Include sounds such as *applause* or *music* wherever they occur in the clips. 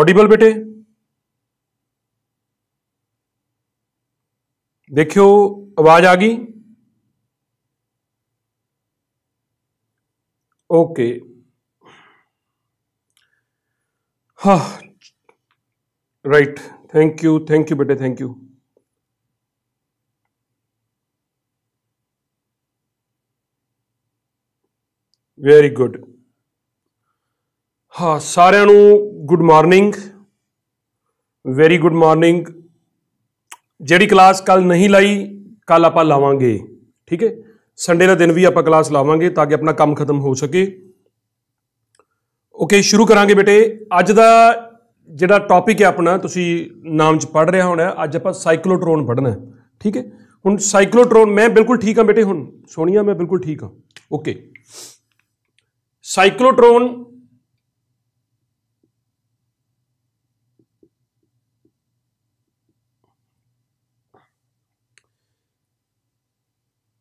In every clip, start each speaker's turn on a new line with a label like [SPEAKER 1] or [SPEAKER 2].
[SPEAKER 1] Audible बेटे देखियो आवाज आ गई ओके हा right thank you thank you बेटे थैंक यू वेरी गुड ਹਾਂ ਸਾਰਿਆਂ ਨੂੰ good morning very good morning ਜਿਹੜੀ ਕਲਾਸ ਕੱਲ ਨਹੀਂ ਲਾਈ ਕੱਲ ਆਪਾਂ ਲਾਵਾਂਗੇ ਠੀਕ ਹੈ ਸੰਡੇ ਦਾ ਦਿਨ ਵੀ ਆਪਾਂ ਕਲਾਸ ਲਾਵਾਂਗੇ ਤਾਂ ਕਿ ਆਪਣਾ ਕੰਮ ਖਤਮ ਹੋ ਸਕੇ ਓਕੇ ਸ਼ੁਰੂ ਕਰਾਂਗੇ ਬੇਟੇ ਅੱਜ ਦਾ ਜਿਹੜਾ ਟੌਪਿਕ ਹੈ ਆਪਣਾ ਤੁਸੀਂ ਨਾਮ ਚ ਪੜ ਰਿਹਾ ਹੋਣਾ ਅੱਜ ਆਪਾਂ ਸਾਈਕਲੋਟ੍ਰੋਨ ਪੜਨਾ ਠੀਕ ਹੈ ਹੁਣ ਸਾਈਕਲੋਟ੍ਰੋਨ ਮੈਂ ਬਿਲਕੁਲ ਠੀਕ ਹਾਂ ਬੇਟੇ ਹੁਣ ਸੋਨੀਆ ਮੈਂ ਬਿਲਕੁਲ ਠੀਕ ਹਾਂ ਓਕੇ ਸਾਈਕਲੋਟ੍ਰੋਨ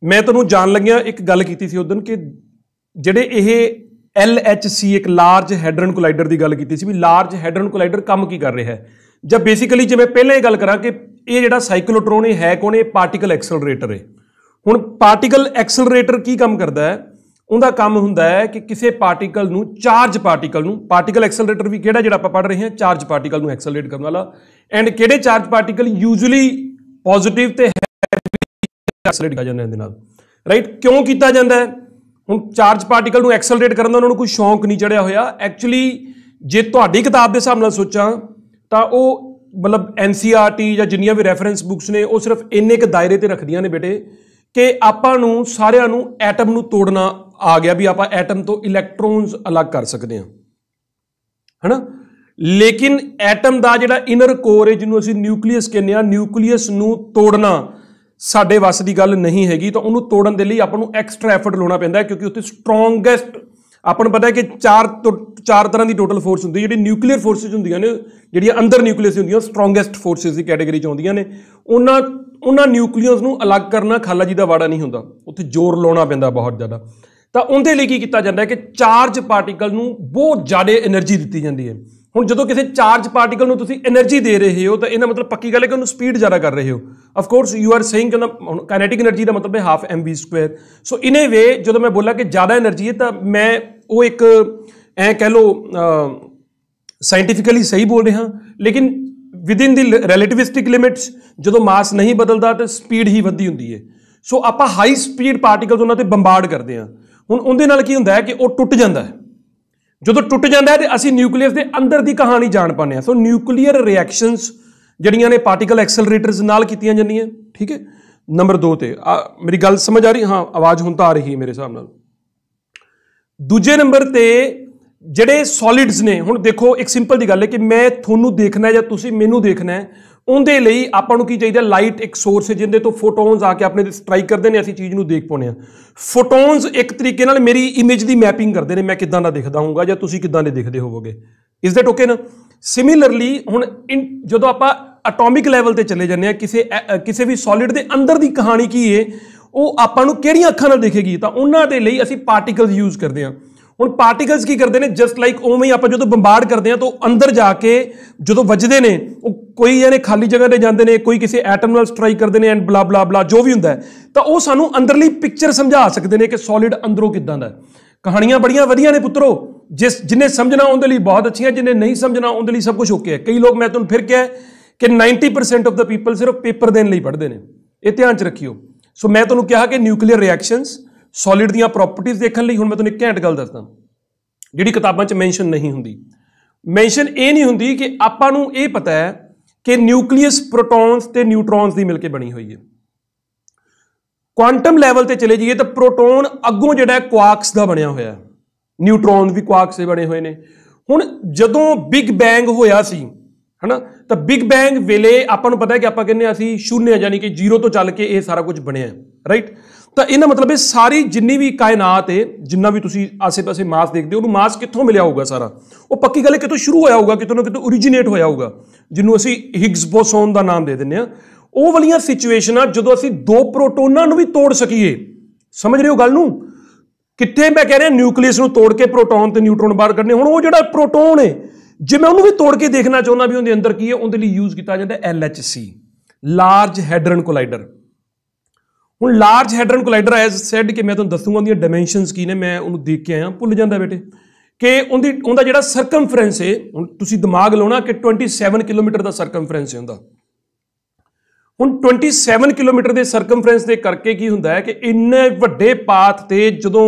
[SPEAKER 1] ਮੈਂ ਤੁਹਾਨੂੰ ਜਾਣ ਲੱਗਿਆ ਇੱਕ ਗੱਲ ਕੀਤੀ ਸੀ ਉਸ ਦਿਨ ਕਿ ਜਿਹੜੇ ਇਹ LHC ਇੱਕ ਲਾਰਜ ਹੈਡਰਨ ਕੋਲਾਈਡਰ ਦੀ ਗੱਲ ਕੀਤੀ ਸੀ ਵੀ ਲਾਰਜ ਹੈਡਰਨ ਕੋਲਾਈਡਰ ਕੰਮ ਕੀ ਕਰ ਰਿਹਾ ਹੈ ਜਾਂ ਬੇਸਿਕਲੀ ਜਿਵੇਂ ਪਹਿਲਾਂ ਇਹ ਗੱਲ ਕਰਾਂ ਕਿ ਇਹ ਜਿਹੜਾ ਸਾਈਕਲੋਟ੍ਰੋਨ ਇਹ ਹੈ ਕੋਣ ਇਹ ਪਾਰਟੀਕਲ ਐਕਸਲਰੇਟਰ ਹੈ ਹੁਣ ਪਾਰਟੀਕਲ ਐਕਸਲਰੇਟਰ ਕੀ ਕੰਮ ਕਰਦਾ ਹੈ ਉਹਦਾ ਕੰਮ ਹੁੰਦਾ ਹੈ ਕਿ ਕਿਸੇ ਪਾਰਟੀਕਲ ਨੂੰ ਚਾਰਜ ਪਾਰਟੀਕਲ ਨੂੰ ਪਾਰਟੀਕਲ ਐਕਸਲਰੇਟਰ ਵੀ ਕਿਹੜਾ ਜਿਹੜਾ ਆਪਾਂ ਪੜ ਰਹੇ ਹਾਂ ਚਾਰਜ ਪਾਰਟੀਕਲ ਨੂੰ ਐਕਸਲਰੇਟ ਕਰਨ ਵਾਲਾ ਐਂਡ ਕਿਹੜੇ ਚਾਰਜ ਪਾਰਟੀਕਲ ਯੂਜੂਲੀ ਪੋਜ਼ਿਟਿਵ ਤੇ ਐਕਸਲਰੇਟ ਕੀਤਾ ਜਾਂਦਾ ਇਹਦੇ ਨਾਲ ਰਾਈਟ ਕਿਉਂ ਕੀਤਾ ਜਾਂਦਾ ਹੈ ਹੁਣ ਚਾਰਜ ਪਾਰਟੀਕਲ ਨੂੰ ਐਕਸਲਰੇਟ ਕਰਨ ਦਾ ਉਹਨਾਂ ਨੂੰ ਕੋਈ ਸ਼ੌਂਕ ਨਹੀਂ ਚੜਿਆ ਹੋਇਆ ਐਕਚੁਅਲੀ ਜੇ ਤੁਹਾਡੀ ਕਿਤਾਬ ਦੇ ਹਿਸਾਬ ਨਾਲ ਸੋਚਾਂ ਤਾਂ ਉਹ ਮਤਲਬ ਐਨਸੀਆਰਟੀ e ਜਾਂ ਜਿੰਨੀਆਂ ਵੀ ਰੈਫਰੈਂਸ ਬੁੱਕਸ ਨੇ ਉਹ ਸਿਰਫ ਇੰਨੇ ਕ ਦਾਇਰੇ ਤੇ ਰੱਖਦੀਆਂ ਨੇ ਬੇਟੇ ਕਿ ਆਪਾਂ ਨੂੰ ਸਾਰਿਆਂ ਨੂੰ ਐਟਮ ਨੂੰ ਤੋੜਨਾ ਆ ਗਿਆ ਵੀ ਆਪਾਂ ਐਟਮ ਤੋਂ ਇਲੈਕਟ੍ਰੋਨਸ ਅਲੱਗ ਕਰ ਸਕਦੇ ਹਾਂ ਹਨਾ ਲੇਕਿਨ ਐਟਮ ਦਾ ਜਿਹੜਾ ਇਨਰ ਕੋਰ ਹੈ ਜਿਹਨੂੰ ਅਸੀਂ ਨਿਊਕਲੀਅਸ ਕਹਿੰਦੇ ਆ ਨਿਊਕਲੀਅਸ ਨੂੰ ਤੋੜਨਾ ਸਾਡੇ ਵੱਸ ਦੀ ਗੱਲ ਨਹੀਂ ਹੈਗੀ ਤਾਂ ਉਹਨੂੰ ਤੋੜਨ ਦੇ ਲਈ ਆਪਾਂ ਨੂੰ ਐਕਸਟਰਾ ਐਫਰਟ ਲਾਉਣਾ ਪੈਂਦਾ ਕਿਉਂਕਿ ਉੱਥੇ ਸਟਰੋਂਗੈਸਟ ਆਪਾਂ ਨੂੰ ਪਤਾ ਹੈ ਕਿ ਚਾਰ ਚਾਰ ਤਰ੍ਹਾਂ ਦੀ ਟੋਟਲ ਫੋਰਸ ਹੁੰਦੀ ਜਿਹੜੀ ਨਿਊਕਲੀਅਰ ਫੋਰਸਸ ਹੁੰਦੀਆਂ ਨੇ ਜਿਹੜੀਆਂ ਅੰਦਰ ਨਿਊਕਲੀਅਸ ਹੁੰਦੀਆਂ ਸਟਰੋਂਗੈਸਟ ਫੋਰਸਸ ਦੀ ਕੈਟਾਗਰੀ ਚ ਆਉਂਦੀਆਂ ਨੇ ਉਹਨਾਂ ਉਹਨਾਂ ਨਿਊਕਲੀਅਸ ਨੂੰ ਅਲੱਗ ਕਰਨਾ ਖਾਲਾ ਜੀ ਦਾ ਵਾੜਾ ਨਹੀਂ ਹੁੰਦਾ ਉੱਥੇ ਜ਼ੋਰ ਲਾਉਣਾ ਪੈਂਦਾ ਬਹੁਤ ਜ਼ਿਆਦਾ ਤਾਂ ਉਹਦੇ ਲਈ ਕੀ ਕੀਤਾ ਜਾਂਦਾ ਹੈ ਕਿ ਚਾਰਜ ਪਾਰਟੀਕਲ ਨੂੰ ਬਹੁਤ ਜ਼ਿਆਦਾ એનર્ਜੀ ਦਿੱਤੀ ਜਾਂਦੀ ਹੈ ਹੁਣ ਜਦੋਂ ਕਿਸੇ ਚਾਰਜ ਪਾਰਟੀਕਲ ਨੂੰ ਤੁਸੀਂ એનર્ਜੀ ਦੇ ਰਹੇ ਹੋ ਤਾਂ ਇਹਦਾ ਮਤਲਬ ਪੱਕੀ ਗੱਲ ਹੈ ਕਿ ਉਹਨੂੰ ਸਪੀਡ ਜ਼ਿਆਦਾ ਕਰ ਰਹੇ ਹੋ of course you are saying ਕਿ ਉਹਨਾਂ ਕਾਈਨੈਟਿਕ એનર્ਜੀ ਦਾ ਮਤਲਬ ਹੈ half we square so in a ਵੇ ਜਦੋਂ ਮੈਂ ਬੋਲਾਂ ਕਿ ਜ਼ਿਆਦਾ એનર્ਜੀ ਹੈ ਤਾਂ ਮੈਂ ਉਹ ਇੱਕ ਐ ਕਹਿ ਲੋ ਸਾਇੰਟੀਫਿਕਲੀ ਸਹੀ ਬੋਲ ਰਿਹਾ ਲੇਕਿਨ ਵਿਦ ਇਨ ਦੀ ਰਿਲੇਟਿਵਿਸਟਿਕ ਲਿਮਿਟਸ ਜਦੋਂ ਮਾਸ ਨਹੀਂ ਬਦਲਦਾ ਤਾਂ ਸਪੀਡ ਹੀ ਵੱਧਦੀ ਹੁੰਦੀ ਹੈ ਸੋ ਆਪਾਂ ਹਾਈ ਸਪੀਡ ਪਾਰਟੀਕਲਸ ਉਹਨਾਂ ਤੇ ਬੰਬਾਰਡ ਕਰਦੇ ਆ ਹੁਣ ਉਹਦੇ ਨਾਲ ਕੀ ਹੁੰਦਾ ਹੈ ਕਿ ਉਹ ਟੁੱਟ ਜਾਂਦਾ ਹੈ ਜਦੋਂ ਟੁੱਟ ਜਾਂਦਾ ਹੈ ਤੇ ਅਸੀਂ ਨਿਊਕਲੀਅਸ ਦੇ ਅੰਦਰ ਦੀ ਕਹਾਣੀ ਜਾਣ ਪਾਉਂਦੇ ਹਾਂ ਸੋ ਨਿਊਕਲੀਅਰ ਰਿਐਕਸ਼ਨਸ ਜਿਹੜੀਆਂ ਨੇ ਪਾਰਟੀਕਲ ਐਕਸਲਰੇਟਰਸ ਨਾਲ ਕੀਤੀਆਂ ਜਾਂਦੀਆਂ ਠੀਕ ਹੈ ਨੰਬਰ 2 ਤੇ ਮੇਰੀ ਗੱਲ ਸਮਝ ਆ ਰਹੀ ਹਾਂ ਆਵਾਜ਼ ਹੁਣ ਤਾਂ ਆ ਰਹੀ ਹੈ ਮੇਰੇ ਹਿਸਾਬ ਨਾਲ ਦੂਜੇ ਨੰਬਰ ਤੇ ਜਿਹੜੇ ਸੋਲਿਡਸ ਨੇ ਹੁਣ ਦੇਖੋ ਇੱਕ ਸਿੰਪਲ ਦੀ ਗੱਲ ਹੈ ਕਿ ਮੈਂ ਤੁਹਾਨੂੰ ਦੇਖਣਾ ਹੈ ਜਾਂ ਤੁਸੀਂ ਮੈਨੂੰ ਦੇਖਣਾ ਹੈ ਉਹਦੇ ਲਈ ਆਪਾਂ ਨੂੰ ਕੀ ਚਾਹੀਦਾ ਲਾਈਟ ਇੱਕ ਸੋਰਸ ਹੈ ਜਿੰਦੇ ਤੋਂ ਫੋਟੋਨਸ ਆ ਕੇ ਆਪਣੇ ਤੇ ਸਟ੍ਰਾਈਕ ਕਰਦੇ ਨੇ ਅਸੀਂ ਚੀਜ਼ ਨੂੰ ਦੇਖ ਪਾਉਨੇ ਆ ਫੋਟੋਨਸ ਇੱਕ ਤਰੀਕੇ ਨਾਲ ਮੇਰੀ ਇਮੇਜ ਦੀ ਮੈਪਿੰਗ ਕਰਦੇ ਨੇ ਮੈਂ ਕਿਦਾਂ ਦਾ ਦਿਖਦਾ ਹੋਊਗਾ ਜਾਂ ਤੁਸੀਂ ਕਿਦਾਂ ਦੇ ਦਿਖਦੇ ਹੋਵੋਗੇ ਇਸ ਦੈਟ ਓਕੇ ਨਾ ਸਿਮਿਲਰਲੀ ਹੁਣ ਜਦੋਂ ਆਪਾਂ ਐਟੋਮਿਕ ਲੈਵਲ ਤੇ ਚਲੇ ਜਾਂਦੇ ਆ ਕਿਸੇ ਕਿਸੇ ਵੀ ਸੋਲਿਡ ਦੇ ਅੰਦਰ ਦੀ ਕਹਾਣੀ ਕੀ ਏ ਉਹ ਆਪਾਂ ਨੂੰ ਕਿਹੜੀਆਂ ਅੱਖਾਂ ਨਾਲ ਦੇਖੇਗੀ ਤਾਂ ਉਹਨਾਂ ਦੇ ਲਈ ਅਸੀਂ ਪਾਰਟੀਕਲਸ ਯੂਜ਼ ਕਰਦੇ ਆ ਹੁਣ ਪਾਰਟੀਕਲਸ ਕੀ ਕਰਦੇ ਨੇ ਜਸਟ ਲਾਈਕ ਉਵੇਂ ਹੀ ਆਪਾਂ ਜਦੋਂ ਬੰਬਾਰਡ ਕਰਦੇ ਆ ਤਾਂ ਅੰਦਰ ਜਾ ਕੇ ਜਦੋਂ ਵੱਜਦੇ ਨੇ ਉਹ ਕੋਈ ਯਾਨੇ ਖਾਲੀ ਜਗ੍ਹਾ ਤੇ ਜਾਂਦੇ ਨੇ ਕੋਈ ਕਿਸੇ ਐਟਮ ਨਾਲ ਸਟ੍ਰਾਈਕ ਕਰਦੇ ਨੇ ਐਂਡ ਬਲਾ ਬਲਾ ਬਲਾ ਜੋ ਵੀ ਹੁੰਦਾ ਤਾਂ ਉਹ ਸਾਨੂੰ ਅੰਦਰਲੀ ਪਿਕਚਰ ਸਮਝਾ ਸਕਦੇ ਨੇ ਕਿ ਸੋਲਿਡ ਅੰਦਰੋਂ ਕਿਦਾਂ ਦਾ ਕਹਾਣੀਆਂ ਬੜੀਆਂ ਵਧੀਆਂ ਨੇ ਪੁੱਤਰੋ ਜਿਸ ਜਿਨੇ ਸਮਝਣਾ ਉਹਦੇ ਲਈ ਬਹੁਤ ਅੱਛੀਆਂ ਜਿਨੇ ਨਹੀਂ ਸਮਝਣਾ ਉਹਦੇ ਲਈ ਸਭ ਕੁਝ ਓਕੇ ਹੈ ਕਈ ਲੋਕ ਮੈਂ ਤੁਹਾਨੂੰ ਫਿਰ ਕਿਹਾ ਕਿ 90% ਆਫ ਦਾ ਪੀਪਲ ਸਿਰਫ ਪੇਪਰ ਦੇਣ ਲਈ ਪੜ੍ਹਦੇ ਨੇ ਇਹ ਧਿਆਨ ਚ ਰੱਖਿਓ ਸੋ ਮੈਂ ਤੁਹਾਨੂੰ ਕਿਹਾ ਕਿ ਨਿਊਕਲੀਅਰ ਰਿਐਕਸ਼ਨਸ ਸੋਲਿਡ ਦੀਆਂ ਪ੍ਰੋਪਰਟੀਆਂ ਦੇਖਣ ਲਈ ਹੁਣ ਮੈਂ ਤੁਹਾਨੂੰ ਇੱਕ ਘੈਂਟ ਗੱਲ ਦੱਸਦਾ ਜਿਹੜੀ ਕਿਤਾਬਾਂ 'ਚ ਮੈਂਸ਼ਨ ਨਹੀਂ ਹੁੰਦੀ ਮੈਂਸ਼ਨ ਇਹ ਨਹੀਂ ਹੁੰਦੀ ਕਿ ਆਪਾਂ ਨੂੰ ਇਹ ਪਤਾ ਹੈ ਕਿ ਨਿਊਕਲੀਅਸ ਪ੍ਰੋਟੋਨਸ ਤੇ ਨਿਊਟ੍ਰੋਨਸ ਦੀ ਮਿਲ ਕੇ ਬਣੀ ਹੋਈ ਹੈ ਕੁਆਂਟਮ ਲੈਵਲ ਤੇ ਚਲੇ ਜਾਈਏ ਤਾਂ ਪ੍ਰੋਟੋਨ ਅੱਗੋਂ ਜਿਹੜਾ ਕੁਆਰਕਸ ਦਾ ਬਣਿਆ ਹੋਇਆ ਹੈ ਨਿਊਟ੍ਰੋਨ ਵੀ ਕੁਆਰਕਸ ਦੇ ਬਣੇ ਹੋਏ ਨੇ ਹੁਣ ਜਦੋਂ ਬਿਗ ਬੈਂਗ ਹੋਇਆ ਸੀ ਹਨਾ ਤਾਂ ਬਿਗ ਬੈਂਗ ਵੇਲੇ ਆਪਾਂ ਨੂੰ ਪਤਾ ਹੈ ਕਿ ਆਪਾਂ ਕਹਿੰਦੇ ਅਸੀਂ ਸ਼ੂਨਿਆ ਯਾਨੀ ਕਿ ਜ਼ੀਰੋ ਤੋਂ ਚੱਲ ਕੇ ਇਹ ਸਾਰਾ ਕੁਝ ਬਣਿਆ ਰਾਈਟ ਤਾਂ ਇਹਨਾਂ ਮਤਲਬ ਇਹ ਸਾਰੀ ਜਿੰਨੀ ਵੀ ਕਾਇਨਾਤ ਹੈ ਜਿੰਨਾ ਵੀ ਤੁਸੀਂ ਆਸੇ-ਪਾਸੇ ਮਾਸ ਦੇਖਦੇ ਹੋ ਉਹਨੂੰ ਮਾਸ ਕਿੱਥੋਂ ਮਿਲਿਆ ਹੋਊਗਾ ਸਾਰਾ ਉਹ ਪੱਕੀ ਗੱਲ ਹੈ ਕਿਤੋਂ ਸ਼ੁਰੂ ਹੋਇਆ ਹੋਊਗਾ ਕਿਤੋਂ ਨਾ ਕਿਤੋਂ originated ਹੋਇਆ ਹੋਊਗਾ ਜਿਹਨੂੰ ਅਸੀਂ ਹਿਗਸ ਬੋਸੋਨ ਦਾ ਨਾਮ ਦੇ ਦਿੰਦੇ ਆ ਉਹ ਵਾਲੀਆਂ ਸਿਚੁਏਸ਼ਨਾਂ ਜਦੋਂ ਅਸੀਂ ਦੋ ਪ੍ਰੋਟੋਨਾਂ ਨੂੰ ਵੀ ਤੋੜ ਸਕੀਏ ਸਮਝ ਰਹੇ ਹੋ ਗੱਲ ਨੂੰ ਕਿੱਥੇ ਮੈਂ ਕਹਿ ਰਿਹਾ ਨਿਊਕਲੀਅਸ ਨੂੰ ਤੋੜ ਕੇ ਪ੍ਰੋਟੋਨ ਤੇ ਨਿਊਟ੍ਰੋਨ ਬਾਹਰ ਕੱਢਨੇ ਹੁਣ ਉਹ ਜਿਹੜਾ ਪ੍ਰੋਟੋਨ ਹੈ ਜੇ ਮੈਂ ਉਹਨੂੰ ਵੀ ਤੋੜ ਕੇ ਦੇਖਣਾ ਚਾਹੁੰਦਾ ਵੀ ਉਹਦੇ ਅੰਦਰ ਕੀ ਹੈ ਉਹਦੇ ਲਈ ਯੂਜ਼ ਕੀਤਾ ਜਾਂਦਾ LHC ਲਾਰਜ ਹੈਡਰਨ ਕੋਲਾਈਡਰ ਹੁਣ large hadron collider as said ਕਿ ਮੈਂ ਤੁਹਾਨੂੰ ਦੱਸੂਗਾ ਉਹਦੀਆਂ ਡਾਈਮੈਂਸ਼ਨਸ ਕੀ ਨੇ ਮੈਂ ਉਹਨੂੰ ਦੇਖ ਕੇ ਆਇਆ ਭੁੱਲ ਜਾਂਦਾ ਬੇਟੇ ਕਿ ਉਹਦੀ ਉਹਦਾ ਜਿਹੜਾ ਸਰਕਮਫਰੈਂਸ ਹੈ ਹੁਣ ਤੁਸੀਂ ਦਿਮਾਗ ਲਾਉਣਾ ਕਿ 27 ਕਿਲੋਮੀਟਰ ਦਾ ਸਰਕਮਫਰੈਂਸ ਹੈ ਹੁੰਦਾ ਹੁਣ 27 ਕਿਲੋਮੀਟਰ ਦੇ ਸਰਕਮਫਰੈਂਸ ਦੇ ਕਰਕੇ ਕੀ ਹੁੰਦਾ ਹੈ ਕਿ ਇੰਨੇ ਵੱਡੇ ਪਾਥ ਤੇ ਜਦੋਂ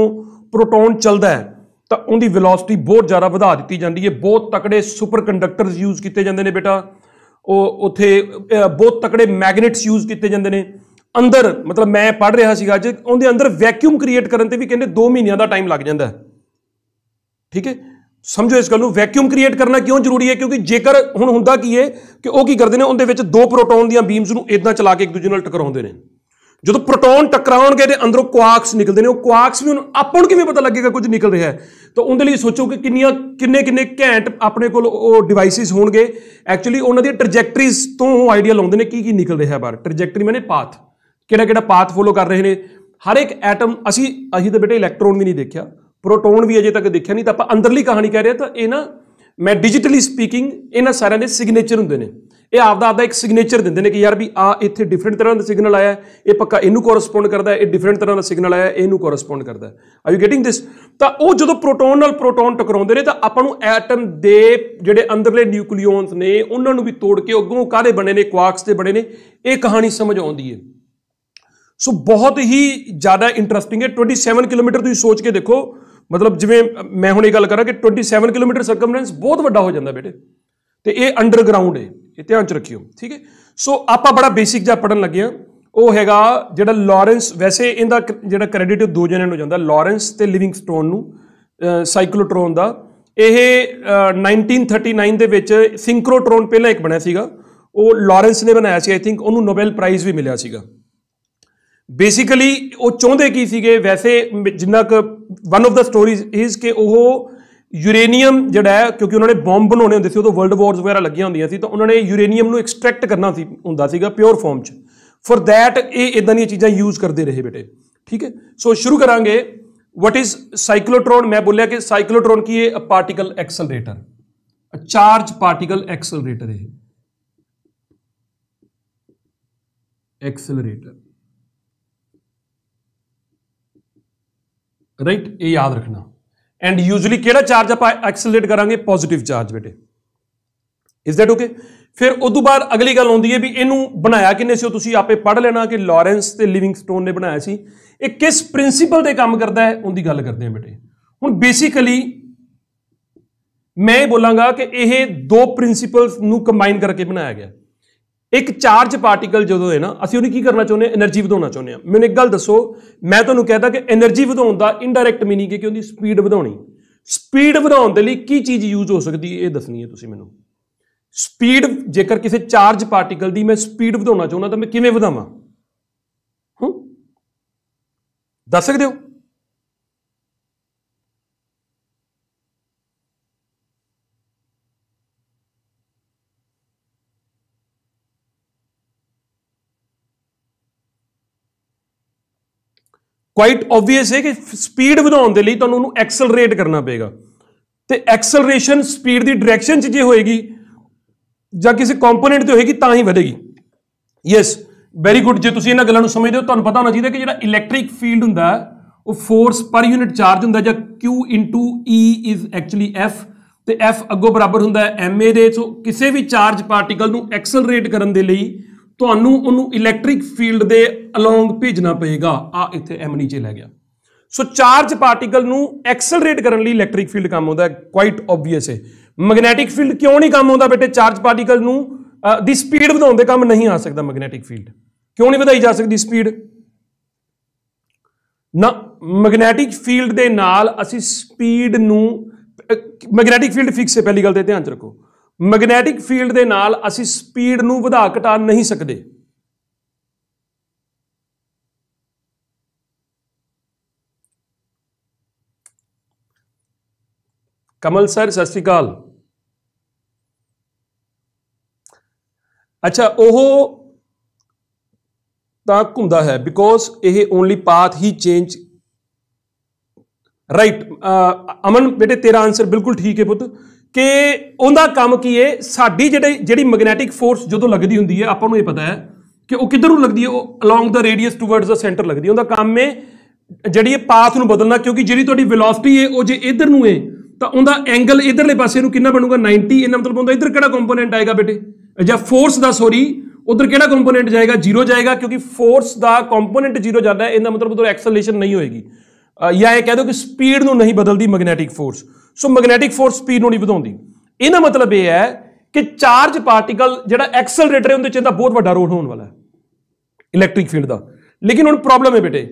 [SPEAKER 1] ਪ੍ਰੋਟੋਨ ਚੱਲਦਾ ਹੈ ਤਾਂ ਉਹਦੀ ਵੈਲੋਸਿਟੀ ਬਹੁਤ ਜ਼ਿਆਦਾ ਵਧਾ ਦਿੱਤੀ ਜਾਂਦੀ ਹੈ ਬਹੁਤ ਤਕੜੇ ਸੁਪਰ ਕੰਡਕਟਰਸ ਯੂਜ਼ ਕੀਤੇ ਜਾਂਦੇ ਨੇ ਬੇਟਾ ਉਹ ਉਥੇ ਬਹੁਤ ਤਕੜੇ ਮੈਗਨੇਟਸ ਯੂਜ਼ ਕੀਤੇ ਜਾਂਦੇ ਨੇ ਅੰਦਰ ਮਤਲਬ ਮੈਂ ਪੜ ਰਿਹਾ ਸੀਗਾ ਅੱਜ ਉਹਦੇ ਅੰਦਰ ਵੈਕਿਊਮ ਕ੍ਰੀਏਟ ਕਰਨ ਤੇ ਵੀ ਕਹਿੰਦੇ 2 ਮਹੀਨਿਆਂ ਦਾ ਟਾਈਮ ਲੱਗ ਜਾਂਦਾ ਠੀਕ ਹੈ ਸਮਝੋ ਇਸ ਗੱਲ ਨੂੰ ਵੈਕਿਊਮ ਕ੍ਰੀਏਟ ਕਰਨਾ ਕਿਉਂ ਜ਼ਰੂਰੀ ਹੈ ਕਿਉਂਕਿ ਜੇਕਰ ਹੁਣ ਹੁੰਦਾ ਕੀ ਹੈ ਕਿ ਉਹ ਕੀ ਕਰਦੇ ਨੇ ਉਹਦੇ ਵਿੱਚ ਦੋ ਪ੍ਰੋਟੋਨ ਦੀਆਂ ਬੀਮਸ ਨੂੰ ਇਦਾਂ ਚਲਾ ਕੇ ਇੱਕ ਦੂਜੇ ਨਾਲ ਟਕਰਾਉਂਦੇ ਨੇ ਜਦੋਂ ਪ੍ਰੋਟੋਨ ਟਕਰਾਉਣਗੇ ਤੇ ਅੰਦਰੋਂ ਕੁਆਰਕਸ ਨਿਕਲਦੇ ਨੇ ਉਹ ਕੁਆਰਕਸ ਵੀ ਹੁਣ ਆਪਾਂ ਨੂੰ ਕਿਵੇਂ ਪਤਾ ਲੱਗੇਗਾ ਕੁਝ ਨਿਕਲ ਰਿਹਾ ਹੈ ਤਾਂ ਉਹਦੇ ਲਈ ਸੋਚੋ ਕਿ ਕਿੰਨੀਆਂ ਕਿੰਨੇ ਕਿੰਨੇ ਘੈਂਟ ਆਪਣੇ ਕੋਲ ਉਹ ਡਿਵਾਈਸਿਸ ਹੋਣਗੇ ਐਕਚੁਅਲੀ ਉਹਨਾਂ ਦੀਆਂ ਟ੍ਰੈਜੈਕਟਰੀਜ਼ ਤੋਂ ਆਈਡੀਆ ਲਾਉਂਦੇ ਨੇ ਕੀ ਕੀ ਨਿਕਲ ਰਿਹਾ ਬਾਹਰ ਟ੍ਰੈਜੈਕਟਰੀ ਮੈਨੇ ਪਾਥ ਕਿਹੜਾ ਕਿਹੜਾ ਪਾਥ ਫੋਲੋ ਕਰ ਰਹੇ ਨੇ ਹਰ ਇੱਕ ਐਟਮ ਅਸੀਂ ਅਸੀਂ ਤਾਂ ਬੇਟੇ ਇਲੈਕਟ੍ਰੋਨ ਵੀ ਨਹੀਂ ਦੇਖਿਆ ਪ੍ਰੋਟੋਨ ਵੀ ਅਜੇ ਤੱਕ ਦੇਖਿਆ ਨਹੀਂ ਤਾਂ ਆਪਾਂ ਅੰਦਰਲੀ ਕਹਾਣੀ ਕਹਿ ਰਹੇ ਤਾਂ ਇਹ ਨਾ ਮੈਂ ਡਿਜੀਟਲੀ ਸਪੀਕਿੰਗ ਇਹਨਾਂ ਸਾਰਿਆਂ ਦੇ ਸਿਗਨੇਚਰ ਹੁੰਦੇ ਨੇ ਇਹ ਆਪਦਾ ਆਪਦਾ ਇੱਕ ਸਿਗਨੇਚਰ ਦਿੰਦੇ ਨੇ ਕਿ ਯਾਰ ਵੀ ਆ ਇੱਥੇ ਡਿਫਰੈਂਟ ਤਰ੍ਹਾਂ ਦਾ ਸਿਗਨਲ ਆਇਆ ਇਹ ਪੱਕਾ ਇਹਨੂੰ ਕੋਰਸਪੋਂਡ ਕਰਦਾ ਹੈ ਇਹ ਡਿਫਰੈਂਟ ਤਰ੍ਹਾਂ ਦਾ ਸਿਗਨਲ ਆਇਆ ਇਹਨੂੰ ਕੋਰਸਪੋਂਡ ਕਰਦਾ ਹੈ ਆਰ ਯੂ ਗੈਟਿੰਗ ਥਿਸ ਤਾਂ ਉਹ ਜਦੋਂ ਪ੍ਰੋਟੋਨ ਨਾਲ ਪ੍ਰੋਟੋਨ ਟਕਰਾਉਂਦੇ ਨੇ ਤਾਂ ਆਪਾਂ ਨੂੰ ਐਟਮ ਦੇ ਜਿਹੜੇ ਅੰਦਰਲੇ ਨਿਊਕਲੀਓਨਸ ਨੇ ਉਹਨਾਂ ਨੂੰ ਵੀ ਤੋੜ ਕੇ ਅੱਗੋਂ ਕਾਹਦੇ ਬਣੇ ਨੇ ਕੁਆਰਕਸ ਦੇ ਬਣੇ ਨੇ ਇਹ ਕਹਾਣੀ ਸਮਝ ਆਉਂਦੀ ਹੈ ਸੋ ਬਹੁਤ ਹੀ ਜ਼ਿਆਦਾ ਇੰਟਰਸਟਿੰਗ ਹੈ 27 ਕਿਲੋਮੀਟਰ ਤੁਸੀਂ ਸੋਚ ਕੇ ਦੇਖੋ ਮਤਲਬ ਜਿਵੇਂ ਮੈਂ ਹੁਣ ਇਹ ਗੱਲ ਕਰਾਂ ਕਿ 27 ਕਿਲੋਮੀਟਰ ਸਰਕਮਫਰੈਂਸ ਬਹੁਤ ਵੱਡਾ ਹੋ ਜਾਂਦਾ ਬੇਟੇ ਤੇ ਇਹ ਅੰਡਰਗਰਾਉਂਡ ਹੈ ਇਹ ਧਿਆਨ ਚ ਰੱਖਿਓ ਠੀਕ ਹੈ ਸੋ ਆਪਾਂ ਬੜਾ ਬੇਸਿਕ ਜਿਹਾ ਪੜਨ ਲੱਗੇ ਆ ਉਹ ਹੈਗਾ ਜਿਹੜਾ ਲਾਰੈਂਸ ਵੈਸੇ ਇਹਦਾ ਜਿਹੜਾ ਕ੍ਰੈਡਿਟ ਦੋ ਜਣਿਆਂ ਨੂੰ ਜਾਂਦਾ ਲਾਰੈਂਸ ਤੇ ਲਿਵਿੰਗਸਟੋਨ ਨੂੰ ਸਾਈਕਲੋਟ੍ਰੋਨ ਦਾ ਇਹ 1939 ਦੇ ਵਿੱਚ ਸਿੰਕਰੋਟ੍ਰੋਨ ਪਹਿਲਾਂ ਇੱਕ ਬਣਿਆ ਸੀਗਾ ਉਹ ਲਾਰੈਂਸ ਨੇ ਬਣਾਇਆ ਸੀ ਆਈ ਥਿੰਕ ਉਹਨੂੰ ਨੋਬੈਲ ਪ੍ਰਾਈਜ਼ ਵੀ ਮਿਲਿਆ ਸੀਗਾ ਬੇਸਿਕਲੀ ਉਹ ਚਾਹੁੰਦੇ ਕੀ ਸੀਗੇ ਵੈਸੇ ਜਿੰਨਾ ਕਿ one of the stories is ਕਿ ਉਹ ਯੂਰੇਨੀਅਮ ਜਿਹੜਾ ਹੈ ਕਿਉਂਕਿ ਉਹਨਾਂ ਨੇ ਬੰਬ ਬਣਾਉਣੇ ਹੁੰਦੇ ਸੀ ਉਦੋਂ ਵਰਲਡ ਵਾਰਸ ਵਗੈਰਾ ਲੱਗੀਆਂ ਹੁੰਦੀਆਂ ਸੀ ਤਾਂ ਉਹਨਾਂ ਨੇ ਯੂਰੇਨੀਅਮ ਨੂੰ ਐਕਸਟ੍ਰੈਕਟ ਕਰਨਾ ਸੀ ਹੁੰਦਾ ਸੀਗਾ ਪਿਓਰ ਫਾਰਮ 'ਚ ਫॉर दैट ਇਹ ਇਦਾਂ ਦੀਆਂ ਚੀਜ਼ਾਂ ਯੂਜ਼ ਕਰਦੇ ਰਹੇ ਬੇਟੇ ਠੀਕ ਹੈ ਸੋ ਸ਼ੁਰੂ ਕਰਾਂਗੇ ਵਟ ਇਜ਼ ਸਾਈਕਲੋਟ੍ਰੋਨ ਮੈਂ ਬੋਲਿਆ ਕਿ ਸਾਈਕਲੋਟ੍ਰੋਨ ਕੀ ਹੈ particle accelerator uh charge particle accelerator ਇਹ ਐਕਸਲਰੇਟਰ ਰਾਈਟ ਇਹ ਯਾਦ ਰੱਖਣਾ ਐਂਡ ਯੂਜੂਲੀ ਕਿਹੜਾ ਚਾਰਜ ਆਪਾਂ ਐਕਸਲਰੇਟ ਕਰਾਂਗੇ ਪੋਜ਼ਿਟਿਵ ਚਾਰਜ ਬੇਟੇ ਇਜ਼ ਦੈਟ ਓਕੇ ਫਿਰ ਉਸ ਤੋਂ ਬਾਅਦ ਅਗਲੀ ਗੱਲ ਆਉਂਦੀ ਹੈ ਵੀ ਇਹਨੂੰ ਬਣਾਇਆ ਕਿੰਨੇ ਸੀ ਉਹ ਤੁਸੀਂ ਆਪੇ ਪੜ੍ਹ ਲੈਣਾ ਕਿ ਲਾਰੈਂਸ ਤੇ ਲਿਵਿੰਗਸਟੋਨ ਨੇ ਬਣਾਇਆ ਸੀ ਇਹ ਕਿਸ ਪ੍ਰਿੰਸੀਪਲ ਤੇ ਕੰਮ ਕਰਦਾ ਹੈ ਉਹਦੀ ਗੱਲ ਕਰਦੇ ਹਾਂ ਬੇਟੇ ਹੁਣ ਬੇਸਿਕਲੀ ਮੈਂ ਇਹ ਬੋਲਾਂਗਾ ਕਿ ਇਹ ਦੋ ਪ੍ਰਿੰਸੀਪਲਸ ਨੂੰ ਕੰਬਾਈਨ ਕਰਕੇ ਬਣਾਇਆ ਗਿਆ ਇੱਕ ਚਾਰਜ ਪਾਰਟੀਕਲ ਜਦੋਂ ਹੈ ਨਾ ਅਸੀਂ ਉਹਨੂੰ ਕੀ ਕਰਨਾ ਚਾਹੁੰਦੇ ਆ એનર્ਜੀ ਵਧਾਉਣਾ ਚਾਹੁੰਦੇ ਆ ਮੈਨੂੰ ਇੱਕ ਗੱਲ ਦੱਸੋ ਮੈਂ ਤੁਹਾਨੂੰ ਕਹਿੰਦਾ ਕਿ એનર્ਜੀ ਵਧਾਉਣ ਦਾ ਇਨਡਾਇਰੈਕਟ ਮੀਨਿੰਗ ਹੈ ਕਿ ਉਹਦੀ ਸਪੀਡ ਵਧਾਉਣੀ ਸਪੀਡ ਵਧਾਉਣ ਦੇ ਲਈ ਕੀ ਚੀਜ਼ ਯੂਜ਼ ਹੋ ਸਕਦੀ ਇਹ ਦੱਸਣੀ ਹੈ ਤੁਸੀਂ ਮੈਨੂੰ ਸਪੀਡ ਜੇਕਰ ਕਿਸੇ ਚਾਰਜ ਪਾਰਟੀਕਲ ਦੀ ਮੈਂ ਸਪੀਡ ਵਧਾਉਣਾ ਚਾਹੁੰਦਾ ਤਾਂ ਮੈਂ ਕਿਵੇਂ ਵਧਾਵਾਂ ਹੂੰ ਦੱਸ ਸਕਦੇ ਹੋ ਕੁਆਇਟ ਆਬਵੀਅਸ ਹੈ ਕਿ ਸਪੀਡ ਵਧਾਉਣ ਦੇ ਲਈ ਤੁਹਾਨੂੰ ਉਹਨੂੰ ਐਕਸਲਰੇਟ ਕਰਨਾ ਪਏਗਾ ਤੇ ਐਕਸਲਰੇਸ਼ਨ ਸਪੀਡ ਦੀ ਡਾਇਰੈਕਸ਼ਨ 'ਚ ਜੇ ਹੋਏਗੀ ਜਾਂ ਕਿਸੇ ਕੰਪੋਨੈਂਟ ਤੇ ਹੋਏਗੀ ਤਾਂ ਹੀ ਵਧੇਗੀ ਯੈਸ ਵੈਰੀ ਗੁੱਡ ਜੇ ਤੁਸੀਂ ਇਹਨਾਂ ਗੱਲਾਂ ਨੂੰ ਸਮਝਦੇ ਹੋ ਤੁਹਾਨੂੰ ਪਤਾ ਹੋਣਾ ਚਾਹੀਦਾ ਕਿ ਜਿਹੜਾ ਇਲੈਕਟ੍ਰਿਕ ਫੀਲਡ ਹੁੰਦਾ ਉਹ ਫੋਰਸ ਪਰ ਯੂਨਿਟ ਚਾਰਜ ਹੁੰਦਾ ਜਾਂ Q E is actually F ਤੇ F ਅੱਗੋਂ ਬਰਾਬਰ ਹੁੰਦਾ ਹੈ ma ਦੇ ਸੋ ਕਿਸੇ ਵੀ ਚਾਰਜ ਪਾਰਟੀਕਲ ਨੂੰ ਐਕਸਲਰੇਟ ਕਰਨ ਦੇ ਲਈ ਤੁਹਾਨੂੰ ਉਹਨੂੰ ਇਲੈਕਟ੍ਰਿਕ ਫੀਲਡ ਦੇ ਅਲੋਂਗ ਭੇਜਣਾ ਪਏਗਾ ਆ ਇੱਥੇ ਐਮ ਨੀਚੇ ਲੈ ਗਿਆ ਸੋ ਚਾਰਜ ਪਾਰਟੀਕਲ ਨੂੰ ਐਕਸਲਰੇਟ ਕਰਨ ਲਈ ਇਲੈਕਟ੍ਰਿਕ ਫੀਲਡ ਕੰਮ ਆਉਂਦਾ ਹੈ ਕੁਆਇਟ ਆਬਵੀਅਸ ਹੈ ਮੈਗਨੈਟਿਕ ਫੀਲਡ ਕਿਉਂ ਨਹੀਂ ਕੰਮ ਆਉਂਦਾ ਬੇਟੇ ਚਾਰਜ ਪਾਰਟੀਕਲ ਨੂੰ ਦੀ ਸਪੀਡ ਵਧਾਉਣ ਦੇ ਕੰਮ ਨਹੀਂ ਆ ਸਕਦਾ ਮੈਗਨੈਟਿਕ ਫੀਲਡ ਕਿਉਂ ਨਹੀਂ ਵਧਾਈ ਜਾ ਸਕਦੀ ਸਪੀਡ ਨਾ ਮੈਗਨੈਟਿਕ ਫੀਲਡ ਦੇ ਨਾਲ ਅਸੀਂ ਸਪੀਡ ਨੂੰ ਮੈਗਨੈਟਿਕ ਫੀਲਡ ਫਿਕਸ ਹੈ ਪਹਿਲੀ ਗੱਲ ਤੇ ਧਿਆਨ ਰੱਖੋ ਮੈਗਨੈਟਿਕ ਫੀਲਡ ਦੇ ਨਾਲ ਅਸੀਂ ਸਪੀਡ ਨੂੰ ਵਧਾ ਘਟਾ ਨਹੀਂ ਸਕਦੇ ਕਮਲ ਸਰ ਸਤਿ ਸ਼੍ਰੀ ਅਕਾਲ ਅੱਛਾ ਉਹ ਤਾਂ ਘੁੰਮਦਾ ਹੈ ਬਿਕੋਜ਼ ਇਹ ਓਨਲੀ ਪਾਥ ਹੀ ਚੇਂਜ ਰਾਈਟ ਅਮਨ ਬੇਟੇ ਤੇਰਾ ਆਨਸਰ ਬਿਲਕੁਲ ਠੀਕ ਹੈ ਪੁੱਤ ਕਿ ਉਹਦਾ ਕੰਮ ਕੀ ਏ ਸਾਡੀ ਜਿਹੜੀ ਜਿਹੜੀ ਮੈਗਨੈਟਿਕ ਫੋਰਸ ਜਦੋਂ ਲੱਗਦੀ ਹੁੰਦੀ ਹੈ ਆਪਾਂ ਨੂੰ ਇਹ ਪਤਾ ਹੈ ਕਿ ਉਹ ਕਿੱਧਰ ਨੂੰ ਲੱਗਦੀ ਹੈ ਉਹ along the radius towards the centre ਲੱਗਦੀ ਹੈ ਉਹਦਾ ਕੰਮ ਏ ਜਿਹੜੀ ਇਹ ਪਾਥ ਨੂੰ ਬਦਲਣਾ ਕਿਉਂਕਿ ਜਿਹੜੀ ਤੁਹਾਡੀ ਵੈਲੋਸਿਟੀ ਏ ਉਹ ਜੇ ਇਧਰ ਨੂੰ ਏ ਤਾਂ ਉਹਦਾ ਐਂਗਲ ਇਧਰਲੇ ਪਾਸੇ ਨੂੰ ਕਿੰਨਾ ਬਣੂਗਾ 90 ਇਹਨਾਂ ਮਤਲਬ ਹੁੰਦਾ ਇਧਰ ਕਿਹੜਾ ਕੰਪੋਨੈਂਟ ਆਏਗਾ ਬੇਟੇ ਜਾਂ ਫੋਰਸ ਦਾ ਸੋਰੀ ਉਧਰ ਕਿਹੜਾ ਕੰਪੋਨੈਂਟ ਜਾਏਗਾ ਜ਼ੀਰੋ ਜਾਏਗਾ ਕਿਉਂਕਿ ਫੋਰਸ ਦਾ ਕੰਪੋਨੈਂਟ ਜ਼ੀਰੋ ਜਾਂਦਾ ਇਹਦਾ ਮਤਲਬ ਉਧਰ ਐਕਸਲੇਸ਼ਨ ਨਹੀਂ ਹੋਏਗੀ ਜਾਂ ਇਹ ਕਹਿ ਦਿਓ ਕਿ ਸਪੀਡ ਨੂੰ ਨਹੀਂ ਬਦਲਦੀ magnetic force so magnetic force speed ਨੂੰ ਨਹੀਂ ਵਧਾਉਂਦੀ ਇਹਦਾ ਮਤਲਬ ਇਹ ਹੈ ਕਿ ਚਾਰਜ ਪਾਰਟੀਕਲ ਜਿਹੜਾ ਐਕਸਲਰੇਟਰ ਹੈ ਉਹਦੇ ਚ ਇਹਦਾ ਬਹੁਤ ਵੱਡਾ ਰੋਲ ਹੋਣ ਵਾਲਾ ਹੈ ਇਲੈਕਟ੍ਰਿਕ ਫੀਲਡ ਦਾ ਲੇਕਿਨ ਹੁਣ ਪ੍ਰੋਬਲਮ ਹੈ ਬੇਟੇ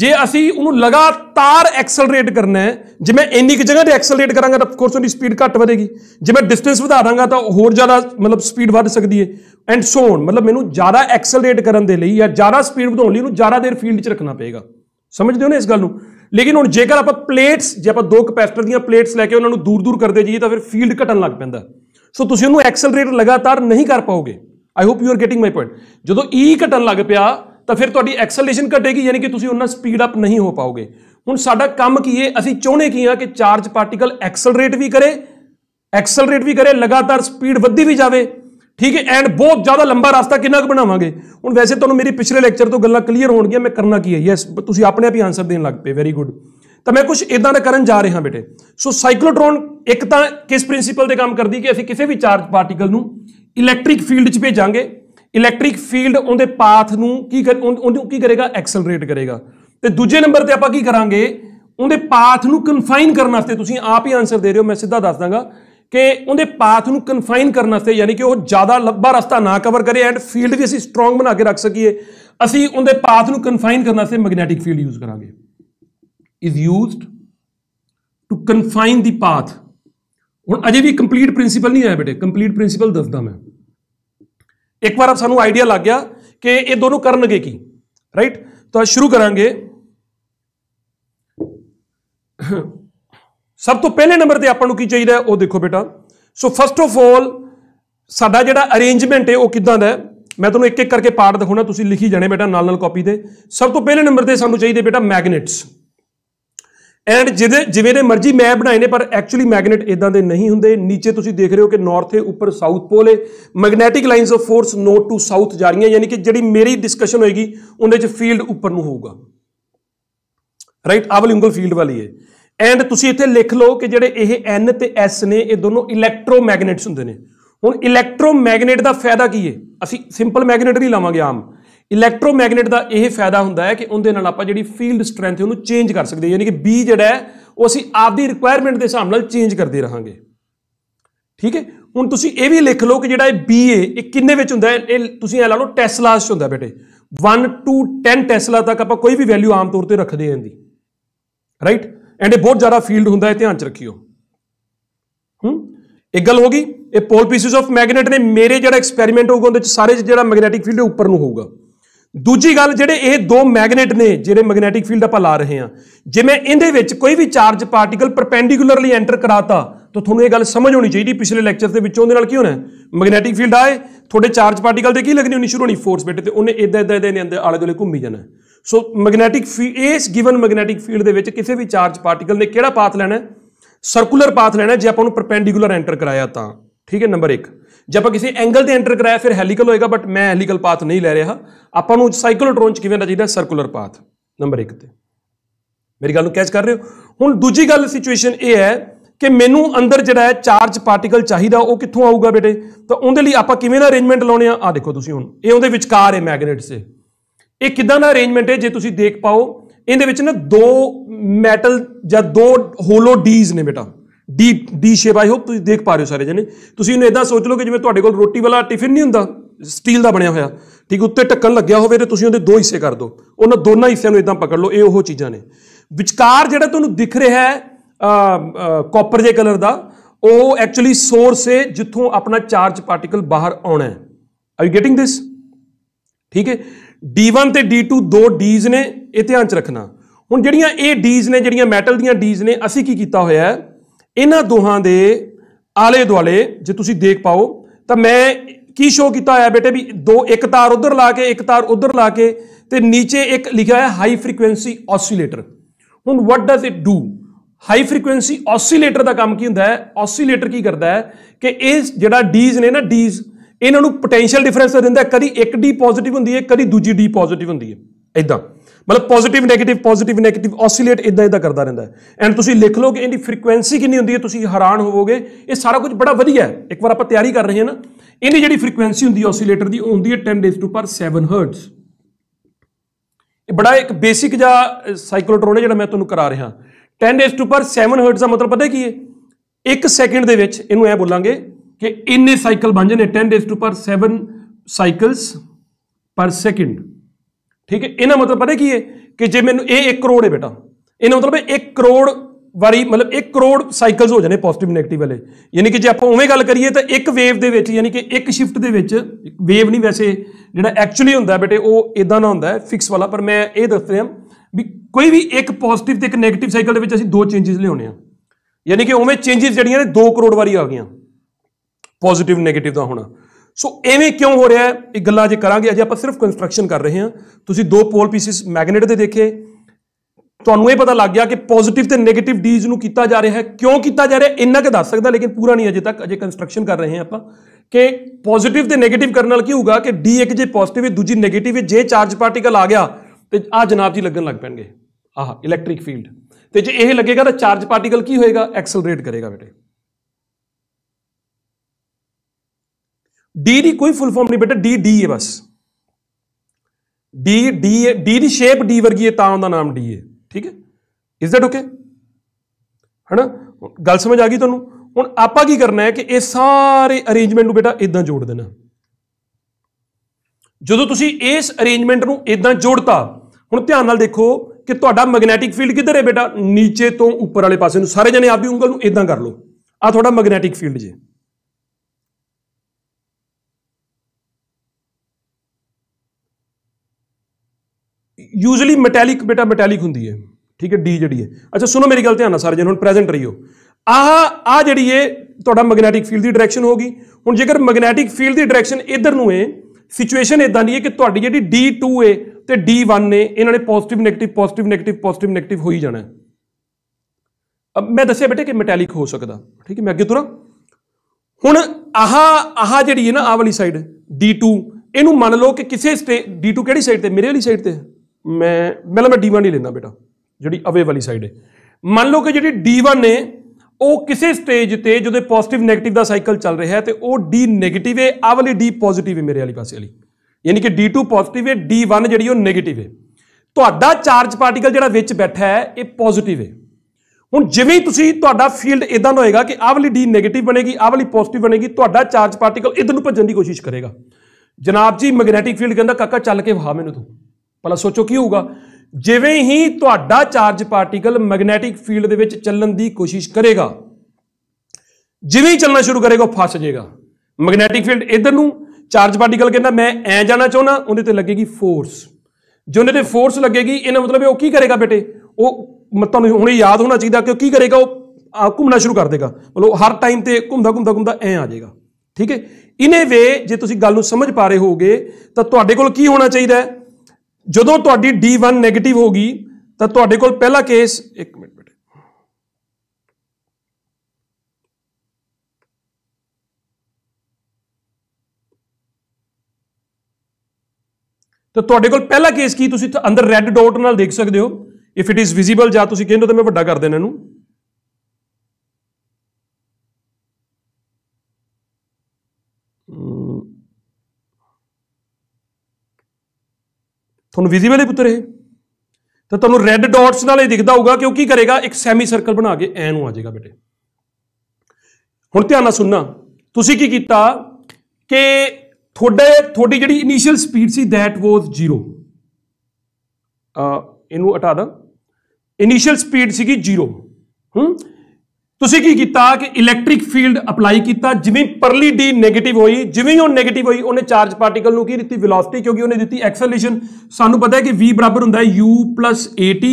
[SPEAKER 1] ਜੇ ਅਸੀਂ ਉਹਨੂੰ ਲਗਾਤਾਰ ਐਕਸਲਰੇਟ ਕਰਨਾ ਹੈ ਜੇ ਮੈਂ ਇੰਨੀ ਕਿ ਜਗ੍ਹਾ ਤੇ ਐਕਸਲਰੇਟ ਕਰਾਂਗਾ ਤਾਂ ਕੋਰਸ ਉਹਦੀ ਸਪੀਡ ਘੱਟ ਵਧੇਗੀ ਜੇ ਮੈਂ ਡਿਸਟੈਂਸ ਵਧਾ ਦਾਂਗਾ ਤਾਂ ਹੋਰ ਜ਼ਿਆਦਾ ਮਤਲਬ ਸਪੀਡ ਵੱਧ ਸਕਦੀ ਹੈ ਐਂਡ ਸੋ ਮਤਲਬ ਮੈਨੂੰ ਜ਼ਿਆਦਾ ਐਕਸਲਰੇਟ ਕਰਨ ਦੇ ਲਈ ਜਾਂ ਜ਼ਿਆਦਾ ਸਪੀਡ ਵਧਾਉਣ ਲਈ ਉਹਨੂੰ ਜ਼ਿਆਦਾ ਦੇਰ ਫੀਲਡ 'ਚ ਰੱਖਣਾ ਪਏਗਾ ਸਮਝਦੇ ਹੋ ਨਾ ਇਸ ਗੱਲ ਨੂੰ ਲੇਕਿਨ ਹੁਣ ਜੇਕਰ ਆਪਾਂ ਪਲੇਟਸ ਜੇ ਆਪਾਂ ਦੋ ਕੈਪੈਸਟਰ ਦੀਆਂ ਪਲੇਟਸ ਲੈ ਕੇ ਉਹਨਾਂ ਨੂੰ ਦੂਰ-ਦੂਰ ਕਰਦੇ ਜਾਈਏ ਤਾਂ ਫਿਰ ਫੀਲਡ ਘਟਣ ਲੱਗ ਪੈਂਦਾ ਸੋ ਤੁਸੀਂ ਉਹਨੂੰ ਐਕਸਲਰੇਟ ਲਗਾਤਾਰ ਨਹੀਂ ਕਰ ਪਾਓਗੇ I hope you are getting my point ਜਦੋਂ E ਘਟਣ ਲੱਗ ਪਿਆ ਤਾਂ ਫਿਰ ਤੁਹਾਡੀ ਐਕਸਲਰੇਸ਼ਨ ਘਟੇਗੀ ਯਾਨੀ ਕਿ ਤੁਸੀਂ ਉਹਨਾਂ ਸਪੀਡ ਅਪ ਨਹੀਂ ਹੋ ਪਾਓਗੇ ਹੁਣ ਸਾਡਾ ਕੰਮ ਕੀ ਹੈ ਅਸੀਂ ਚਾਹੁੰਦੇ ਕੀ ਆ ਕਿ ਚਾਰਜ ਪਾਰਟੀਕਲ ਐਕਸਲਰੇਟ ਵੀ ਕਰੇ ਐਕਸਲਰੇਟ ਵੀ ਕਰੇ ਲਗਾਤਾਰ ਸਪੀਡ ਵੱਧਦੀ ਵੀ ਜਾਵੇ ਠੀਕ ਹੈ ਐਂਡ ਬਹੁਤ ਜ਼ਿਆਦਾ ਲੰਬਾ ਰਸਤਾ ਕਿੰਨਾ ਕੁ ਬਣਾਵਾਂਗੇ ਹੁਣ ਵੈਸੇ ਤੁਹਾਨੂੰ ਮੇਰੀ ਪਿਛਲੇ ਲੈਕਚਰ ਤੋਂ ਗੱਲਾਂ ਕਲੀਅਰ ਹੋਣਗੀਆਂ ਮੈਂ ਕਰਨਾ ਕੀ ਹੈ ਯੈਸ ਤੁਸੀਂ ਆਪਣੇ ਆਪ ਹੀ ਆਨਸਰ ਦੇਣ ਲੱਗ ਪਏ ਵੈਰੀ ਗੁੱਡ ਤਾਂ ਮੈਂ ਕੁਝ ਇਦਾਂ ਦਾ ਕਰਨ ਜਾ ਰਿਹਾ ਬੇਟੇ ਸੋ ਸਾਈਕਲੋਟ੍ਰੋਨ ਇੱਕ ਤਾਂ ਕਿਸ ਪ੍ਰਿੰਸੀਪਲ ਤੇ ਕੰਮ ਕਰਦੀ ਕਿ ਅਸੀਂ ਕਿਸੇ ਵੀ ਚਾਰਜ ਪਾਰਟੀਕਲ ਨੂੰ ਇਲੈਕਟ੍ਰਿਕ ਫੀਲਡ 'ਚ ਭੇਜਾਂਗੇ ਇਲੈਕਟ੍ਰਿਕ ਫੀਲਡ ਉਹਦੇ ਪਾਥ ਨੂੰ ਕੀ ਉਹਨੂੰ ਕੀ ਕਰੇਗਾ ਐਕਸਲਰੇਟ ਕਰੇਗਾ ਤੇ ਦੂਜੇ ਨੰਬਰ ਤੇ ਆਪਾਂ ਕੀ ਕਰਾਂਗੇ ਉਹਦੇ ਪਾਥ ਨੂੰ ਕਨਫਾਈਨ ਕਰਨ ਵਾਸਤੇ ਤੁਸੀਂ ਆਪ ਹੀ ਆਨਸਰ ਦੇ ਰਹੇ ਹੋ ਮੈਂ ਸਿੱਧਾ ਦੱਸ ਦਾਂਗਾ ਕਿ ਉਹਦੇ ਪਾਥ ਨੂੰ ਕਨਫਾਈਨ ਕਰਨ ਵਾਸਤੇ ਯਾਨੀ ਕਿ ਉਹ ਜ਼ਿਆਦਾ ਲੰਬਾ ਰਸਤਾ ਨਾ ਕਵਰ ਕਰੇ ਐਂਡ ਫੀਲਡ ਵੀ ਅਸੀਂ ਸਟਰੋਂਗ ਬਣਾ ਕੇ ਰੱਖ ਸਕੀਏ ਅਸੀਂ ਉਹਦੇ ਪਾਥ ਨੂੰ ਕਨਫਾਈਨ ਕਰਨ ਵਾਸਤੇ ਮੈਗਨੈਟਿਕ ਫੀਲਡ ਯੂਜ਼ ਕਰਾਂਗੇ is used to confine the path ਹੁਣ ਅਜੇ ਵੀ ਕੰਪਲੀਟ ਪ੍ਰਿੰਸੀਪਲ ਨਹੀਂ ਆਇਆ ਬੇਟੇ ਕੰਪਲੀਟ ਪ੍ਰਿੰਸੀਪਲ ਦੱਸਦਾ ਮੈਂ ਇੱਕ ਵਾਰ ਆਪ ਸਾਨੂੰ ਆਈਡੀਆ ਲੱਗ ਗਿਆ ਕਿ ਇਹ ਦੋਨੋਂ ਕਰਨਗੇ ਕੀ ਰਾਈਟ ਤਾਂ ਸ਼ੁਰੂ ਕਰਾਂਗੇ ਸਭ ਤੋਂ ਪਹਿਲੇ ਨੰਬਰ ਤੇ ਆਪਾਂ ਨੂੰ ਕੀ ਚਾਹੀਦਾ ਉਹ ਦੇਖੋ ਬੇਟਾ ਸੋ ਫਸਟ ਆਫ ਆਲ ਸਾਡਾ ਜਿਹੜਾ ਅਰੇਂਜਮੈਂਟ ਹੈ ਉਹ ਕਿਦਾਂ ਦਾ ਹੈ ਮੈਂ ਤੁਹਾਨੂੰ ਇੱਕ ਇੱਕ ਕਰਕੇ ਪਾਰਟ ਦਿਖਾਉਣਾ ਤੁਸੀਂ ਲਿਖੀ ਜਾਣੇ ਬੇਟਾ ਨਾਲ ਨਾਲ ਕਾਪੀ ਤੇ ਸਭ ਤੋਂ ਪਹਿਲੇ ਨੰਬਰ ਤੇ ਸਾਨੂੰ ਚਾਹੀਦੇ ਬੇਟਾ ਮੈਗਨੇਟਸ ਐਂਡ ਜਿਹਦੇ ਜਿਵੇਂ ਦੇ ਮਰਜ਼ੀ ਮੈਂ ਬਣਾਏ ਨੇ ਪਰ ਐਕਚੁਅਲੀ ਮੈਗਨੇਟ ਇਦਾਂ ਦੇ ਨਹੀਂ ਹੁੰਦੇ ਨੀਚੇ ਤੁਸੀਂ ਦੇਖ ਰਹੇ ਹੋ ਕਿ ਨਾਰਥ ਹੈ ਉੱਪਰ ਸਾਊਥ ਪੋਲ ਹੈ magnetic lines of force north to south ਜਾ ਰਹੀਆਂ ਯਾਨੀ ਕਿ ਜਿਹੜੀ ਮੇਰੀ ਡਿਸਕਸ਼ਨ ਹੋਏਗੀ ਉਹਦੇ ਚ ਫੀਲਡ ਉੱਪਰ ਨੂੰ ਹੋਊਗਾ ਰਾਈਟ ਆਵਲ ਐਂਗਲ ਫੀਲਡ ਵਾਲੀ ਹੈ ਐਂਡ ਤੁਸੀਂ ਇੱਥੇ ਲਿਖ ਲਓ ਕਿ ਜਿਹੜੇ ਇਹ N ਤੇ S ਨੇ ਇਹ ਦੋਨੋਂ ਇਲੈਕਟ੍ਰੋਮੈਗਨੇਟਸ ਹੁੰਦੇ ਨੇ ਹੁਣ ਇਲੈਕਟ੍ਰੋਮੈਗਨੇਟ ਦਾ ਫਾਇਦਾ ਕੀ ਹੈ ਅਸੀਂ ਸਿੰਪਲ ਮੈਗਨੇਟ ਨਹੀਂ ਲਾਵਾਂਗੇ ਆਮ ਇਲੈਕਟ੍ਰੋਮੈਗਨੇਟ ਦਾ ਇਹ ਫਾਇਦਾ ਹੁੰਦਾ ਹੈ ਕਿ ਉਹਦੇ ਨਾਲ ਆਪਾਂ ਜਿਹੜੀ ਫੀਲਡ ਸਟਰੈਂਥ ਹੈ ਉਹਨੂੰ ਚੇਂਜ ਕਰ ਸਕਦੇ ਹਾਂ ਯਾਨੀ ਕਿ B ਜਿਹੜਾ ਹੈ ਉਹ ਅਸੀਂ ਆਪਦੀ ਰਿਕੁਆਇਰਮੈਂਟ ਦੇ ਹਿਸਾਬ ਨਾਲ ਚੇਂਜ ਕਰਦੇ ਰਹਾਂਗੇ ਠੀਕ ਹੈ ਹੁਣ ਤੁਸੀਂ ਇਹ ਵੀ ਲਿਖ ਲਓ ਕਿ ਜਿਹੜਾ ਇਹ ਬੀ ਹੈ ਇਹ ਕਿੰਨੇ ਵਿੱਚ ਹੁੰਦਾ ਹੈ ਇਹ ਤੁਸੀਂ ਇਹ ਲਾ ਲਓ ਟੈਸਲਾਸ 'ਚ ਹੁੰਦਾ ਬੇਟੇ 1 2 10 ਟੈਸਲਾ ਤੱਕ ਆਪਾਂ ਕੋਈ ਵੀ ਵੈਲਿਊ ਆਮ ਤੌਰ ਤੇ ਰੱਖਦੇ ਆਂ ਦੀ ਰਾਈਟ ਐਂਡ ਇਹ ਬਹੁਤ ਜ਼ਿਆਦਾ ਫੀਲਡ ਹੁੰਦਾ ਹੈ ਧਿਆਨ ਚ ਰੱਖਿਓ ਹੂੰ ਇੱਕ ਗੱਲ ਹੋ ਗਈ ਇਹ ਪੋਲ ਪੀਸਿਸ ਆਫ ਮੈਗਨੇਟ ਨੇ ਮੇਰੇ ਜਿਹੜਾ ਐਕਸਪੈਰੀਮੈਂਟ ਹੋਊਗਾ ਉਹਦੇ ਵਿੱਚ ਸਾਰੇ ਜਿਹੜਾ ਮੈਗਨੇਟਿਕ ਫੀਲਡ ਉੱਪਰ ਨੂੰ ਹੋਊਗਾ ਦੂਜੀ ਗੱਲ ਜਿਹੜੇ ਇਹ ਦੋ ਮੈਗਨੇਟ ਨੇ ਜਿਹੜੇ ਮੈਗਨੇਟਿਕ ਫੀਲਡ ਆਪਾਂ ਲਾ ਰਹੇ ਹਾਂ ਜੇ ਮੈਂ ਇਹਦੇ ਵਿੱਚ ਕੋਈ ਵੀ ਚਾਰਜ ਪਾਰਟੀਕਲ ਪਰਪੈਂਡੀਕੂਲਰਲੀ ਐਂਟਰ ਕਰਾਤਾ ਤਾਂ ਤੁਹਾਨੂੰ ਇਹ ਗੱਲ ਸਮਝ ਹੋਣੀ ਚਾਹੀਦੀ ਪਿਛਲੇ ਲੈਕਚਰ ਦੇ ਵਿੱਚੋਂ ਉਹਦੇ ਨਾਲ ਕੀ ਹੋਣਾ ਮੈਗਨੈਟਿਕ ਫੀਲਡ ਆਏ ਤੁਹਾਡੇ ਚਾਰਜ ਪਾਰਟੀਕਲ ਤੇ ਕੀ ਲੱਗਣੀ ਹੋਣੀ ਸ਼ੁਰੂ ਹੋਣੀ ਫੋਰਸ ਬੇਟੇ ਤੇ ਉਹਨੇ ਇਦਾਂ ਇਦਾਂ ਇਹਦੇ ਅੰਦਰ ਆਲੇ ਦੁਆਲੇ ਘੁੰਮੀ ਜਾਣਾ ਸੋ ਮੈਗਨੈਟਿਕ ਇਸ ਗਿਵਨ ਮੈਗਨੈਟਿਕ ਫੀਲਡ ਦੇ ਵਿੱਚ ਕਿਸੇ ਵੀ ਚਾਰਜ ਪਾਰਟੀਕਲ ਨੇ ਕਿਹੜਾ ਪਾਥ ਲੈਣਾ ਸਰਕੂਲਰ ਪਾਥ ਲੈਣਾ ਜੇ ਆਪਾਂ ਉਹਨੂੰ ਪਰਪੈਂਡੀਕੂਲਰ ਐਂਟਰ ਕਰਾਇਆ ਤਾਂ ਠੀਕ ਹੈ ਨੰਬਰ 1 ਜੇ ਆਪਾਂ ਕਿਸੇ ਐਂਗਲ ਤੇ ਐਂਟਰ ਕਰਾਇਆ ਫਿਰ ਹੈਲੀਕਲ ਹੋਏਗਾ ਬਟ ਮੈਂ ਹੈਲੀਕਲ ਪਾਥ ਨਹੀਂ ਲੈ ਰਿਹਾ ਆਪਾਂ ਨੂੰ ਸਾਈਕਲੋਟ੍ਰੋਨ ਚ ਕਿਵੇਂ ਦਾ ਚਾਹੀਦਾ ਸਰਕੂਲਰ ਪਾਥ ਨੰਬਰ 1 ਤੇ ਮੇਰੀ ਗੱਲ ਨੂੰ ਕੈਚ ਕਰ ਰਹੇ ਹੋ ਹੁਣ ਦੂਜੀ ਗੱਲ ਸਿਚੁਏਸ਼ਨ ਇਹ ਹੈ ਕਿ ਮੈਨੂੰ ਅੰਦਰ ਜਿਹੜਾ ਹੈ ਚਾਰਜ ਪਾਰਟੀਕਲ ਚਾਹੀਦਾ ਉਹ ਕਿੱਥੋਂ ਆਊਗਾ ਬੇਟੇ ਤਾਂ ਉਹਦੇ ਲਈ ਆਪਾਂ ਕਿਵੇਂ ਦਾ ਅਰੇਂਜਮੈਂਟ ਲਾਉਣੇ ਆ ਆ ਦੇਖੋ ਤੁਸੀਂ ਹੁਣ ਇਹ ਉਹਦੇ ਵਿਚਕਾਰ ਹੈ ਮੈਗਨੇਟਸ ਦੇ ਇਹ ਕਿਦਾਂ ਦਾ ਅਰੇਂਜਮੈਂਟ ਹੈ ਜੇ ਤੁਸੀਂ ਦੇਖ ਪਾਓ ਇਹਦੇ ਵਿੱਚ ਨਾ ਦੋ ਮੈਟਲ ਜਾਂ ਦੋ ਹੋਲੋ ਡੀਜ਼ ਨੇ ਬੇਟਾ D D shape I hope ਤੁਸੀਂ ਦੇਖ ਪਾ ਰਹੇ ਹੋ ਸਾਰੇ ਜਣੇ ਤੁਸੀਂ ਇਹਨੂੰ ਇਦਾਂ ਸੋਚ ਲਓ ਕਿ ਜਿਵੇਂ ਤੁਹਾਡੇ ਕੋਲ ਰੋਟੀ ਵਾਲਾ ਟਿਫਿਨ ਨਹੀਂ ਹੁੰਦਾ ਸਟੀਲ ਦਾ ਬਣਿਆ ਹੋਇਆ ਠੀਕ ਉੱਤੇ ਟੱਕਣ ਲੱਗਿਆ ਹੋਵੇ ਤੇ ਤੁਸੀਂ ਉਹਦੇ ਦੋ ਹਿੱਸੇ ਕਰ ਦਿਓ ਉਹਨਾਂ ਦੋਨਾਂ ਹਿੱਸਿਆਂ ਨੂੰ ਇਦਾਂ ਪਕੜ ਲਓ ਇਹ ਉਹ ਚੀਜ਼ਾਂ ਨੇ ਵਿਚਕਾਰ ਜਿਹੜਾ ਤੁਹਾਨੂੰ ਦਿਖ ਰਿਹਾ ਹੈ ਕਾਪਰ ਜੇ ਕਲਰ ਦਾ ਉਹ ਐਕਚੁਅਲੀ ਸੋਰਸ ਹੈ ਜਿੱਥੋਂ ਆਪਣਾ ਚਾਰਜ ਪਾਰਟੀਕਲ ਬਾਹਰ ਆਉਣਾ ਹੈ ਆਰ ਯੂ ਗੈਟਿੰਗ ਥਿਸ ਠੀਕ ਹੈ D1 ਤੇ D2 ਦੋ Ds ਨੇ ਇਹ ਧਿਆਨ ਚ ਰੱਖਣਾ ਹੁਣ ਜਿਹੜੀਆਂ ਇਹ Ds ਨੇ ਜਿਹੜੀਆਂ ਮੈਟਲ ਦੀਆਂ Ds ਨੇ ਅਸੀਂ ਕੀ ਕੀਤਾ ਹੋਇਆ ਹੈ ਇਹਨਾਂ ਦੋਹਾਂ ਦੇ ਆਲੇ ਦੁਆਲੇ ਜੇ ਤੁਸੀਂ ਦੇਖ ਪਾਓ ਤਾਂ ਮੈਂ ਕੀ ਸ਼ੋ ਕੀਤਾ ਹੋਇਆ ਬੇਟੇ ਵੀ ਦੋ ਇੱਕ ਤਾਰ ਉਧਰ ਲਾ ਕੇ ਇੱਕ ਤਾਰ ਉਧਰ ਲਾ ਕੇ ਤੇ ਨੀਚੇ ਇੱਕ ਲਿਖਿਆ ਹੋਇਆ ਹਾਈ ਫ੍ਰੀਕੁਐਂਸੀ ਆਸੀਲੇਟਰ ਹੁਣ what does it do high frequency oscillator ਦਾ ਕੰਮ ਕੀ ਹੁੰਦਾ ਹੈ ਆਸੀਲੇਟਰ ਕੀ ਕਰਦਾ ਹੈ ਕਿ ਇਹ ਜਿਹੜਾ ਡੀਜ਼ ਨੇ ਨਾ ਡੀਜ਼ ਇਹਨਾਂ ਨੂੰ ਪੋਟੈਂਸ਼ੀਅਲ ਡਿਫਰੈਂਸ ਦਿੰਦਾ ਕਦੀ ਇੱਕ ਡੀ ਪੋਜ਼ਿਟਿਵ ਹੁੰਦੀ ਹੈ ਕਦੀ ਦੂਜੀ ਡੀ ਪੋਜ਼ਿਟਿਵ ਹੁੰਦੀ ਹੈ ਇਦਾਂ ਮਤਲਬ positive negative positive negative oscillate ਇਦਾਂ ਇਦਾਂ ਕਰਦਾ ਰਹਿੰਦਾ ਹੈ ਐਂਡ ਤੁਸੀਂ ਲਿਖ ਲਓਗੇ ਇਹਦੀ ਫ੍ਰੀਕੁਐਂਸੀ ਕਿੰਨੀ ਹੁੰਦੀ ਹੈ ਤੁਸੀਂ ਹੈਰਾਨ ਹੋਵੋਗੇ ਇਹ ਸਾਰਾ ਕੁਝ ਬੜਾ ਵਧੀਆ ਹੈ ਇੱਕ ਵਾਰ ਆਪਾਂ ਤਿਆਰੀ ਕਰ ਰਹੇ ਹਾਂ ਨਾ ਇਹਦੀ ਜਿਹੜੀ ਫ੍ਰੀਕੁਐਂਸੀ ਹੁੰਦੀ ਹੈ ਆਸੀਲੇਟਰ ਦੀ ਹੁੰਦੀ ਹੈ 10 ਡੇਸ ਟੂ ਪਰ 7 ਹਰਟਜ਼ ਇਹ ਬੜਾ ਇੱਕ ਬੇਸਿਕ ਜਿਹਾ ਸਾਈਕਲੋਟ੍ਰੋਨ ਹੈ ਜਿਹੜਾ ਮੈਂ ਤੁਹਾਨੂੰ ਕਰਾ ਰਿਹਾ 10 ਰੇਜ਼ ਟੂ ਪਰ 7 ਹਰਟਜ਼ ਦਾ ਮਤਲਬ ਪਤਾ ਕੀ ਹੈ 1 ਸੈਕਿੰਡ ਦੇ ਵਿੱਚ ਇਹਨੂੰ ਐ ਬੋਲਾਂਗੇ ਕਿ ਇੰਨੇ ਸਾਈਕਲ ਬਣ ਜਾਂਦੇ 10 ਰੇਜ਼ ਟੂ ਪਰ 7 ਸਾਈਕਲਸ ਪਰ ਸੈਕਿੰਡ ਠੀਕ ਹੈ ਇਹਨਾਂ ਮਤਲਬ ਪਤਾ ਕੀ ਹੈ ਕਿ ਜੇ ਮੈਨੂੰ ਇਹ 1 ਕਰੋੜ ਹੈ ਬੇਟਾ ਇਹਨਾਂ ਮਤਲਬ ਹੈ 1 ਕਰੋੜ ਵਾਰੀ ਮਤਲਬ 1 ਕਰੋੜ ਸਾਈਕਲਸ ਹੋ ਜਾਣੇ ਪੋਜ਼ਿਟਿਵ 네ਗੇਟਿਵ ਵਾਲੇ ਯਾਨੀ ਕਿ ਜੇ ਆਪਾਂ ਉਵੇਂ ਗੱਲ ਕਰੀਏ ਤਾਂ ਇੱਕ ਵੇਵ ਦੇ ਵਿੱਚ ਯਾਨੀ ਕਿ ਇੱਕ ਸ਼ਿਫਟ ਦੇ ਵਿੱਚ ਵੇਵ ਨਹੀਂ ਵੈਸੇ ਜਿਹੜਾ ਐਕਚੁਅਲੀ ਹੁੰਦਾ ਬੇਟੇ ਉਹ ਇਦਾਂ ਦਾ ਹੁੰਦਾ ਫਿਕਸ ਵਾਲਾ ਪਰ ਮੈਂ ਇਹ ਦੱਸ ਰਿਹਾ ਵੀ ਕੋਈ ਵੀ ਇੱਕ ਪੋਜ਼ਿਟਿਵ ਤੇ ਇੱਕ ਨੈਗੇਟਿਵ ਸਾਈਕਲ ਦੇ ਵਿੱਚ ਅਸੀਂ ਦੋ ਚੇਂਜਸ ਲਿਆਉਣੇ ਆ ਯਾਨੀ ਕਿ ਉਵੇਂ ਚੇਂਜਸ ਜਿਹੜੀਆਂ ਨੇ 2 ਕਰੋੜ ਵਾਰੀ ਆ ਗਈਆਂ ਪੋਜ਼ਿਟਿਵ ਨੈਗੇਟਿਵ ਦਾ ਹੋਣਾ ਸੋ ਐਵੇਂ ਕਿਉਂ ਹੋ ਰਿਹਾ ਹੈ ਇਹ ਗੱਲਾਂ ਜੇ ਕਰਾਂਗੇ ਅਜੇ ਆਪਾਂ ਸਿਰਫ ਕੰਸਟਰਕਸ਼ਨ ਕਰ ਰਹੇ ਹਾਂ ਤੁਸੀਂ ਦੋ ਪੋਲ ਪੀਸਿਸ ਮੈਗਨੇਟ ਦੇ ਦੇਖੇ ਤੁਹਾਨੂੰ ਇਹ ਪਤਾ ਲੱਗ ਗਿਆ ਕਿ ਪੋਜ਼ਿਟਿਵ ਤੇ ਨੈਗੇਟਿਵ ਡੀਜ਼ ਨੂੰ ਕੀਤਾ ਜਾ ਰਿਹਾ ਹੈ ਕਿਉਂ ਕੀਤਾ ਜਾ ਰਿਹਾ ਇੰਨਾ ਕਿ ਦੱਸ ਸਕਦਾ ਲੇਕਿਨ ਪੂਰਾ ਨਹੀਂ ਅਜੇ ਤੱਕ ਅਜੇ ਕੰਸਟਰਕਸ਼ਨ ਕਰ ਰਹੇ ਹਾਂ ਆਪਾਂ ਕਿ ਪੋਜ਼ਿਟਿਵ ਤੇ ਨੈਗੇਟਿਵ ਕਰਨ ਨਾਲ ਕੀ ਹੋਊਗਾ ਕਿ ਡੀ ਇੱਕ ਜੇ ਪੋਜ਼ਿਟਿਵ ਹੈ ਦੂਜੀ ਨੈਗੇਟਿਵ ਹੈ ਜੇ ਚਾਰਜ ਪਾਰਟੀਕਲ ਆ ਗਿਆ ਤੇ ਆ ਜਨਾਬ ਜੀ ਲੱਗਣ ਲੱਗ ਪੈਣਗੇ ਆਹ ਇਲੈਕਟ੍ਰਿਕ ਫੀਲਡ ਤੇ ਜੇ ਇਹ ਲੱਗੇਗਾ ਤਾਂ ਚਾਰਜ ਪਾਰਟੀਕਲ ਕੀ ਹੋਏਗਾ ਐਕਸਲਰੇਟ ਕਰੇਗਾ ਬੇਟੇ ਡੀ ਦੀ ਕੋਈ ਫੁੱਲ ਫਾਰਮ ਨਹੀਂ ਬੇਟਾ ਡੀ ਡੀ ਹੈ ਬਸ ਡੀ ਡੀ ਡੀ ਦੀ ਸ਼ੇਪ ਡੀ ਵਰਗੀ ਹੈ ਤਾਂ ਉਹਦਾ ਨਾਮ ਡੀ ਹੈ ਠੀਕ ਹੈ ਇਜ਼ ਦੈਟ ਓਕੇ ਹਨਾ ਗੱਲ ਸਮਝ ਆ ਗਈ ਤੁਹਾਨੂੰ ਹੁਣ ਆਪਾਂ ਕੀ ਕਰਨਾ ਹੈ ਕਿ ਇਹ ਸਾਰੇ ਅਰੇਂਜਮੈਂਟ ਨੂੰ ਬੇਟਾ ਇਦਾਂ ਜੋੜ ਦੇਣਾ ਜਦੋਂ ਤੁਸੀਂ ਇਸ ਅਰੇਂਜਮੈਂਟ ਨੂੰ ਇਦਾਂ ਜੋੜਤਾ ਹੁਣ ਧਿਆਨ ਨਾਲ ਦੇਖੋ ਕਿ ਤੁਹਾਡਾ ਮੈਗਨੈਟਿਕ ਫੀਲਡ ਕਿੱਧਰ ਹੈ ਬੇਟਾ ਨੀਚੇ ਤੋਂ ਉੱਪਰ ਵਾਲੇ ਪਾਸੇ ਨੂੰ ਸਾਰੇ ਜਣੇ ਆਪਦੀ ਉਂਗਲ ਨੂੰ ਇਦਾਂ ਕਰ ਲਓ ਆ ਤੁਹਾਡਾ ਮੈਗਨੈਟਿਕ ਫੀਲਡ ਜੇ ਯੂਜੂਲੀ ਮੈਟੈਲਿਕ ਬੇਟਾ ਮੈਟੈਲਿਕ ਹੁੰਦੀ ਹੈ ਠੀਕ ਹੈ ਡੀ ਜਿਹੜੀ ਹੈ ਅੱਛਾ ਸੁਣੋ ਮੇਰੀ ਗੱਲ ਧਿਆਨ ਨਾਲ ਸਾਰੇ ਜਣੇ ਹੁਣ ਪ੍ਰੈਜ਼ੈਂਟ ਰਹੀਓ ਆਹ ਆ ਜਿਹੜੀ ਹੈ ਤੁਹਾਡਾ ਮੈਗਨੈਟਿਕ ਫੀਲਡ ਦੀ ਡਾਇਰੈਕਸ਼ਨ ਹੋਗੀ ਹੁਣ ਜੇਕਰ ਮੈਗਨੈਟਿਕ ਫੀਲਡ ਦੀ ਡਾਇਰੈਕਸ਼ਨ ਇਧਰ ਨੂੰ ਹੈ ਸਿਚੁਏਸ਼ਨ ਇਦਾਂ ਦੀ ਹੈ ਕਿ ਤੁਹਾਡੀ ਜਿਹੜੀ D2 ਏ ਤੇ D1 ਨੇ ਇਹਨਾਂ ਨੇ positive negative positive negative positive negative ਹੋ ਹੀ ਜਾਣਾ ਅਬ ਮੈਂ ਦੱਸਿਆ ਬੇਟੇ ਕਿ ਮੈਟੈਲਿਕ ਹੋ ਸਕਦਾ ਠੀਕ ਹੈ ਮੈਂ ਅੱਗੇ ਤੁਰਾਂ ਹੁਣ ਆਹ ਆਹ ਜਿਹੜੀ ਹੈ ਨਾ ਆ ਵਾਲੀ ਸਾਈਡ D2 ਇਹਨੂੰ ਮੰਨ ਲਓ ਕਿ ਕਿਸੇ ਸਟੇ D2 ਕਿਹੜੀ ਸਾਈਡ ਤੇ ਮੇਰੇ ਵਾਲੀ ਸਾਈਡ ਤੇ ਮੈਂ ਲਾ ਮੈਂ D1 ਹੀ ਲੈਣਾ ਬੇਟਾ ਜਿਹੜੀ ਅਵੇ ਵਾਲੀ ਸਾਈਡ ਹੈ ਮੰਨ ਲਓ ਕਿ ਜਿਹੜੀ D1 ਨੇ ਉਹ ਕਿਸੇ ਸਟੇਜ ਤੇ ਜਦੋਂ ਪੋਜ਼ਿਟਿਵ 네ਗੇਟਿਵ ਦਾ ਸਾਈਕਲ ਚੱਲ ਰਿਹਾ ਹੈ ਤੇ ਉਹ D 네ਗੇਟਿਵ ਹੈ ਆ ਵਾਲੀ D ਪੋਜ਼ਿਟਿਵ ਹੈ ਮੇਰੇ ਵਾਲੀ ਪਾਸੇ ਵਾਲੀ ਯਾਨੀ ਕਿ D2 ਪੋਜ਼ਿਟਿਵ ਹੈ D1 ਜਿਹੜੀ ਉਹ 네ਗੇਟਿਵ ਹੈ ਤੁਹਾਡਾ ਚਾਰਜ ਪਾਰਟੀਕਲ ਜਿਹੜਾ ਵਿੱਚ ਬੈਠਾ ਹੈ ਇਹ ਪੋਜ਼ਿਟਿਵ ਹੈ ਹੁਣ ਜਿਵੇਂ ਤੁਸੀਂ ਤੁਹਾਡਾ ਫੀਲਡ ਇਦਾਂ ਦਾ ਹੋਏਗਾ ਕਿ ਆ ਵਾਲੀ D 네ਗੇਟਿਵ ਬਣੇਗੀ ਆ ਵਾਲੀ ਪੋਜ਼ਿਟਿਵ ਬਣੇਗੀ ਤੁਹਾਡਾ ਚਾਰਜ ਪਾਰਟੀਕਲ ਇਧਰ ਨੂੰ ਭੱਜਣ ਦੀ ਕੋਸ਼ਿਸ਼ ਕਰੇਗਾ ਜਨਾਬ ਜੀ ਮੈਗਨੈਟਿਕ ਫੀਲਡ ਕਹਿੰਦਾ ਕਾਕਾ ਚੱਲ ਕੇ ਵਹਾ ਮੈਨੂੰ ਤੂੰ ਪਹਿਲਾਂ ਸੋਚੋ ਕੀ ਹੋਊਗਾ ਜਿਵੇਂ ਹੀ ਤੁਹਾਡਾ ਚਾਰਜ ਪਾਰਟੀਕਲ ਮੈਗਨੈਟਿਕ ਫੀਲਡ ਦੇ ਵਿੱਚ ਚੱਲਣ ਦੀ ਕੋਸ਼ਿਸ਼ ਕਰੇਗਾ ਜਿਵੇਂ ਹੀ ਚੱਲਣਾ ਸ਼ੁਰੂ ਕਰੇਗਾ ਫਸ ਜਾਏਗਾ ਮੈਗਨੈਟਿਕ ਫੀਲਡ ਇਧਰ ਨੂੰ ਚਾਰਜ ਪਾਰਟੀਕਲ ਕਹਿੰਦਾ ਮੈਂ ਐ ਜਾਣਾ ਚਾਹੁੰਦਾ ਉਹਦੇ ਤੇ ਲੱਗੇਗੀ ਫੋਰਸ ਜੋ ਉਹਦੇ ਤੇ ਫੋਰਸ ਲੱਗੇਗੀ ਇਹਨਾਂ ਮਤਲਬ ਉਹ ਕੀ ਕਰੇਗਾ ਬੇਟੇ ਉਹ ਤੁਹਾਨੂੰ ਹੁਣੇ ਯਾਦ ਹੋਣਾ ਚਾਹੀਦਾ ਕਿ ਉਹ ਕੀ ਕਰੇਗਾ ਉਹ ਘੁੰਮਣਾ ਸ਼ੁਰੂ ਕਰ ਦੇਗਾ ਮਤਲਬ ਹਰ ਟਾਈਮ ਤੇ ਘੁੰਮਦਾ ਘੁੰਮਦਾ ਘੁੰਮਦਾ ਐ ਆ ਜਾਏਗਾ ਠੀਕ ਹੈ ਇਨੇ ਵੇ ਜੇ ਤੁਸੀਂ ਗੱਲ ਨੂੰ ਸਮਝ ਪਾ ਰਹੇ ਹੋਗੇ ਤਾਂ ਤੁਹਾਡੇ ਕੋਲ ਕੀ ਹੋਣਾ ਚਾਹੀਦਾ ਹੈ ਜਦੋਂ ਤੁਹਾਡੀ D1 ਨੈਗੇਟਿਵ ਹੋ ਗਈ ਤਾਂ ਤੁਹਾਡੇ ਕੋਲ ਪਹਿਲਾ ਕੇਸ 1 ਮਿੰਟ ਬੇਟੇ ਤਾਂ ਤੁਹਾਡੇ ਕੋਲ ਪਹਿਲਾ ਕੇਸ ਕੀ ਤੁਸੀਂ ਅੰਦਰ ਰੈੱਡ ਡਾਟ ਨਾਲ ਦੇਖ ਸਕਦੇ ਹੋ ਇਫ ਇਟ ਇਜ਼ ਵਿਜ਼ੀਬਲ ਜਾਂ ਤੁਸੀਂ ਕਹਿੰਦੇ ਹੋ ਤਾਂ ਮੈਂ ਵੱਡਾ ਕਰ ਦੇਣਾ ਇਹਨੂੰ ਤੁਹਾਨੂੰ ਵਿਜ਼ੀਬਲ ਹੀ ਪੁੱਤਰ ਇਹ ਤਾਂ ਤੁਹਾਨੂੰ ਰੈੱਡ ਡਾਟਸ ਨਾਲ ਇਹ ਦਿਖਦਾ ਹੋਊਗਾ ਕਿ ਉਹ ਕੀ ਕਰੇਗਾ ਇੱਕ ਸੈਮੀ ਸਰਕਲ ਬਣਾ ਕੇ ਐ ਨੂੰ ਆ ਜਾਏਗਾ ਬੇਟੇ ਹੁਣ ਧਿਆਨ ਨਾਲ ਸੁਣਨਾ ਤੁਸੀਂ ਕੀ ਕੀਤਾ ਕਿ ਤੁਹਾਡੇ ਤੁਹਾਡੀ ਜਿਹੜੀ ਇਨੀਸ਼ੀਅਲ ਸਪੀਡ ਸੀ ਥੈਟ ਵਾਸ 0 ਅ ਇਹਨੂੰ ਹਟਾ ਦਾਂ ਇਨੀਸ਼ੀਅਲ ਸਪੀਡ ਸੀਗੀ 0 ਹੂੰ ਤੁਸੀਂ ਕੀ ਕੀਤਾ ਕਿ ਇਲੈਕਟ੍ਰਿਕ ਫੀਲਡ ਅਪਲਾਈ ਕੀਤਾ ਜਿਵੇਂ ਪਰਲੀ ਡੀ 네ਗੇਟਿਵ ਹੋਈ ਜਿਵੇਂ ਉਹ 네ਗੇਟਿਵ ਹੋਈ ਉਹਨੇ ਚਾਰਜ ਪਾਰਟੀਕਲ ਨੂੰ ਕੀ ਦਿੱਤੀ ਵੈਲੋਸਿਟੀ ਕਿਉਂਕਿ ਉਹਨੇ ਦਿੱਤੀ ਐਕਸਲਰੇਸ਼ਨ ਸਾਨੂੰ ਪਤਾ ਹੈ ਕਿ v ਬਰਾਬਰ ਹੁੰਦਾ ਹੈ u at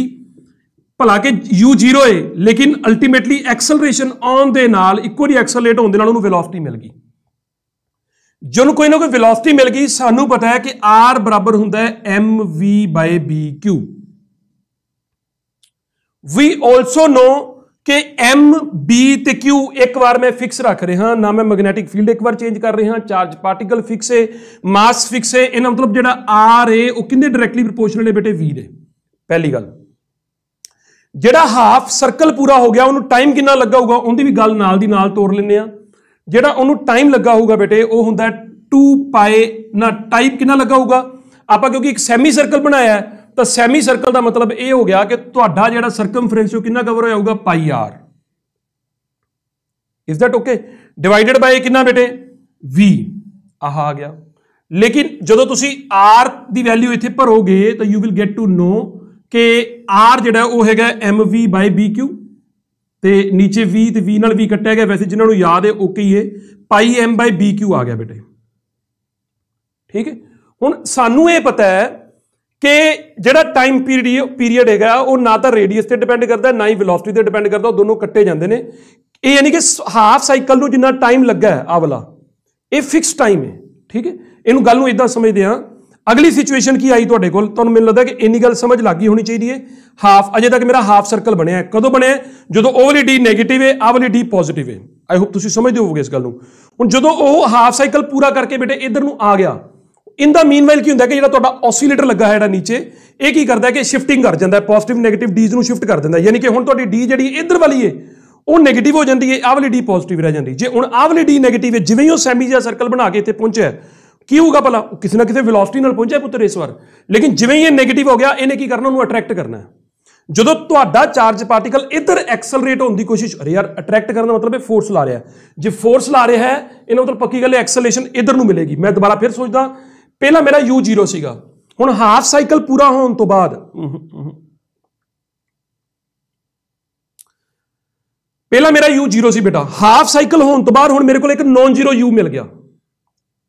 [SPEAKER 1] ਭਲਾ ਕਿ u 0 ਹੈ ਲੇਕਿਨ ਅਲਟੀਮੇਟਲੀ ਐਕਸਲਰੇਸ਼ਨ ਆਨ ਦੇ ਨਾਲ ਇੱਕੋ ਹੀ ਐਕਸਲਰੇਟ ਹੋਣ ਦੇ ਨਾਲ ਉਹਨੂੰ ਵੈਲੋਸਿਟੀ ਮਿਲ ਗਈ ਜਦੋਂ ਕੋਈ ਨਾ ਕੋਈ ਵੈਲੋਸਿਟੀ ਮਿਲ ਗਈ ਸਾਨੂੰ ਪਤਾ ਹੈ ਕਿ r ਬਰਾਬਰ ਹੁੰਦਾ ਹੈ mv bq we also know ਕਿ ਐਮ ਬੀ ਤੇ q ਇੱਕ ਵਾਰ ਮੈਂ ਫਿਕਸ ਰੱਖ ਰਿਹਾ ਨਾ ਮੈਂ ਮੈਗਨੈਟਿਕ ਫੀਲਡ ਇੱਕ ਵਾਰ ਚੇਂਜ ਕਰ ਰਿਹਾ ਚਾਰਜ ਪਾਰਟੀਕਲ ਫਿਕਸ ਹੈ ਮਾਸ ਫਿਕਸ ਹੈ ਇਹਨਾਂ ਮਤਲਬ ਜਿਹੜਾ r ਹੈ ਉਹ ਕਿੰਨੇ ਡਾਇਰੈਕਟਲੀ ਪ੍ਰੋਪੋਰਸ਼ਨਲ ਹੈ ਬੇਟੇ v ਦੇ ਪਹਿਲੀ ਗੱਲ ਜਿਹੜਾ ਹਾਫ ਸਰਕਲ ਪੂਰਾ ਹੋ ਗਿਆ ਉਹਨੂੰ ਟਾਈਮ ਕਿੰਨਾ ਲੱਗਾ ਹੋਊਗਾ ਉਹਦੀ ਵੀ ਗੱਲ ਨਾਲ ਦੀ ਨਾਲ ਤੋੜ ਲੈਂਦੇ ਆ ਜਿਹੜਾ ਉਹਨੂੰ ਟਾਈਮ ਲੱਗਾ ਹੋਊਗਾ ਬੇਟੇ ਉਹ ਹੁੰਦਾ 2 ਪਾਈ ਨਾ ਟਾਈਪ ਕਿੰਨਾ ਲੱਗਾ ਹੋਊਗਾ ਆਪਾਂ ਕਿਉਂਕਿ ਇੱਕ ਸੈਮੀ ਸਰਕਲ ਬਣਾਇਆ ਹੈ ਤਾਂ ਸੈਮੀ ਸਰਕਲ ਦਾ ਮਤਲਬ ਇਹ ਹੋ ਗਿਆ ਕਿ ਤੁਹਾਡਾ ਜਿਹੜਾ ਸਰਕਮਫਰੈਂਸ ਉਹ ਕਿੰਨਾ ਕਵਰ ਹੋ ਜਾਊਗਾ pi r is that okay divided by ਕਿੰਨਾ ਬੇਟੇ v ਆਹ ਆ ਗਿਆ ਲੇਕਿਨ ਜਦੋਂ ਤੁਸੀਂ r ਦੀ ਵੈਲਿਊ ਇੱਥੇ ਭਰੋਗੇ ਤਾਂ you will get to know ਕਿ r ਜਿਹੜਾ ਉਹ ਹੈਗਾ mv bq ਤੇ ਨੀਚੇ v ਤੇ v ਨਾਲ v ਕੱਟਿਆ ਗਿਆ ਵੈਸੇ ਜਿਨ੍ਹਾਂ ਨੂੰ ਯਾਦ ਹੈ ਓਕੇ ਹੀ ਹੈ ਪਾਈ m bq ਆ ਗਿਆ ਬੇਟੇ ਠੀਕ ਹੈ ਹੁਣ ਸਾਨੂੰ ਇਹ ਪਤਾ ਹੈ ਕਿ ਜਿਹੜਾ ਟਾਈਮ ਪੀਰੀਅਡ ਪੀਰੀਅਡ ਹੈਗਾ ਉਹ ਨਾ ਤਾਂ ਰੇਡੀਅਸ ਤੇ ਡਿਪੈਂਡ ਕਰਦਾ ਨਾ ਹੀ ਵੈਲੋਸਿਟੀ ਤੇ ਡਿਪੈਂਡ ਕਰਦਾ ਉਹ ਦੋਨੋਂ ਕੱਟੇ ਜਾਂਦੇ ਨੇ ਇਹ ਯਾਨੀ ਕਿ ਹਾਫ ਸਾਈਕਲ ਨੂੰ ਜਿੰਨਾ ਟਾਈਮ ਲੱਗਾ ਹੈ ਆ ਵਾਲਾ ਇਹ ਫਿਕਸ ਟਾਈਮ ਹੈ ਠੀਕ ਹੈ ਇਹਨੂੰ ਗੱਲ ਨੂੰ ਇਦਾਂ ਸਮਝਦੇ ਆ ਅਗਲੀ ਸਿਚੁਏਸ਼ਨ ਕੀ ਆਈ ਤੁਹਾਡੇ ਕੋਲ ਤੁਹਾਨੂੰ ਮੈਨੂੰ ਲੱਗਦਾ ਕਿ ਇੰਨੀ ਗੱਲ ਸਮਝ ਲੱਗੀ ਹੋਣੀ ਚਾਹੀਦੀ ਹੈ ਹਾਫ ਅਜੇ ਤੱਕ ਮੇਰਾ ਹਾਫ ਸਰਕਲ ਬਣਿਆ ਹੈ ਕਦੋਂ ਬਣਿਆ ਜਦੋਂ ਉਹ ਵਾਲੀ ਡੀ ਨੈਗੇਟਿਵ ਹੈ ਆ ਵਾਲੀ ਡੀ ਪੋਜ਼ਿਟਿਵ ਹੈ ਆਈ ਹੋਪ ਤੁਸੀਂ ਸਮਝਦੇ ਹੋਵੋਗੇ ਇਸ ਗੱਲ ਨੂੰ ਹੁਣ ਜਦੋਂ ਉਹ ਹਾਫ ਸਾਈਕਲ ਪੂਰਾ ਕਰਕੇ ਬੇਟੇ ਇਧਰ ਨੂੰ ਆ ਗਿਆ ਇਨ ਦਾ ਮੀਨਵਾਈਲ ਕੀ ਹੁੰਦਾ ਕਿ ਜਿਹੜਾ ਤੁਹਾਡਾ ਆਸੀਲੇਟਰ ਲੱਗਾ ਹੈ ਜਿਹੜਾ ਨੀਚੇ ਇਹ ਕੀ ਕਰਦਾ ਹੈ ਕਿ ਸ਼ਿਫਟਿੰਗ ਕਰ ਜਾਂਦਾ ਹੈ ਪੋਜ਼ਿਟਿਵ ਨੈਗੇਟਿਵ ਡੀਜ਼ ਨੂੰ ਸ਼ਿਫਟ ਕਰ ਦਿੰਦਾ ਯਾਨੀ ਕਿ ਹੁਣ ਤੁਹਾਡੀ ਡੀ ਜਿਹੜੀ ਇਧਰ ਵਾਲੀ ਏ ਉਹ ਨੈਗੇਟਿਵ ਹੋ ਜਾਂਦੀ ਏ ਆਹ ਵਾਲੀ ਡੀ ਪੋਜ਼ਿਟਿਵ ਰਹਿ ਜਾਂਦੀ ਜੇ ਹੁਣ ਆਹ ਵਾਲੀ ਡੀ ਨੈਗੇਟਿਵ ਏ ਜਿਵੇਂ ਹੀ ਉਹ ਸੈਮੀ ਜਿਹਾ ਸਰਕਲ ਬਣਾ ਕੇ ਇੱਥੇ ਪਹੁੰਚਿਆ ਕੀ ਹੋਊਗਾ ਭਲਾ ਕਿਸੇ ਨਾ ਕਿਸੇ ਵੈਲੋਸਿਟੀ ਨਾਲ ਪਹੁੰਚਿਆ ਪੁੱਤਰ ਇਸ ਵਾਰ ਲੇਕਿਨ ਜਿਵੇਂ ਹੀ ਇਹ ਨੈਗੇਟਿਵ ਹੋ ਗਿਆ ਇਹਨੇ ਕੀ ਕਰਨਾ ਉਹਨੂੰ ਅਟਰੈਕਟ ਕਰਨਾ ਜਦੋਂ ਤੁਹਾਡਾ ਚਾਰਜ ਪਾਰਟੀਕਲ ਇਧਰ ਐਕਸਲਰੇਟ ਹੋਣ ਦੀ ਕੋਸ਼ਿਸ਼ ਅਰੇ ਯਾਰ ਅਟਰੈਕਟ ਕਰਨ ਦਾ ਮਤਲਬ ਹੈ ਫੋਰਸ ਲਾ ਰਿਹਾ ਜੇ ਫੋਰਸ ਲਾ ਰਿਹਾ ਹੈ ਇਹਨਾਂ ਮਤਲਬ ਪੱਕੀ ਗੱਲ ਐਕਸਲੇਸ਼ਨ ਇਧਰ ਨੂੰ ਮਿਲੇਗੀ ਮੈਂ ਦੁਬਾਰਾ ਫਿਰ ਸੋਚਦਾ पहला मेरा यू जीरो हूँ हाफ साइकिल पूरा होने तो बाद पहला मेरा यू जीरो बेटा हाफ साइकिल होने तो बाद हूँ मेरे को एक नॉन जीरो यू मिल गया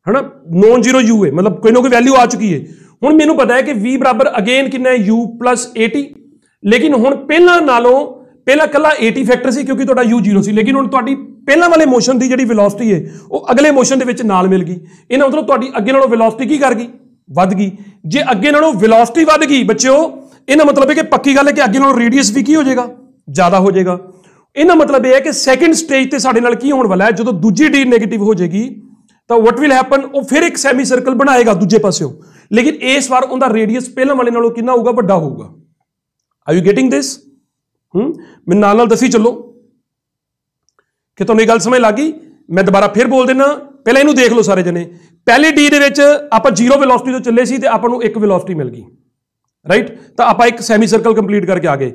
[SPEAKER 1] है ना नॉन जीरो यू है मतलब कोई ना कोई वैल्यू आ चुकी है हूँ मैं पता है कि वी बराबर अगेन किन्ना यू प्लस ए टी लेकिन हूँ पहला नालों पहला कला एटी फैक्टर से क्योंकि यू जीरो लेकिन हूँ ਪਹਿਲਾਂ ਵਾਲੇ ਮੋਸ਼ਨ ਦੀ ਜਿਹੜੀ ਵੈਲੋਸਿਟੀ ਹੈ ਉਹ ਅਗਲੇ ਮੋਸ਼ਨ ਦੇ ਵਿੱਚ ਨਾਲ ਮਿਲ ਗਈ ਇਹਨਾਂ ਮਤਲਬ ਤੁਹਾਡੀ ਅੱਗੇ ਨਾਲੋਂ ਵੈਲੋਸਿਟੀ ਕੀ ਕਰ ਗਈ ਵੱਧ ਗਈ ਜੇ ਅੱਗੇ ਨਾਲੋਂ ਵੈਲੋਸਿਟੀ ਵੱਧ ਗਈ ਬੱਚਿਓ ਇਹਨਾਂ ਮਤਲਬ ਹੈ ਕਿ ਪੱਕੀ ਗੱਲ ਹੈ ਕਿ ਅੱਗੇ ਨਾਲੋਂ ਰੇਡੀਅਸ ਵੀ ਕੀ ਹੋ ਜਾਏਗਾ ਜ਼ਿਆਦਾ ਹੋ ਜਾਏਗਾ ਇਹਨਾਂ ਮਤਲਬ ਇਹ ਹੈ ਕਿ ਸੈਕਿੰਡ ਸਟੇਜ ਤੇ ਸਾਡੇ ਨਾਲ ਕੀ ਹੋਣ ਵਾਲਾ ਹੈ ਜਦੋਂ ਦੂਜੀ ਡੀ 네ਗੇਟਿਵ ਹੋ ਜਾਏਗੀ ਤਾਂ ਵਾਟ ਵਿਲ ਹੈਪਨ ਉਹ ਫਿਰ ਇੱਕ ਸੈਮੀ ਸਰਕਲ ਬਣਾਏਗਾ ਦੂਜੇ ਪਾਸਿਓ ਲੇਕਿਨ ਇਸ ਵਾਰ ਉਹਦਾ ਰੇਡੀਅਸ ਪਹਿਲਾਂ ਵਾਲੇ ਨਾਲੋਂ ਕਿੰਨਾ ਹੋਊਗਾ ਵੱਡਾ ਹੋਊਗਾ ਆਰ ਯੂ ਗੈਟਿੰਗ ਥਿਸ ਹੂੰ ਮੈਂ ਨਾਲ ਨਾਲ ਦੱਸੀ ਚੱਲੋ ਕਿ ਤੁਹਾਨੂੰ ਇਹ ਗੱਲ ਸਮਝ ਲੱਗ ਗਈ ਮੈਂ ਦੁਬਾਰਾ ਫਿਰ ਬੋਲ ਦਿੰਨਾ ਪਹਿਲਾਂ ਇਹਨੂੰ ਦੇਖ ਲਓ ਸਾਰੇ ਜਣੇ ਪਹਿਲੇ ਡੀ ਦੇ ਵਿੱਚ ਆਪਾਂ ਜ਼ੀਰੋ ਵੈਲੋਸਿਟੀ ਤੋਂ ਚੱਲੇ ਸੀ ਤੇ ਆਪਾਂ ਨੂੰ ਇੱਕ ਵੈਲੋਸਿਟੀ ਮਿਲ ਗਈ ਰਾਈਟ ਤਾਂ ਆਪਾਂ ਇੱਕ ਸੈਮੀ ਸਰਕਲ ਕੰਪਲੀਟ ਕਰਕੇ ਆ ਗਏ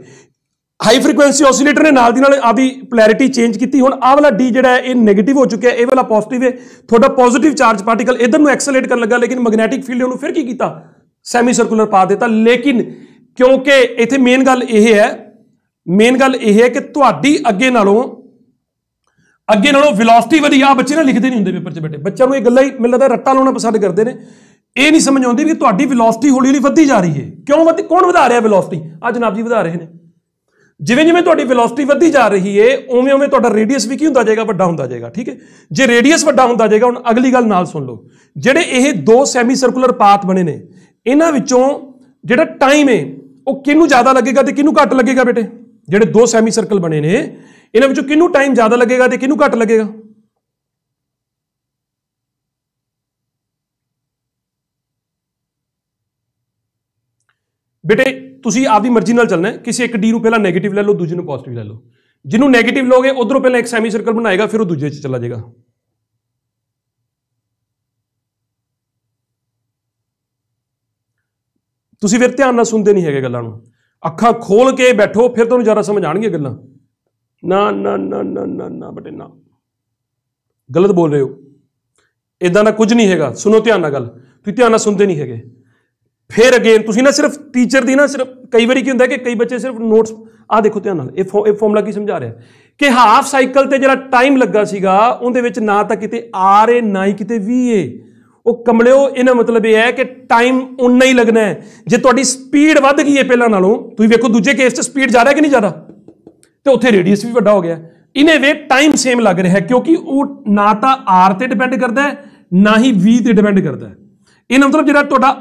[SPEAKER 1] ਹਾਈ ਫ੍ਰੀਕੁਐਂਸੀ ਆਸਿਲੇਟਰ ਨੇ ਨਾਲ ਦੀ ਨਾਲ ਆਪਦੀ ਪੋਲੈਰਿਟੀ ਚੇਂਜ ਕੀਤੀ ਹੁਣ ਆਹ ਵਾਲਾ ਡੀ ਜਿਹੜਾ ਹੈ ਇਹ 네ਗੇਟਿਵ ਹੋ ਚੁੱਕਿਆ ਇਹ ਵਾਲਾ ਪੋਜ਼ਿਟਿਵ ਹੈ ਤੁਹਾਡਾ ਪੋਜ਼ਿਟਿਵ ਚਾਰਜ ਪਾਰਟੀਕਲ ਇਧਰ ਨੂੰ ਐਕਸਲੇਟ ਕਰਨ ਲੱਗਾ ਲੇਕਿਨ ਮੈਗਨੈਟਿਕ ਫੀਲਡ ਉਹਨੂੰ ਫਿਰ ਕੀ ਕੀਤਾ ਸੈਮੀ ਸਰਕੂਲਰ ਪਾ ਦਿੱਤਾ ਲੇਕਿਨ ਕਿਉਂਕਿ ਇੱਥੇ ਮੇਨ ਗੱਲ ਇਹ ਹੈ ਮੇਨ ਗੱਲ ਇਹ ਹੈ ਕਿ ਤੁਹਾਡੀ ਅੱਗੇ ਨਾਲੋਂ ਅੱਗੇ ਨਾਲੋਂ ਵੈਲੋਸਿਟੀ ਵਧੀ ਆ ਬੱਚੇ ਨਾ ਲਿਖਦੇ ਨਹੀਂ ਹੁੰਦੇ ਪੇਪਰ 'ਚ ਬੇਟੇ ਬੱਚਿਆਂ ਨੂੰ ਇਹ ਗੱਲਾਂ ਹੀ ਮੈਨੂੰ ਲੱਗਦਾ ਰੱਟਾ ਲਾਉਣਾ ਪਸੰਦ ਕਰਦੇ ਨੇ ਇਹ ਨਹੀਂ ਸਮਝ ਆਉਂਦੀ ਵੀ ਤੁਹਾਡੀ ਵੈਲੋਸਿਟੀ ਹੌਲੀ ਹੌਲੀ ਵਧਦੀ ਜਾ ਰਹੀ ਹੈ ਕਿਉਂ ਵਧ ਕੌਣ ਵਧਾ ਰਿਹਾ ਵੈਲੋਸਿਟੀ ਆ ਜਨਾਬ ਜੀ ਵਧਾ ਰਹੇ ਨੇ ਜਿਵੇਂ ਜਿਵੇਂ ਤੁਹਾਡੀ ਵੈਲੋਸਿਟੀ ਵਧਦੀ ਜਾ ਰਹੀ ਹੈ ਉਵੇਂ ਉਵੇਂ ਤੁਹਾਡਾ ਰੇਡੀਅਸ ਵੀ ਕੀ ਹੁੰਦਾ ਜਾਏਗਾ ਵੱਡਾ ਹੁੰਦਾ ਜਾਏਗਾ ਠੀਕ ਹੈ ਜੇ ਰੇਡੀਅਸ ਵੱਡਾ ਹੁੰਦਾ ਜਾਏਗਾ ਹੁਣ ਅਗਲੀ ਗੱਲ ਨਾਲ ਸੁਣ ਲਓ ਜਿਹੜੇ ਇਹ ਦੋ ਸੈਮੀ ਸਰਕੂਲਰ ਪਾਥ ਬਣੇ ਨੇ ਇਹਨਾਂ ਵਿੱਚੋਂ ਜਿਹੜਾ ਟਾਈਮ ਹੈ ਉਹ ਕਿਹਨੂੰ ਜ਼ਿਆਦਾ ਲੱਗੇਗਾ ਤੇ ਕਿਹਨੂੰ ਘੱਟ ਲੱਗੇਗਾ ਬੇਟੇ ਜਿਹੜੇ ਦੋ ਸੈਮੀ ਸਰਕਲ ਬਣੇ ਨੇ ਇਹਨਾਂ ਵਿੱਚੋਂ ਕਿੰਨੂੰ ਟਾਈਮ ਜ਼ਿਆਦਾ ਲੱਗੇਗਾ ਤੇ ਕਿੰਨੂੰ ਘੱਟ ਲੱਗੇਗਾ ਬੇਟੇ ਤੁਸੀਂ ਆਪਦੀ ਮਰਜ਼ੀ ਨਾਲ ਚੱਲਣਾ ਕਿਸੇ ਇੱਕ ਡੀ ਨੂੰ ਪਹਿਲਾਂ 네ਗੇਟਿਵ ਲੈ ਲਓ ਦੂਜੇ ਨੂੰ ਪੋਜ਼ਿਟਿਵ ਲੈ ਲਓ ਜਿਹਨੂੰ 네ਗੇਟਿਵ ਲੋਗੇ ਉਧਰੋਂ ਪਹਿਲਾਂ ਇੱਕ ਸੈਮੀ ਸਰਕਲ ਬਣਾਏਗਾ ਫਿਰ ਉਹ ਦੂਜੇ 'ਚ ਚਲਾ ਜਾਏਗਾ ਤੁਸੀਂ ਫਿਰ ਧਿਆਨ ਨਾਲ ਸੁਣਦੇ ਨਹੀਂ ਹੈਗੇ ਗੱਲਾਂ ਨੂੰ ਅੱਖਾਂ ਖੋਲ ਕੇ ਬੈਠੋ ਫਿਰ ਤੁਹਾਨੂੰ ਜ਼ਿਆਦਾ ਸਮਝ ਆਣਗੀਆਂ ਗੱਲਾਂ ਨਾ ਨਾ ਨਾ ਨਾ ਨਾ ਨਾ ਬਟੇ ਨਾ ਗਲਤ ਬੋਲ ਰਹੇ ਹੋ ਇਦਾਂ ਦਾ ਕੁਝ ਨਹੀਂ ਹੈਗਾ ਸੁਣੋ ਧਿਆਨ ਨਾਲ ਗੱਲ ਤੁਸੀਂ ਧਿਆਨ ਨਾਲ ਸੁਣਦੇ ਨਹੀਂ ਹੈਗੇ ਫਿਰ ਅਗੇਨ ਤੁਸੀਂ ਨਾ ਸਿਰਫ ਟੀਚਰ ਦੀ ਨਾ ਸਿਰਫ ਕਈ ਵਾਰੀ ਕੀ ਹੁੰਦਾ ਕਿ ਕਈ ਬੱਚੇ ਸਿਰਫ ਨੋਟਸ ਆ ਦੇਖੋ ਧਿਆਨ ਨਾਲ ਇਹ ਫਾਰਮੂਲਾ ਕੀ ਸਮਝਾ ਰਿਹਾ ਕਿ ਹਾਫ ਸਾਈਕਲ ਤੇ ਜਿਹੜਾ ਟਾਈਮ ਲੱਗਾ ਸੀਗਾ ਉਹਦੇ ਵਿੱਚ ਨਾ ਤਾਂ ਕਿਤੇ ਆਰ ਏ ਨਾ ਹੀ ਕਿਤੇ ਵੀ ਏ ਉਹ ਕਮਲਿਓ ਇਹਨਾਂ ਮਤਲਬ ਇਹ ਹੈ ਕਿ ਟਾਈਮ ਉਨਾ ਹੀ ਲੱਗਣਾ ਹੈ ਜੇ ਤੁਹਾਡੀ ਸਪੀਡ ਵੱਧ ਗਈ ਹੈ ਪਹਿਲਾਂ ਨਾਲੋਂ ਤੁਸੀਂ ਵੇਖੋ ਦੂਜੇ ਕੇਸ 'ਚ ਸਪੀਡ ਜ਼ਿਆਦਾ ਹੈ ਕਿ ਨਹੀਂ ਜ਼ਿਆਦਾ ਤੇ ਉੱਥੇ ਰੇਡੀਅਸ ਵੀ ਵੱਡਾ ਹੋ ਗਿਆ ਇਨ ਅ ਵੇ ਟਾਈਮ ਸੇਮ ਲੱਗ ਰਿਹਾ ਕਿਉਂਕਿ ਉਹ ਨਾ ਤਾਂ r ਤੇ ਡਿਪੈਂਡ ਕਰਦਾ ਹੈ ਨਾ ਹੀ v ਤੇ ਡਿਪੈਂਡ ਕਰਦਾ ਹੈ ਇਹ ਮਤਲਬ ਜਿਹੜਾ ਤੁਹਾਡਾ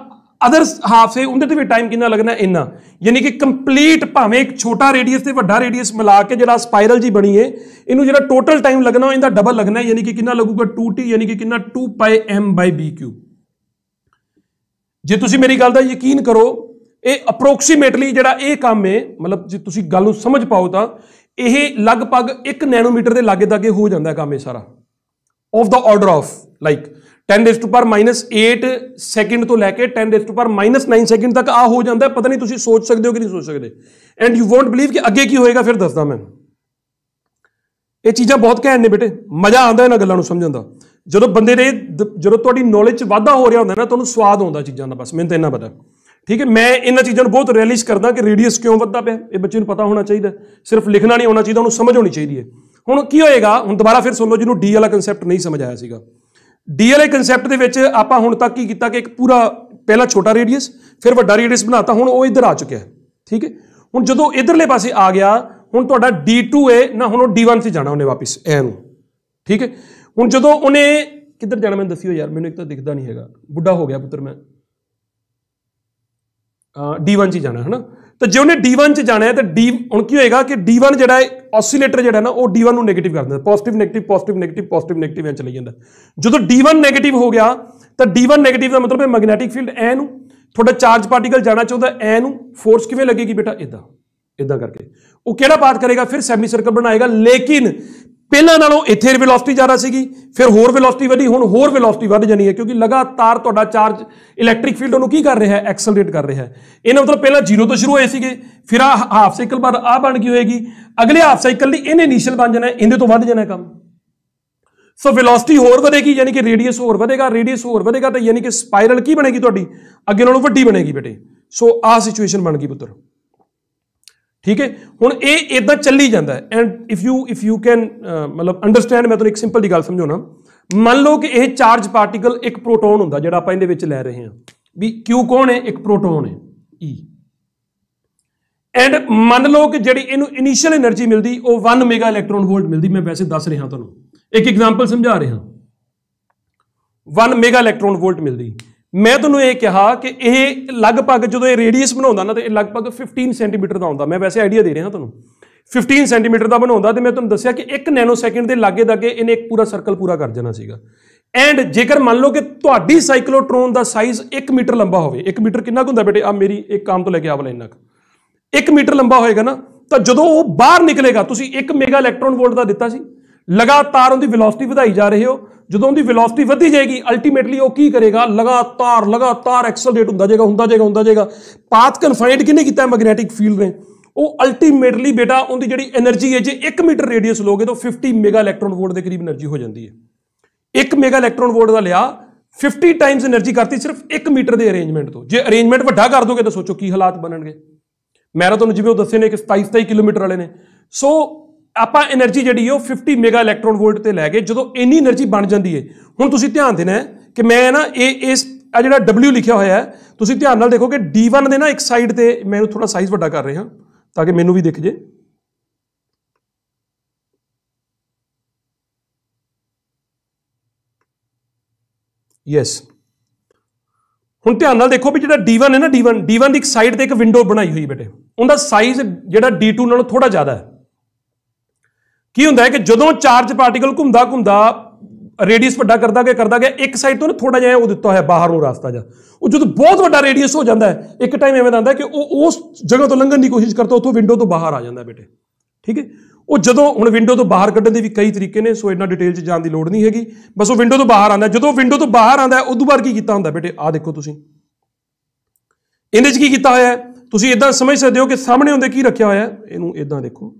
[SPEAKER 1] ਅਦਰ ਹਾਫ ਸੇ ਉਹਦੇ ਤੇ ਵੀ ਟਾਈਮ ਕਿੰਨਾ ਲੱਗਣਾ ਇੰਨਾ ਯਾਨੀ ਕਿ ਕੰਪਲੀਟ ਭਾਵੇਂ ਇੱਕ ਛੋਟਾ ਰੇਡੀਅਸ ਤੇ ਵੱਡਾ ਰੇਡੀਅਸ ਮਿਲਾ ਕੇ ਜਿਹੜਾ ਸਪਾਈਰਲ ਜੀ ਬਣੀ ਏ ਇਹਨੂੰ ਜਿਹੜਾ ਟੋਟਲ ਟਾਈਮ ਲੱਗਣਾ ਇਹਦਾ ਡਬਲ ਲੱਗਣਾ ਯਾਨੀ ਕਿ ਕਿੰਨਾ ਲੱਗੂਗਾ 2t ਯਾਨੀ ਕਿ ਕਿੰਨਾ 2πm b³ ਜੇ ਤੁਸੀਂ ਮੇਰੀ ਗੱਲ ਦਾ ਯਕੀਨ ਕਰੋ ਇਹ ਅਪਰੋਕਸੀਮੇਟਲੀ ਜਿਹੜਾ ਇਹ ਕੰਮ ਹੈ ਮਤਲਬ ਜੇ ਤੁਸੀਂ ਗੱਲ ਨੂੰ ਸਮਝ ਪਾਓ ਤਾਂ ਇਹ ਲਗਭਗ 1 ਨੈਨੋਮੀਟਰ ਦੇ ਲਾਗੇ ਦਾਗੇ ਹੋ ਜਾਂਦਾ ਕੰਮ ਇਹ ਸਾਰਾ of the order of like 10 raise to power minus -8 second ਤੋਂ ਲੈ ਕੇ 10 raise to power minus -9 second ਤੱਕ ਆ ਹੋ ਜਾਂਦਾ ਪਤਾ ਨਹੀਂ ਤੁਸੀਂ ਸੋਚ ਸਕਦੇ ਹੋ ਕਿ ਨਹੀਂ ਸੋਚ ਸਕਦੇ ਐਂਡ ਯੂ ਵੋਂਟ ਬਲੀਵ ਕਿ ਅੱਗੇ ਕੀ ਹੋਏਗਾ ਫਿਰ ਦੱਸਦਾ ਮੈਂ ਇਹ ਚੀਜ਼ਾਂ ਬਹੁਤ ਘੈਂਟ ਨੇ ਬੇਟੇ ਮਜ਼ਾ ਆਉਂਦਾ ਇਹਨਾਂ ਗੱਲਾਂ ਨੂੰ ਸਮਝਣ ਦਾ ਜਦੋਂ ਬੰਦੇ ਦੇ ਜਦੋਂ ਤੁਹਾਡੀ ਨੌਲੇਜ 'ਚ ਵਾਧਾ ਹੋ ਰਿਹਾ ਹੁੰਦਾ ਨਾ ਤੁਹਾਨੂੰ ਸਵਾਦ ਆਉਂਦਾ ਚੀਜ਼ਾਂ ਦਾ ਬਸ ਮੈਨੂੰ ਤਾਂ ਇੰਨਾ ਪਤਾ ਠੀਕ ਹੈ ਮੈਂ ਇਹਨਾਂ ਚੀਜ਼ਾਂ ਨੂੰ ਬਹੁਤ ਰੈਲਿਸ਼ ਕਰਦਾ ਕਿ ਰੇਡੀਅਸ ਕਿਉਂ ਵੱਧਦਾ ਪਿਆ ਇਹ ਬੱਚੇ ਨੂੰ ਪਤਾ ਹੋਣਾ ਚਾਹੀਦਾ ਸਿਰਫ ਲਿਖਣਾ ਨਹੀਂ ਆਉਣਾ ਚਾਹੀਦਾ ਉਹਨੂੰ ਸਮਝ ਹੋਣੀ ਚਾਹੀਦੀ ਹੈ ਹੁਣ ਕੀ ਹੋਏਗਾ ਹੁਣ ਦੁਬਾਰਾ ਫਿਰ ਸੁਣ ਲਓ ਜਿਹਨੂੰ ਡੀ ਵਾਲਾ ਕਨਸੈਪਟ ਨਹੀਂ ਸਮਝ ਆਇਆ ਸੀਗਾ ਡੀ ਵਾਲੇ ਕਨਸੈਪਟ ਦੇ ਵਿੱਚ ਆਪਾਂ ਹੁਣ ਤੱਕ ਕੀ ਕੀਤਾ ਕਿ ਇੱਕ ਪੂਰਾ ਪਹਿਲਾ ਛੋਟਾ ਰੇਡੀਅਸ ਫਿਰ ਵੱਡਾ ਰੇਡੀਅਸ ਬਣਾਤਾ ਹੁਣ ਉਹ ਇੱਧਰ ਆ ਚੁੱਕਿਆ ਹੈ ਠੀਕ ਹੈ ਹੁਣ ਜਦੋਂ ਇਧਰਲੇ ਪਾਸੇ ਆ ਗਿਆ ਹੁਣ ਤੁਹਾਡਾ D2 ਏ ਨਾ ਹੁਣ ਉਹ D1 ਤੇ ਜਾਣਾ ਉਹਨੇ ਵਾਪਸ ਐ ਨੂੰ ਠੀਕ ਹੈ ਹੁਣ ਜਦੋਂ ਉਹਨੇ ਕਿੱਧਰ ਜਾਣਾ ਮੈਨੂੰ ਦੱਸਿਓ ਯਾਰ ਮੈਨੂੰ ਇੱਕ ਤਾਂ ਦਿਖਦਾ ਨਹੀਂ ਹੈਗਾ ਬੁੱਢਾ ਹੋ ਗਿਆ ਪੁੱਤਰ ਮੈਂ D1 'ਚ ਜਾਣਾ ਹੈ ਨਾ ਤਾਂ ਜੇ ਉਹਨੇ D1 'ਚ ਜਾਣਾ ਹੈ ਤਾਂ D ਹੁਣ ਕੀ ਹੋਏਗਾ ਕਿ D1 ਜਿਹੜਾ ਹੈ ਆਸਿਲੇਟਰ ਜਿਹੜਾ ਨਾ ਉਹ D1 ਨੂੰ ਨੈਗੇਟਿਵ ਕਰ ਦਿੰਦਾ positive negative positive negative positive negative ਐਂ ਚਲੀ ਜਾਂਦਾ ਜਦੋਂ D1 ਨੈਗੇਟਿਵ ਹੋ ਗਿਆ ਤਾਂ D1 ਨੈਗੇਟਿਵ ਦਾ ਮਤਲਬ ਹੈ ਮੈਗਨੈਟਿਕ ਫੀਲਡ ਐ ਨੂੰ ਤੁਹਾਡਾ ਚਾਰਜ ਪਾਰਟੀਕਲ ਜਾਣਾ ਚਾਹੁੰਦਾ ਐ ਨੂੰ ਫੋਰਸ ਕਿਵੇਂ ਲੱਗੇਗੀ ਬੇਟਾ ਇਦਾਂ ਇਦਾਂ ਕਰਕੇ ਉਹ ਕਿਹੜਾ ਪਾਥ ਕਰੇਗਾ ਫਿਰ ਸੈਮੀ ਸਰਕਲ ਬਣਾਏਗਾ ਲੇਕਿਨ ਪਹਿਲਾਂ ਨਾਲੋਂ ਇੱਥੇ ਵੈਲੋਸਿਟੀ ਜ਼ਿਆਦਾ ਸੀਗੀ ਫਿਰ ਹੋਰ ਵੈਲੋਸਿਟੀ ਵਧੀ ਹੁਣ ਹੋਰ ਵੈਲੋਸਿਟੀ ਵਧ ਜਾਣੀ ਹੈ ਕਿਉਂਕਿ ਲਗਾਤਾਰ ਤੁਹਾਡਾ ਚਾਰਜ ਇਲੈਕਟ੍ਰਿਕ ਫੀਲਡ ਉਹਨੂੰ ਕੀ ਕਰ ਰਿਹਾ ਹੈ ਐਕਸਲਰੇਟ ਕਰ ਰਿਹਾ ਹੈ ਮਤਲਬ ਪਹਿਲਾਂ ਜ਼ੀਰੋ ਤੋਂ ਸ਼ੁਰੂ ਹੋਏ ਸੀਗੇ ਫਿਰ ਆ ਹਾਫ ਸਾਈਕਲ ਬਾਅਦ ਆ ਬਣ ਗਈ ਹੋਏਗੀ ਅਗਲੇ ਹਾਫ ਸਾਈਕਲ ਲਈ ਇਹਨੇ ਇਨੀਸ਼ੀਅਲ ਬਣ ਜਾਣਾ ਇਹਦੇ ਤੋਂ ਵੱਧ ਜਾਣਾ ਕੰਮ ਸੋ ਵੈਲੋਸਿਟੀ ਹੋਰ ਵਧੇਗੀ ਯਾਨੀ ਕਿ ਰੇਡੀਅਸ ਹੋਰ ਵਧੇਗਾ ਰੇਡੀਅਸ ਹੋਰ ਵਧੇਗਾ ਤਾਂ ਯਾਨੀ ਕਿ ਸਪਾਈਰਲ ਕੀ ਬਣੇਗੀ ਤੁਹਾਡੀ ਅੱਗੇ ਨਾਲੋਂ ਵੱਡੀ ਬਣੇਗੀ ਬੇਟੇ ਸੋ ਆ ਸਿਚੁਏਸ਼ਨ ਬਣ ਗਈ ਪੁੱਤਰ ਠੀਕ ਹੈ ਹੁਣ ਇਹ ਇਦਾਂ ਚੱਲੀ ਜਾਂਦਾ ਹੈ and if you if you can ਮਤਲਬ ਅੰਡਰਸਟੈਂਡ ਮੈਂ ਤੁਹਾਨੂੰ ਇੱਕ ਸਿੰਪਲ ਜੀ ਗੱਲ ਸਮਝਾਉਣਾ ਮੰਨ ਲਓ ਕਿ ਇਹ ਚਾਰਜ ਪਾਰਟੀਕਲ ਇੱਕ ਪ੍ਰੋਟੋਨ ਹੁੰਦਾ ਜਿਹੜਾ ਆਪਾਂ ਇਹਦੇ ਵਿੱਚ ਲੈ ਰਹੇ ਹਾਂ ਵੀ Q ਕੌਣ ਹੈ ਇੱਕ ਪ੍ਰੋਟੋਨ ਹੈ E ਐਂਡ ਮੰਨ ਲਓ ਕਿ ਜਿਹੜੀ ਇਹਨੂੰ ਇਨੀਸ਼ੀਅਲ એનર્ਜੀ ਮਿਲਦੀ ਉਹ 1 ਮੈਗਾ ਇਲੈਕਟ੍ਰੋਨ ਵੋਲਟ ਮਿਲਦੀ ਮੈਂ ਵੈਸੇ ਦੱਸ ਰਿਹਾ ਤੁਹਾਨੂੰ ਇੱਕ ਐਗਜ਼ਾਮਪਲ ਸਮਝਾ ਰਿਹਾ 1 ਮੈਗਾ ਇਲੈਕਟ੍ਰੋਨ ਵੋਲਟ ਮਿਲਦੀ ਮੈਂ ਤੁਹਾਨੂੰ ਇਹ ਕਿਹਾ ਕਿ ਇਹ ਲਗਭਗ ਜਦੋਂ ਇਹ ਰੇਡੀਅਸ ਬਣਾਉਂਦਾ ਨਾ ਤੇ ਇਹ ਲਗਭਗ 15 ਸੈਂਟੀਮੀਟਰ ਦਾ ਹੁੰਦਾ ਮੈਂ ਵੈਸੇ ਆਈਡੀਆ ਦੇ ਰਿਹਾ ਤੁਹਾਨੂੰ 15 ਸੈਂਟੀਮੀਟਰ ਦਾ ਬਣਾਉਂਦਾ ਤੇ ਮੈਂ ਤੁਹਾਨੂੰ ਦੱਸਿਆ ਕਿ 1 ਨੈਨੋ ਸੈਕਿੰਡ ਦੇ ਲਾਗੇ ਦਾਗੇ ਇਹਨੇ ਇੱਕ ਪੂਰਾ ਸਰਕਲ ਪੂਰਾ ਕਰ ਜਾਣਾ ਸੀਗਾ ਐਂਡ ਜੇਕਰ ਮੰਨ ਲਓ ਕਿ ਤੁਹਾਡੀ ਸਾਈਕਲੋਟ੍ਰੋਨ ਦਾ ਸਾਈਜ਼ 1 ਮੀਟਰ ਲੰਬਾ ਹੋਵੇ 1 ਮੀਟਰ ਕਿੰਨਾ ਹੁੰਦਾ ਬੇਟੇ ਆ ਮੇਰੀ ਇੱਕ ਕਾਮ ਤੋਂ ਲੈ ਕੇ ਆ ਵਾਲਾ ਇੰਨਾ 1 ਮੀਟਰ ਲੰਬਾ ਹੋਏਗਾ ਨਾ ਤਾਂ ਜਦੋਂ ਉਹ ਬਾਹਰ ਨਿਕਲੇਗਾ ਤੁਸੀਂ 1 ਮੈਗਾ ਇਲੈਕਟ੍ਰੋਨ ਵੋਲਟ ਦਾ ਦਿੱਤਾ ਸੀ ਲਗਾਤਾਰ ਉਹਦੀ ਵੈਲੋਸਿਟੀ ਵਧਾਈ ਜਾ ਰਹੇ ਹੋ ਜਦੋਂ ਉਹਦੀ ਵੈਲੋਸਿਟੀ ਵਧੀ ਜਾਏਗੀ ਅਲਟੀਮੇਟਲੀ ਉਹ ਕੀ ਕਰੇਗਾ ਲਗਾਤਾਰ ਲਗਾਤਾਰ ਐਕਸਲਰੇਟ ਹੁੰਦਾ ਜਾਏਗਾ ਹੁੰਦਾ ਜਾਏਗਾ ਹੁੰਦਾ ਜਾਏਗਾ ਪਾਥ ਕਨਫਾਈਨਡ ਕਿਨੇ ਕੀਤਾ ਹੈ ਮੈਗਨੇਟਿਕ ਫੀਲਡ ਨੇ ਉਹ ਅਲਟੀਮੇਟਲੀ ਬੇਟਾ ਉਹਦੀ ਜਿਹੜੀ એનર્ਜੀ ਹੈ ਜੇ 1 ਮੀਟਰ ਰੇਡੀਅਸ ਲੋਗੇ ਤਾਂ 50 ਮੈਗਾ ਇਲੈਕਟ੍ਰੋਨ ਵੋਲਟ ਦੇ ਕਰੀਬ એનર્ਜੀ ਹੋ ਜਾਂਦੀ ਹੈ 1 ਮੈਗਾ ਇਲੈਕਟ੍ਰੋਨ ਵੋਲਟ ਦਾ ਲਿਆ 50 ਟਾਈਮਸ એનર્ਜੀ ਕਰਤੀ ਸਿਰਫ 1 ਮੀਟਰ ਦੇ ਅਰੇਂਜਮੈਂਟ ਤੋਂ ਜੇ ਅਰੇਂਜਮੈਂਟ ਵੱਡਾ ਕਰ ਦੋਗੇ ਤਾਂ ਸੋਚੋ ਕੀ ਹਾਲਾਤ ਬਣਨਗੇ ਮੈਰਾਥਨ ਜਿਵੇਂ ਉਹ ਦੱਸੇ ਨੇ ਕਿ 27 27 ਕਿਲੋਮੀਟਰ ਵਾਲੇ ਨੇ ਸੋ ਆਪਾਂ એનર્ਜੀ ਜਿਹੜੀ ਉਹ 50 ਮੈਗਾ ਇਲੈਕਟ੍ਰੋਨ ਵੋਲਟ ਤੇ ਲੈ ਗਏ ਜਦੋਂ ਇੰਨੀ એનર્ਜੀ ਬਣ ਜਾਂਦੀ ਹੈ ਹੁਣ ਤੁਸੀਂ ਧਿਆਨ ਦੇਣਾ ਕਿ ਮੈਂ ਨਾ ਇਹ ਇਸ ਆ ਜਿਹੜਾ W ਲਿਖਿਆ ਹੋਇਆ ਹੈ ਤੁਸੀਂ ਧਿਆਨ ਨਾਲ ਦੇਖੋਗੇ D1 ਦੇ ਨਾ ਇੱਕ ਸਾਈਡ ਤੇ ਮੈਂ ਇਹਨੂੰ ਥੋੜਾ ਸਾਈਜ਼ ਵੱਡਾ ਕਰ ਰਿਹਾ ਤਾਂ ਕਿ ਮੈਨੂੰ ਵੀ ਦਿਖ ਜੇ ਯੈਸ ਹੁਣ ਧਿਆਨ ਨਾਲ ਦੇਖੋ ਵੀ ਜਿਹੜਾ D1 ਹੈ ਨਾ D1 D1 ਦੀ ਇੱਕ ਸਾਈਡ ਤੇ ਇੱਕ ਵਿੰਡੋ ਬਣਾਈ ਹੋਈ ਬੇਟੇ ਉਹਦਾ ਸਾਈਜ਼ ਜਿਹੜਾ D2 ਨਾਲੋਂ ਥੋੜਾ ਜ਼ਿਆਦਾ ਹੈ ਕੀ ਹੁੰਦਾ ਹੈ ਕਿ ਜਦੋਂ ਚਾਰਜ ਪਾਰਟੀਕਲ ਘੁੰਮਦਾ ਘੁੰਮਦਾ ਰੇਡੀਅਸ ਵੱਡਾ ਕਰਦਾ ਗਿਆ ਕਰਦਾ ਗਿਆ ਇੱਕ ਸਾਈਡ ਤੋਂ ਨਾ ਥੋੜਾ ਜਿਹਾ ਉਹ ਦਿੱਤਾ ਹੋਇਆ ਬਾਹਰ ਨੂੰ ਰਸਤਾ ਜਾ ਉਹ ਜਦੋਂ ਬਹੁਤ ਵੱਡਾ ਰੇਡੀਅਸ ਹੋ ਜਾਂਦਾ ਹੈ ਇੱਕ ਟਾਈਮ ਐਵੇਂ ਦਾ ਹੁੰਦਾ ਕਿ ਉਹ ਉਸ ਜਗ੍ਹਾ ਤੋਂ ਲੰਘਣ ਦੀ ਕੋਸ਼ਿਸ਼ ਕਰਦਾ ਉਥੋਂ ਵਿੰਡੋ ਤੋਂ ਬਾਹਰ ਆ ਜਾਂਦਾ ਬੇਟੇ ਠੀਕ ਹੈ ਉਹ ਜਦੋਂ ਹੁਣ ਵਿੰਡੋ ਤੋਂ ਬਾਹਰ ਕੱਢਣ ਦੇ ਵੀ ਕਈ ਤਰੀਕੇ ਨੇ ਸੋ ਇੰਨਾ ਡਿਟੇਲ 'ਚ ਜਾਣ ਦੀ ਲੋੜ ਨਹੀਂ ਹੈਗੀ ਬਸ ਉਹ ਵਿੰਡੋ ਤੋਂ ਬਾਹਰ ਆਂਦਾ ਜਦੋਂ ਵਿੰਡੋ ਤੋਂ ਬਾਹਰ ਆਂਦਾ ਉਦੋਂ ਬਾਅਦ ਕੀ ਕੀਤਾ ਹੁੰਦਾ ਬੇਟੇ ਆ ਦੇਖੋ ਤੁਸੀਂ ਇਹਦੇ 'ਚ ਕੀ ਕੀਤਾ ਹੋਇਆ ਤੁਸੀਂ ਇਦਾਂ ਸਮਝ ਸਕਦੇ ਹੋ ਕਿ ਸਾਹਮਣੇ ਹੁੰਦੇ ਕੀ ਰੱਖਿਆ ਹੋਇਆ ਇਹਨੂੰ ਇਦਾਂ ਦੇਖੋ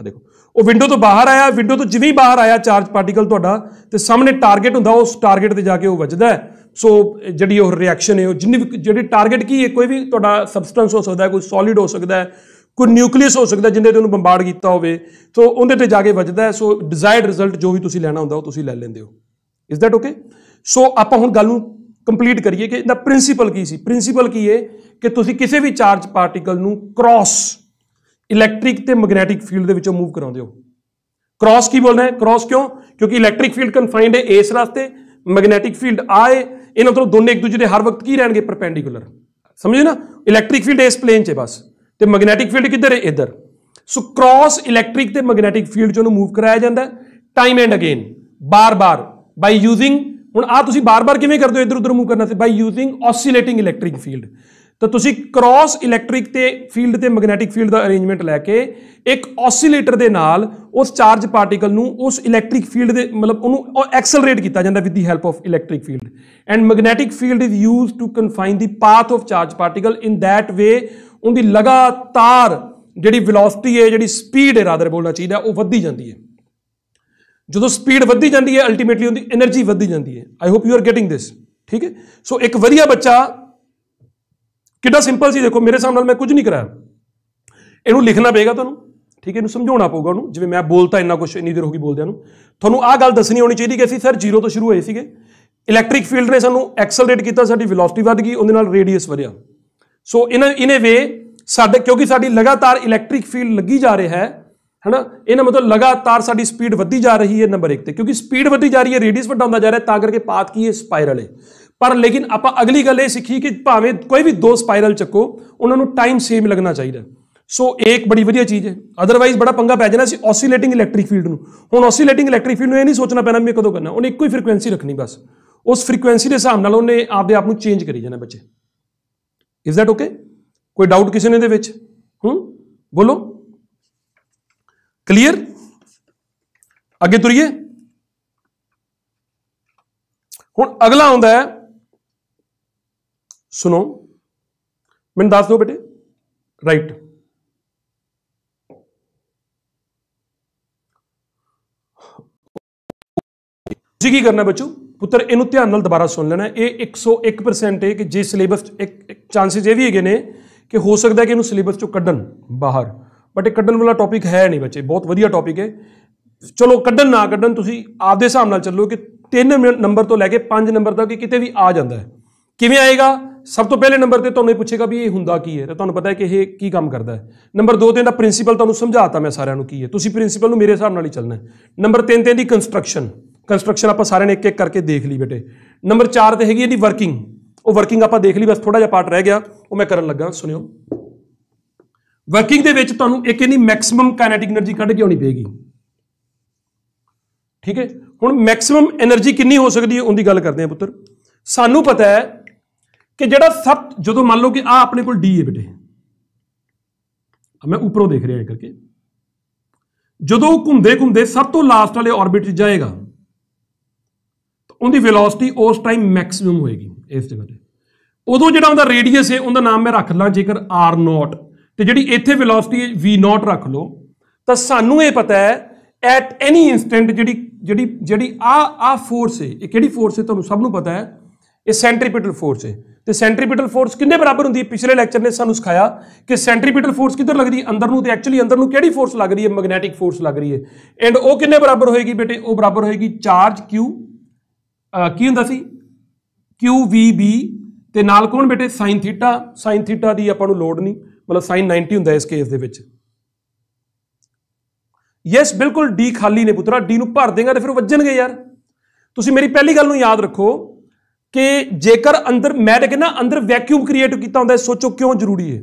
[SPEAKER 1] ਆ ਦੇਖੋ ਉਹ ਵਿੰਡੋ ਤੋਂ ਬਾਹਰ ਆਇਆ ਵਿੰਡੋ ਤੋਂ ਜਿਵੇਂ ਹੀ ਬਾਹਰ ਆਇਆ ਚਾਰਜ ਪਾਰਟੀਕਲ ਤੁਹਾਡਾ ਤੇ ਸਾਹਮਣੇ ਟਾਰਗੇਟ ਹੁੰਦਾ ਉਸ ਟਾਰਗੇਟ ਤੇ ਜਾ ਕੇ ਉਹ ਵੱਜਦਾ ਹੈ ਸੋ ਜਿਹੜੀ ਉਹ ਰਿਐਕਸ਼ਨ ਹੈ ਉਹ ਜਿੰਨੀ ਵੀ ਜਿਹੜੀ ਟਾਰਗੇਟ ਕੀ ਹੈ ਕੋਈ ਵੀ ਤੁਹਾਡਾ ਸਬਸਟੈਂਸ ਹੋ ਸਕਦਾ ਹੈ ਕੋਈ ਸੋਲਿਡ ਹੋ ਸਕਦਾ ਹੈ ਕੋਈ ਨਿਊਕਲੀਅਸ ਹੋ ਸਕਦਾ ਜਿੰਨੇ ਤੇ ਉਹਨੂੰ ਬੰਬਾਰਡ ਕੀਤਾ ਹੋਵੇ ਸੋ ਉਹਦੇ ਤੇ ਜਾ ਕੇ ਵੱਜਦਾ ਸੋ ਡਿਜ਼ਾਇਰਡ ਰਿਜ਼ਲਟ ਜੋ ਵੀ ਤੁਸੀਂ ਲੈਣਾ ਹੁੰਦਾ ਉਹ ਤੁਸੀਂ ਲੈ ਲੈਂਦੇ ਹੋ ਇਜ਼ ਦੈਟ ਓਕੇ ਸੋ ਆਪਾਂ ਹੁਣ ਗੱਲ ਨੂੰ ਕੰਪਲੀਟ ਕਰੀਏ ਕਿ ਇਹਦਾ ਪ੍ਰਿੰਸੀਪਲ ਕੀ ਸੀ ਪ੍ਰਿੰਸੀਪਲ ਕੀ ਹੈ ਕਿ ਤੁਸੀਂ ਕਿਸੇ ਵੀ ਚਾਰਜ ਪਾਰਟੀਕਲ ਨੂੰ ਕ੍ਰਾਸ ਇਲੈਕਟ੍ਰਿਕ ਤੇ ਮੈਗਨੈਟਿਕ ਫੀਲਡ ਦੇ ਵਿੱਚੋਂ ਮੂਵ ਕਰਾਉਂਦੇ ਹੋ ਕ੍ਰਾਸ ਕੀ ਬੋਲਣਾ ਹੈ ਕ੍ਰਾਸ ਕਿਉਂ ਕਿਉਂਕਿ ਇਲੈਕਟ੍ਰਿਕ ਫੀਲਡ ਕਨਫਾਈਨਡ ਹੈ ਇਸ ਰਸਤੇ ਮੈਗਨੈਟਿਕ ਫੀਲਡ ਆਏ ਇਹਨਾਂ ਤੋਂ ਦੋਨੇ ਇੱਕ ਦੂਜੇ ਦੇ ਹਰ ਵਕਤ ਕੀ ਰਹਿਣਗੇ ਪਰਪੈਂਡੀਕੂਲਰ ਸਮਝੇ ਨਾ ਇਲੈਕਟ੍ਰਿਕ ਫੀਲਡ ਇਸ ਪਲੇਨ 'ਚ ਹੈ ਬਸ ਤੇ ਮੈਗਨੈਟਿਕ ਫੀਲਡ ਕਿੱਧਰ ਹੈ ਇੱਧਰ ਸੋ ਕ੍ਰਾਸ ਇਲੈਕਟ੍ਰਿਕ ਤੇ ਮੈਗਨੈਟਿਕ ਫੀਲਡ 'ਚ ਮੂਵ ਕਰਾਇਆ ਜਾਂਦਾ ਟਾਈਮ ਐਂਡ ਅਗੇਨ ਬਾਰ-ਬਾਰ ਬਾਈ ਯੂਜ਼ਿੰਗ ਹੁਣ ਆ ਤੁਸੀਂ ਬਾਰ-ਬਾਰ ਕਿਵੇਂ ਕਰਦੇ ਹੋ ਇੱਧਰ ਉੱਧਰ ਮੂਵ ਕਰਨਾ ਤੇ by using oscillating electric field ਤਾਂ ਤੁਸੀਂ ਕ੍ਰਾਸ ਇਲੈਕਟ੍ਰਿਕ ਤੇ ਫੀਲਡ ਤੇ ਮੈਗਨੈਟਿਕ ਫੀਲਡ ਦਾ ਅਰੇਂਜਮੈਂਟ ਲੈ ਕੇ ਇੱਕ ਆਸੀਲੇਟਰ ਦੇ ਨਾਲ ਉਸ ਚਾਰਜ ਪਾਰਟੀਕਲ ਨੂੰ ਉਸ ਇਲੈਕਟ੍ਰਿਕ ਫੀਲਡ ਦੇ ਮਤਲਬ ਉਹਨੂੰ ਐਕਸਲਰੇਟ ਕੀਤਾ ਜਾਂਦਾ with the help of electric field and magnetic field is used to confine the path of charge particle in that way ਉਹਦੀ ਲਗਾਤਾਰ ਜਿਹੜੀ ਵੈਲੋਸਿਟੀ ਹੈ ਜਿਹੜੀ ਸਪੀਡ ਹੈ ਰਾਦਰ ਬੋਲਣਾ ਚਾਹੀਦਾ ਉਹ ਵੱਧਦੀ ਜਾਂਦੀ ਹੈ ਜਦੋਂ ਸਪੀਡ ਵੱਧਦੀ ਜਾਂਦੀ ਹੈ ਅਲਟੀਮੇਟਲੀ ਉਹਦੀ એનર્ਜੀ ਵੱਧਦੀ ਜਾਂਦੀ ਹੈ I hope you are getting this ਠੀਕ ਹੈ ਸੋ ਇੱਕ ਵਧੀਆ ਬੱਚਾ ਕਿੱਡਾ ਸਿੰਪਲ ਸੀ ਦੇਖੋ ਮੇਰੇ ਸਾਹਮਣੇ ਮੈਂ ਕੁਝ ਨਹੀਂ ਕਰਾਇਆ ਇਹਨੂੰ ਲਿਖਣਾ ਪਏਗਾ ਤੁਹਾਨੂੰ ਠੀਕ ਹੈ ਇਹਨੂੰ ਸਮਝਾਉਣਾ ਪਊਗਾ ਉਹਨੂੰ ਜਿਵੇਂ ਮੈਂ ਬੋਲਤਾ ਇੰਨਾ ਕੁਝ ਇੰਨੀ ਦੇਰ ਹੋ ਗਈ ਬੋਲਦਿਆਂ ਨੂੰ ਤੁਹਾਨੂੰ ਆਹ ਗੱਲ ਦੱਸਣੀ ਹੋਣੀ ਚਾਹੀਦੀ ਕਿ ਅਸੀਂ ਸਰ ਜ਼ੀਰੋ ਤੋਂ ਸ਼ੁਰੂ ਹੋਏ ਸੀਗੇ ਇਲੈਕਟ੍ਰਿਕ ਫੀਲਡ ਨੇ ਸਾਨੂੰ ਐਕਸਲਰੇਟ ਕੀਤਾ ਸਾਡੀ ਵੈਲੋਸਿਟੀ ਵੱਧ ਗਈ ਉਹਦੇ ਨਾਲ ਰੇਡੀਅਸ ਵਧਿਆ ਸੋ ਇਨ ਇਨ ਅ ਵੇ ਸਾਡੇ ਕਿਉਂਕਿ ਸਾਡੀ ਲਗਾਤਾਰ ਇਲੈਕਟ੍ਰਿਕ ਫੀਲਡ ਲੱਗੀ ਜਾ ਰਿਹਾ ਹੈ ਹਨਾ ਇਹਨਾਂ ਮਤਲਬ ਲਗਾਤਾਰ ਸਾਡੀ ਸਪੀਡ ਵਧਦੀ ਜਾ ਰਹੀ ਹੈ ਨੰਬਰ 1 ਤੇ ਕਿਉਂਕਿ ਸਪੀਡ ਵਧਦੀ ਜਾ ਰਹੀ ਹੈ ਰੇਡੀਅਸ ਵੱਡਾ ਹੁੰਦਾ ਜਾ ਰਿਹਾ ਤਾਂ ਕਰਕੇ ਪਾਥ ਕੀ ਹੈ ਸਪਾਈਰਲ ਹੈ ਪਰ ਲੇਕਿਨ ਆਪਾਂ ਅਗਲੀ ਗੱਲ ਇਹ ਸਿੱਖੀ ਕਿ ਭਾਵੇਂ ਕੋਈ ਵੀ ਦੋ ਸਪਾਈਰਲ ਚੱਕੋ ਉਹਨਾਂ ਨੂੰ ਟਾਈਮ ਸੇਮ ਲੱਗਣਾ ਚਾਹੀਦਾ ਸੋ ਇੱਕ ਬੜੀ ਵਧੀਆ ਚੀਜ਼ ਹੈ ਅਦਰਵਾਈਜ਼ ਬੜਾ ਪੰਗਾ ਪੈ ਜਾਣਾ ਸੀ ਆਸੀਲੇਟਿੰਗ ਇਲੈਕਟ੍ਰਿਕ ਫੀਲਡ ਨੂੰ ਹੁਣ ਆਸੀਲੇਟਿੰਗ ਇਲੈਕਟ੍ਰਿਕ ਫੀਲਡ ਨੂੰ ਇਹ ਨਹੀਂ ਸੋਚਣਾ ਪੈਣਾ ਮੈਂ ਕਦੋਂ ਕਰਨਾ ਉਹਨੇ ਇੱਕੋ ਹੀ ਫ੍ਰੀਕੁਐਂਸੀ ਰੱਖਣੀ ਬਸ ਉਸ ਫ੍ਰੀਕੁਐਂਸੀ ਦੇ ਹਿਸਾਬ ਨਾਲ ਉਹਨੇ ਆਪਦੇ ਆਪ ਨੂੰ ਚੇਂਜ ਕਰੀ ਜਾਣਾ ਬੱਚੇ ਇਜ਼ ਥੈਟ ਓਕੇ ਕੋਈ ਡਾਊਟ ਕਿਸੇ ਨੇ ਦੇ ਵਿੱਚ ਹੂੰ ਬੋਲੋ ਕਲੀਅਰ ਅੱਗੇ ਤੁਰੀਏ ਹੁਣ ਅਗਲਾ ਆਉਂਦਾ ਹੈ ਸੁਣੋ ਮੈਨੂੰ ਦੱਸ ਦਿਓ ਬੇਟੇ ਰਾਈਟ ਜੀ ਕੀ ਕਰਨਾ ਬੱਚੋ ਪੁੱਤਰ ਇਹਨੂੰ ਧਿਆਨ ਨਾਲ ਦੁਬਾਰਾ ਸੁਣ ਲੈਣਾ ਇਹ 101% ਹੈ ਕਿ ਜੇ ਸਿਲੇਬਸ ਇੱਕ ਚਾਂਸਸ ਇਹ ਵੀ ਹੈਗੇ ਨੇ ਕਿ ਹੋ ਸਕਦਾ ਹੈ ਕਿ ਇਹਨੂੰ ਸਿਲੇਬਸ ਚੋਂ ਕੱਢਣ ਬਾਹਰ ਬਟ ਇਹ ਕੱਢਣ ਵਾਲਾ ਟੌਪਿਕ ਹੈ ਨਹੀਂ ਬੱਚੇ ਬਹੁਤ ਵਧੀਆ ਟੌਪਿਕ ਹੈ ਚਲੋ ਕੱਢਣ ਨਾ ਕੱਢਣ ਤੁਸੀਂ ਆਪਦੇ ਹਿਸਾਬ ਨਾਲ ਚੱਲੋ ਕਿ 3 ਨੰਬਰ ਤੋਂ ਲੈ ਕੇ 5 ਨੰਬਰ ਤੱਕ ਕਿਤੇ ਵੀ ਆ ਜਾਂਦਾ ਹੈ ਕਿਵੇਂ ਆਏਗਾ ਸਭ ਤੋਂ ਪਹਿਲੇ ਨੰਬਰ ਤੇ ਤੁਹਾਨੂੰ ਇਹ ਪੁੱਛੇਗਾ ਵੀ ਇਹ ਹੁੰਦਾ ਕੀ ਹੈ ਤਾਂ ਤੁਹਾਨੂੰ ਪਤਾ ਹੈ ਕਿ ਇਹ ਕੀ ਕੰਮ ਕਰਦਾ ਹੈ ਨੰਬਰ 2 ਤੇ ਇਹਦਾ ਪ੍ਰਿੰਸੀਪਲ ਤੁਹਾਨੂੰ ਸਮਝਾਤਾ ਮੈਂ ਸਾਰਿਆਂ ਨੂੰ ਕੀ ਹੈ ਤੁਸੀਂ ਪ੍ਰਿੰਸੀਪਲ ਨੂੰ ਮੇਰੇ ਹਿਸਾਬ ਨਾਲ ਹੀ ਚੱਲਣਾ ਹੈ ਨੰਬਰ 3 ਤੇ ਇਹਦੀ ਕੰਸਟਰਕਸ਼ਨ ਕੰਸਟਰਕਸ਼ਨ ਆਪਾਂ ਸਾਰਿਆਂ ਨੇ ਇੱਕ ਇੱਕ ਕਰਕੇ ਦੇਖ ਲਈ ਬੇਟੇ ਨੰਬਰ 4 ਤੇ ਹੈਗੀ ਇਹਦੀ ਵਰਕਿੰਗ ਉਹ ਵਰਕਿੰਗ ਆਪਾਂ ਦੇਖ ਲਈ ਬਸ ਥੋੜਾ ਜਿਹਾ ਪਾਰਟ ਰਹਿ ਗਿਆ ਉਹ ਮੈਂ ਕਰਨ ਲੱਗਾ ਸੁਣਿਓ ਵਰਕਿੰਗ ਦੇ ਵਿੱਚ ਤੁਹਾਨੂੰ ਇੱਕ ਇਹਦੀ ਮੈਕਸਿਮਮ ਕਾਈਨੈਟਿਕ એનર્ਜੀ ਕੱਢ ਕੇ ਆਉਣੀ ਪਏਗੀ ਠੀਕ ਹੈ ਹੁਣ ਮੈਕਸਿਮਮ એનર્ਜੀ ਕਿੰਨੀ ਹੋ ਸਕਦੀ ਹੈ ਉਹਦੀ ਗੱਲ ਕਰਦੇ ਆ ਪੁੱਤਰ ਸਾਨੂੰ ਪਤਾ ਹੈ ਕਿ ਜਿਹੜਾ ਸਭ ਜਦੋਂ ਮੰਨ ਲਓ ਕਿ ਆ ਆਪਣੇ ਕੋਲ ਡੀ ਹੈ ਬੇਟੇ ਮੈਂ ਉੱਪਰੋਂ ਦੇਖ ਰਿਹਾ ਕਰਕੇ ਜਦੋਂ ਉਹ ਘੁੰਮਦੇ ਘੁੰਮਦੇ ਸਭ ਤੋਂ ਲਾਸਟ ਵਾਲੇ ਆਰਬਿਟ 'ਚ ਜਾਏਗਾ ਤਾਂ ਉਹਦੀ ਵੈਲੋਸਿਟੀ ਉਸ ਟਾਈਮ ਮੈਕਸਿਮਮ ਹੋਏਗੀ ਇਸ ਜਗ੍ਹਾ ਤੇ ਉਦੋਂ ਜਿਹੜਾ ਉਹਦਾ ਰੇਡੀਅਸ ਹੈ ਉਹਦਾ ਨਾਮ ਮੈਂ ਰੱਖ ਲਾਂ ਜੇਕਰ r0 ਤੇ ਜਿਹੜੀ ਇੱਥੇ ਵੈਲੋਸਿਟੀ ਹੈ v0 ਰੱਖ ਲਓ ਤਾਂ ਸਾਨੂੰ ਇਹ ਪਤਾ ਹੈ ਐਟ ਐਨੀ ਇਨਸਟੈਂਟ ਜਿਹੜੀ ਜਿਹੜੀ ਜਿਹੜੀ ਆ ਆ ਫੋਰਸ ਹੈ ਇਹ ਕਿਹੜੀ ਫੋਰਸ ਹੈ ਤੁਹਾਨੂੰ ਸਭ ਨੂੰ ਪਤਾ ਹੈ ਇਹ ਸੈਂਟਰੀਪੀਟਲ ਫੋਰਸ ਹੈ ਤੇ ਸੈਂਟਰੀਪੀਟਲ ਫੋਰਸ ਕਿੰਨੇ ਬਰਾਬਰ ਹੁੰਦੀ ਹੈ ਪਿਛਲੇ ਲੈਕਚਰ ਨੇ ਸਾਨੂੰ ਸਿਖਾਇਆ ਕਿ ਸੈਂਟਰੀਪੀਟਲ ਫੋਰਸ ਕਿੱਧਰ ਲੱਗਦੀ ਹੈ ਅੰਦਰ ਨੂੰ ਤੇ ਐਕਚੁਅਲੀ ਅੰਦਰ ਨੂੰ ਕਿਹੜੀ ਫੋਰਸ ਲੱਗ ਰਹੀ ਹੈ ਮੈਗਨੈਟਿਕ ਫੋਰਸ ਲੱਗ ਰਹੀ ਹੈ ਐਂਡ ਉਹ ਕਿੰਨੇ ਬਰਾਬਰ ਹੋਏਗੀ ਬੇਟੇ ਉਹ ਬਰਾਬਰ ਹੋਏਗੀ ਚਾਰਜ q ਕੀ ਹੁੰਦਾ ਸੀ qvb ਤੇ ਨਾਲ ਕੋਣ ਬੇਟੇ sin θ sin θ ਦੀ ਆਪਾਂ ਨੂੰ ਲੋੜ ਨਹੀਂ ਮਤਲਬ sin 90 ਹੁੰਦਾ ਇਸ ਕੇਸ ਦੇ ਵਿੱਚ ਯੈਸ ਬਿਲਕੁਲ d ਖਾਲੀ ਨੇ ਪੁੱਤਰਾ d ਨੂੰ ਭਰ ਦੇਗਾ ਤੇ ਫਿਰ ਵੱਜਣਗੇ ਯਾਰ ਤੁਸੀਂ ਮੇਰੀ ਪਹਿਲੀ ਗੱਲ ਨੂੰ ਯਾਦ ਰੱਖੋ ਕਿ ਜੇਕਰ ਅੰਦਰ ਮੈਂ ਤਾਂ ਕਹਿੰਦਾ ਅੰਦਰ ਵੈਕਿਊਮ ਕ੍ਰੀਏਟ ਕੀਤਾ ਹੁੰਦਾ ਸੋਚੋ ਕਿਉਂ ਜ਼ਰੂਰੀ ਹੈ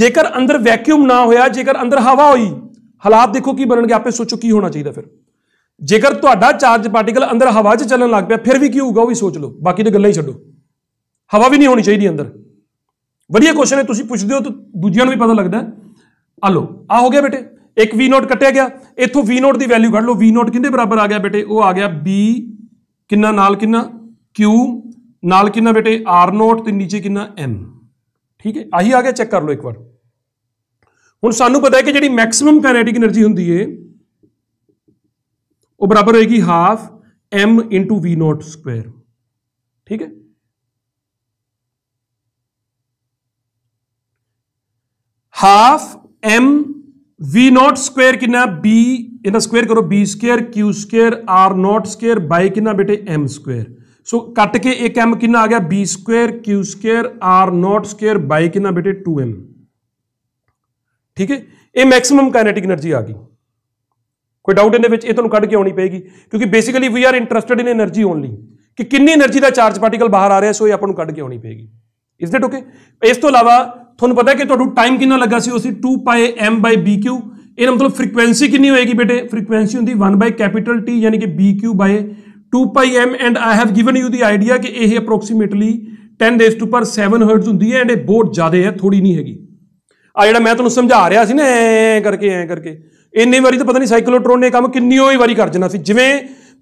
[SPEAKER 1] ਜੇਕਰ ਅੰਦਰ ਵੈਕਿਊਮ ਨਾ ਹੋਇਆ ਜੇਕਰ ਅੰਦਰ ਹਵਾ ਹੋਈ ਹਾਲਾਤ ਦੇਖੋ ਕੀ ਬਣਨਗੇ ਆਪੇ ਸੋਚੋ ਕੀ ਹੋਣਾ ਚਾਹੀਦਾ ਫਿਰ ਜੇਕਰ ਤੁਹਾਡਾ ਚਾਰਜ ਪਾਰਟੀਕਲ ਅੰਦਰ ਹਵਾ 'ਚ ਚੱਲਣ ਲੱਗ ਪਿਆ ਫਿਰ ਵੀ ਕੀ ਹੋਊਗਾ ਉਹ ਵੀ ਸੋਚ ਲਓ ਬਾਕੀ ਤਾਂ ਗੱਲਾਂ ਹੀ ਛੱਡੋ ਹਵਾ ਵੀ ਨਹੀਂ ਹੋਣੀ ਚਾਹੀਦੀ ਅੰਦਰ ਵਧੀਆ ਕੁਐਸਚਨ ਹੈ ਤੁਸੀਂ ਪੁੱਛਦੇ ਹੋ ਤਾਂ ਦੂਜਿਆਂ ਨੂੰ ਵੀ ਪਤਾ ਲੱਗਦਾ ਆ ਲੋ ਆ ਹੋ ਗਿਆ ਬੇਟੇ ਇੱਕ ਵੀ ਨੋਟ ਕੱਟਿਆ ਗਿਆ ਇੱਥੋਂ ਵੀ ਨੋਟ ਦੀ ਵੈਲਿਊ ਕੱਢ ਲਓ ਵੀ ਨੋਟ ਕਿੰਦੇ ਬਰਾਬਰ ਆ ਗਿਆ ਬੇਟੇ ਉਹ ਆ ਗਿਆ b ਕਿੰਨਾ ਨਾਲ ਕਿੰਨਾ Q ਨਾਲ ਕਿੰਨਾ ਬੇਟੇ R0 ਤੇ ਨੀਚੇ ਕਿੰਨਾ M ਠੀਕ ਹੈ ਆਹੀ ਆ ਗਿਆ ਚੈੱਕ ਕਰ ਲਓ ਇੱਕ ਵਾਰ ਹੁਣ ਸਾਨੂੰ ਪਤਾ ਹੈ ਕਿ ਜਿਹੜੀ ਮੈਕਸਿਮਮ ਕਾਈਨੈਟਿਕ એનર્ਜੀ ਹੁੰਦੀ ਹੈ ਉਹ ਬਰਾਬਰ ਹੋਏਗੀ ਹਾਫ m v0 ਸਕੁਆਇਰ ਠੀਕ ਹੈ ਹਾਫ m v0 ਸਕੁਆਇਰ ਕਿੰਨਾ b ਇਹਦਾ ਸਕੁਆਇਰ ਕਰੋ b square q square r0 square by ਕਿੰਨਾ ਬੇਟੇ m ਸਕੁਆਇਰ ਸੋ ਕੱਟ ਕੇ 1m ਕਿੰਨਾ ਆ ਗਿਆ b² q² r02 ਬਾਈ ਕਿੰਨਾ ਬੇਟੇ 2m ਠੀਕ ਹੈ ਇਹ ਮੈਕਸਿਮਮ ਕਾਈਨੈਟਿਕ એનર્ਜੀ ਆ ਗਈ ਕੋਈ ਡਾਊਟ ਇਹਦੇ ਵਿੱਚ ਇਹ ਤੁਹਾਨੂੰ ਕੱਢ ਕੇ ਆਉਣੀ ਪਏਗੀ ਕਿਉਂਕਿ basically we are interested in energy only ਕਿ ਕਿੰਨੀ એનર્ਜੀ ਦਾ ਚਾਰਜ ਪਾਰਟੀਕਲ ਬਾਹਰ ਆ ਰਿਹਾ ਸੋ ਇਹ ਆਪਾਂ ਨੂੰ ਕੱਢ ਕੇ ਆਉਣੀ ਪਏਗੀ ਇਸ ਦੇ ਟੋਕੇ ਇਸ ਤੋਂ ਇਲਾਵਾ ਤੁਹਾਨੂੰ ਪਤਾ ਕਿ ਤੁਹਾਨੂੰ ਟਾਈਮ ਕਿੰਨਾ ਲੱਗਾ ਸੀ ਉਸੇ 2 ਪਾਈ m bq ਇਹਨਾਂ ਮਤਲਬ ਫ੍ਰੀਕੁਐਂਸੀ ਕਿੰਨੀ ਹੋਏਗੀ ਬੇਟੇ ਫ੍ਰੀਕੁਐਂਸੀ ਹੁੰਦੀ 1 ਬਾਈ ਕੈਪੀਟਲ T ਯਾਨੀ ਕਿ BQ by 2 pi m and I have given you the idea ਕਿ ਇਹ ਅਪਰੋਕਸੀਮੇਟਲੀ 10 ਰੇਜ਼ ਟੂ ਪਰ 7 ਹਰਟਜ਼ ਹੁੰਦੀ ਹੈ ਐਂਡ ਇਹ ਬਹੁਤ ਜ਼ਿਆਦਾ ਹੈ ਥੋੜੀ ਨਹੀਂ ਹੈਗੀ ਆ ਜਿਹੜਾ ਮੈਂ ਤੁਹਾਨੂੰ ਸਮਝਾ ਰਿਹਾ ਸੀ ਨਾ ਐ ਕਰਕੇ ਐ ਕਰਕੇ ਇੰਨੀ ਵਾਰੀ ਤਾਂ ਪਤਾ ਨਹੀਂ ਸਾਈਕਲੋਟ੍ਰੋਨ ਨੇ ਕੰਮ ਕਿੰਨੀ ਹੋਈ ਵਾਰੀ ਕਰ ਜਣਾ ਸੀ ਜਿਵੇਂ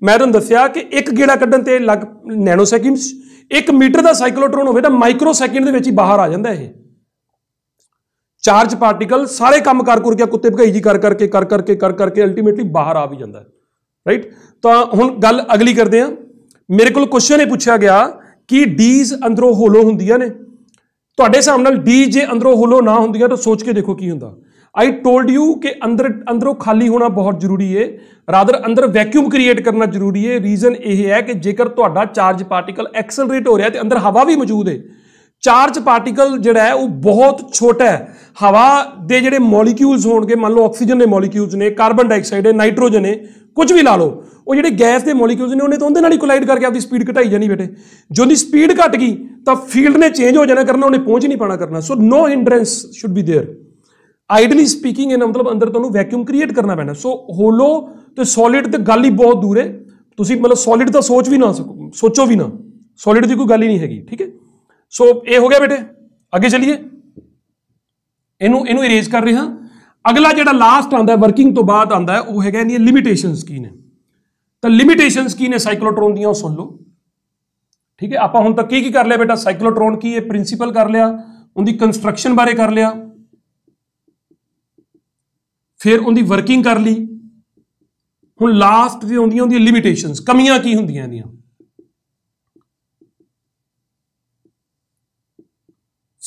[SPEAKER 1] ਮੈਂ ਤੁਹਾਨੂੰ ਦੱਸਿਆ ਕਿ ਇੱਕ ਗੇੜਾ ਕੱਢਣ ਤੇ ਲੱਗ ਨੈਨੋ ਸੈਕਿੰਡਸ 1 ਮੀਟਰ ਦਾ ਸਾਈਕਲੋਟ੍ਰੋਨ ਹੋਵੇ ਤਾਂ ਮਾਈਕਰੋ ਸੈਕਿੰਡ ਦੇ ਵਿੱਚ ਹੀ ਬਾਹਰ ਆ ਜਾਂਦਾ ਇਹ ਚਾਰਜ ਪਾਰਟੀਕਲ ਸਾਰੇ ਕੰਮ ਕਰ ਕਰਕੇ ਕੁੱਤੇ ਭਗਾਈ ਜੀ ਕਰ ਕਰਕੇ ਕਰ ਕਰਕੇ ਕਰ ਕਰਕੇ ਅਲਟੀਮੇਟਲੀ ਬਾਹਰ ਆ ਵੀ ਜਾਂਦਾ ਹੈ ਰਾਈਟ ਤਾਂ ਹੁਣ ਗੱਲ ਅਗਲੀ ਕਰਦੇ ਆ ਮੇਰੇ ਕੋਲ ਕੁਐਸਚਨ ਇਹ ਪੁੱਛਿਆ ਗਿਆ ਕਿ ਡੀਜ਼ ਅੰਦਰੋਂ ਹੋਲੋ ਹੁੰਦੀਆਂ ਨੇ ਤੁਹਾਡੇ ਹਿਸਾਬ ਨਾਲ ਡੀ ਜੇ ਅੰਦਰੋਂ ਹੋਲੋ ਨਾ ਹੁੰਦੀਆਂ ਤਾਂ ਸੋਚ ਕੇ ਦੇਖੋ ਕੀ ਹੁੰਦਾ ਆਈ ਟੋਲਡ ਯੂ ਕਿ ਅੰਦਰ ਅੰਦਰੋਂ ਖਾਲੀ ਹੋਣਾ ਬਹੁਤ ਜ਼ਰੂਰੀ ਏ ਰਾਦਰ ਅੰਦਰ ਵੈਕਿਊਮ ਕ੍ਰੀਏਟ ਕਰਨਾ ਜ਼ਰੂਰੀ ਏ ਰੀਜ਼ਨ ਇਹ ਹੈ ਕਿ ਜੇਕਰ ਤੁਹਾਡਾ ਚਾਰਜ ਪਾਰਟੀਕਲ ਐਕਸਲਰੇਟ ਹੋ ਰਿਹਾ ਤੇ ਅੰਦਰ ਹਵਾ ਵੀ ਮੌਜੂਦ ਏ ਚਾਰਜ ਪਾਰਟੀਕਲ ਜਿਹੜਾ ਹੈ ਉਹ ਬਹੁਤ ਛੋਟਾ ਹੈ ਹਵਾ ਦੇ ਜਿਹੜੇ ਮੋਲੀਕਿਊਲਸ ਹੋਣਗੇ ਮੰਨ ਲਓ ਆਕਸੀਜਨ ਦੇ ਮੋਲੀਕਿਊਲਸ ਨੇ ਕਾਰਬਨ ਡਾਈਆਕਸਾਈਡ ਹੈ ਨਾਈਟ੍ਰੋਜਨ ਹੈ ਕੁਝ ਵੀ ਲਾ ਲਓ ਉਹ ਜਿਹੜੇ ਗੈਸ ਦੇ ਮੋਲੀਕਿਊਲਸ ਨੇ ਉਹਨੇ ਤਾਂ ਉਹਦੇ ਨਾਲ ਹੀ ਕੋਲਾਈਡ ਕਰਕੇ ਆਪਦੀ ਸਪੀਡ ਘਟਾਈ ਜਾਣੀ ਬੇਟੇ ਜਦੋਂ ਦੀ ਸਪੀਡ ਘਟ ਗਈ ਤਾਂ ਫੀਲਡ ਨੇ ਚੇਂਜ ਹੋ ਜਾਣਾ ਕਰਨਾ ਉਹਨੇ ਪਹੁੰਚ ਨਹੀਂ ਪਾਣਾ ਕਰਨਾ so no hindrance should be there ideally speaking ਇਹਨਾਂ ਮਤਲਬ ਅੰਦਰ ਤੁਹਾਨੂੰ ਵੈਕਿਊਮ ਕ੍ਰੀਏਟ ਕਰਨਾ ਪੈਣਾ ਸੋ ਹੋਲੋ ਤੇ ਸੋਲਿਡ ਤੇ ਗੱਲ ਹੀ ਬਹੁਤ ਦੂਰ ਹੈ ਤੁਸੀਂ ਮਤਲਬ ਸੋਲਿਡ ਤਾਂ ਸੋਚ ਵੀ ਨਾ ਸਕੋ ਸੋਚੋ ਵੀ ਨਾ ਸੋਲਿਡ ਦੀ ਕੋਈ ਗੱਲ ਹੀ ਨਹੀਂ ਹੈਗੀ ਠੀਕ ਹੈ ਸੋ ਇਹ ਹੋ ਗਿਆ ਬੇਟੇ ਅੱਗੇ ਚਲਿਏ ਇਹਨੂੰ ਇਹਨੂੰ ਇਰੇਜ ਕਰ ਰਹੇ ਹਾਂ ਅਗਲਾ ਜਿਹੜਾ ਲਾਸਟ ਆਉਂਦਾ ਹੈ ਵਰਕਿੰਗ ਤੋਂ ਬਾਅਦ ਆਉਂਦਾ ਹੈ ਉਹ ਹੈਗਾ ਇਹਨੀਆਂ ਲਿਮਿਟੇਸ਼ਨਸ ਕੀ ਨੇ ਤਾਂ ਲਿਮਿਟੇਸ਼ਨਸ ਕੀ ਨੇ ਸਾਈਕਲੋਟ੍ਰੋਨ ਦੀਆਂ ਉਹ ਸੁਣ ਲਓ ਠੀਕ ਹੈ ਆਪਾਂ ਹੁਣ ਤੱਕ ਕੀ ਕੀ ਕਰ ਲਿਆ ਬੇਟਾ ਸਾਈਕਲੋਟ੍ਰੋਨ ਕੀ ਇਹ ਪ੍ਰਿੰਸੀਪਲ ਕਰ ਲਿਆ ਉਹਦੀ ਕੰਸਟਰਕਸ਼ਨ ਬਾਰੇ ਕਰ ਲਿਆ ਫਿਰ ਉਹਦੀ ਵਰਕਿੰਗ ਕਰ ਲਈ ਹੁਣ ਲਾਸਟ ਦੀ ਆਉਂਦੀਆਂ ਉਹਦੀਆਂ ਲਿਮਿਟੇਸ਼ਨਸ ਕਮੀਆਂ ਕੀ ਹੁੰਦੀਆਂ ਇਹਦੀਆਂ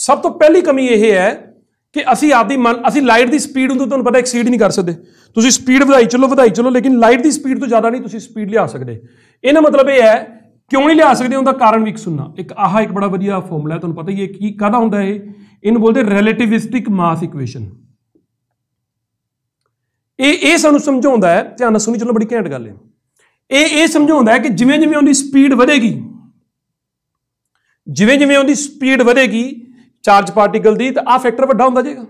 [SPEAKER 1] ਸਭ ਤੋਂ ਪਹਿਲੀ ਕਮੀ ਇਹ ਹੈ ਕਿ ਅਸੀਂ ਆਪਦੀ ਮਨ ਅਸੀਂ ਲਾਈਟ ਦੀ ਸਪੀਡ ਨੂੰ ਤੁਹਾਨੂੰ ਪਤਾ ਐਕਸੀਡ ਨਹੀਂ ਕਰ ਸਕਦੇ ਤੁਸੀਂ ਸਪੀਡ ਵਧਾਈ ਚਲੋ ਵਧਾਈ ਚਲੋ ਲੇਕਿਨ ਲਾਈਟ ਦੀ ਸਪੀਡ ਤੋਂ ਜ਼ਿਆਦਾ ਨਹੀਂ ਤੁਸੀਂ ਸਪੀਡ ਲਿਆ ਸਕਦੇ ਇਹਨਾਂ ਮਤਲਬ ਇਹ ਹੈ ਕਿਉਂ ਨਹੀਂ ਲਿਆ ਸਕਦੇ ਉਹਦਾ ਕਾਰਨ ਵੀ ਇੱਕ ਸੁਣਨਾ ਇੱਕ ਆਹ ਇੱਕ ਬੜਾ ਵਧੀਆ ਫਾਰਮੂਲਾ ਹੈ ਤੁਹਾਨੂੰ ਪਤਾ ਹੀ ਹੈ ਕੀ ਕਾਹਦਾ ਹੁੰਦਾ ਇਹ ਇਹਨੂੰ ਬੋਲਦੇ ਰਿਲੇਟਿਵਿਸਟਿਕ ਮਾਸ ਇਕੁਏਸ਼ਨ ਇਹ ਇਹ ਸਾਨੂੰ ਸਮਝਾਉਂਦਾ ਹੈ ਧਿਆਨ ਨਾਲ ਸੁਣੀ ਚਲੋ ਬੜੀ ਘੈਂਟ ਗੱਲ ਹੈ ਇਹ ਇਹ ਸਮਝਾਉਂਦਾ ਹੈ ਕਿ ਜਿਵੇਂ ਜਿਵੇਂ ਉਹਦੀ ਸਪੀਡ ਵਧੇਗੀ ਜਿਵੇਂ ਜਿਵੇਂ ਉਹਦੀ ਸਪੀਡ ਵਧੇਗੀ चार्ज पार्टीकल की तो आह फैक्टर व्डा हों जाएगा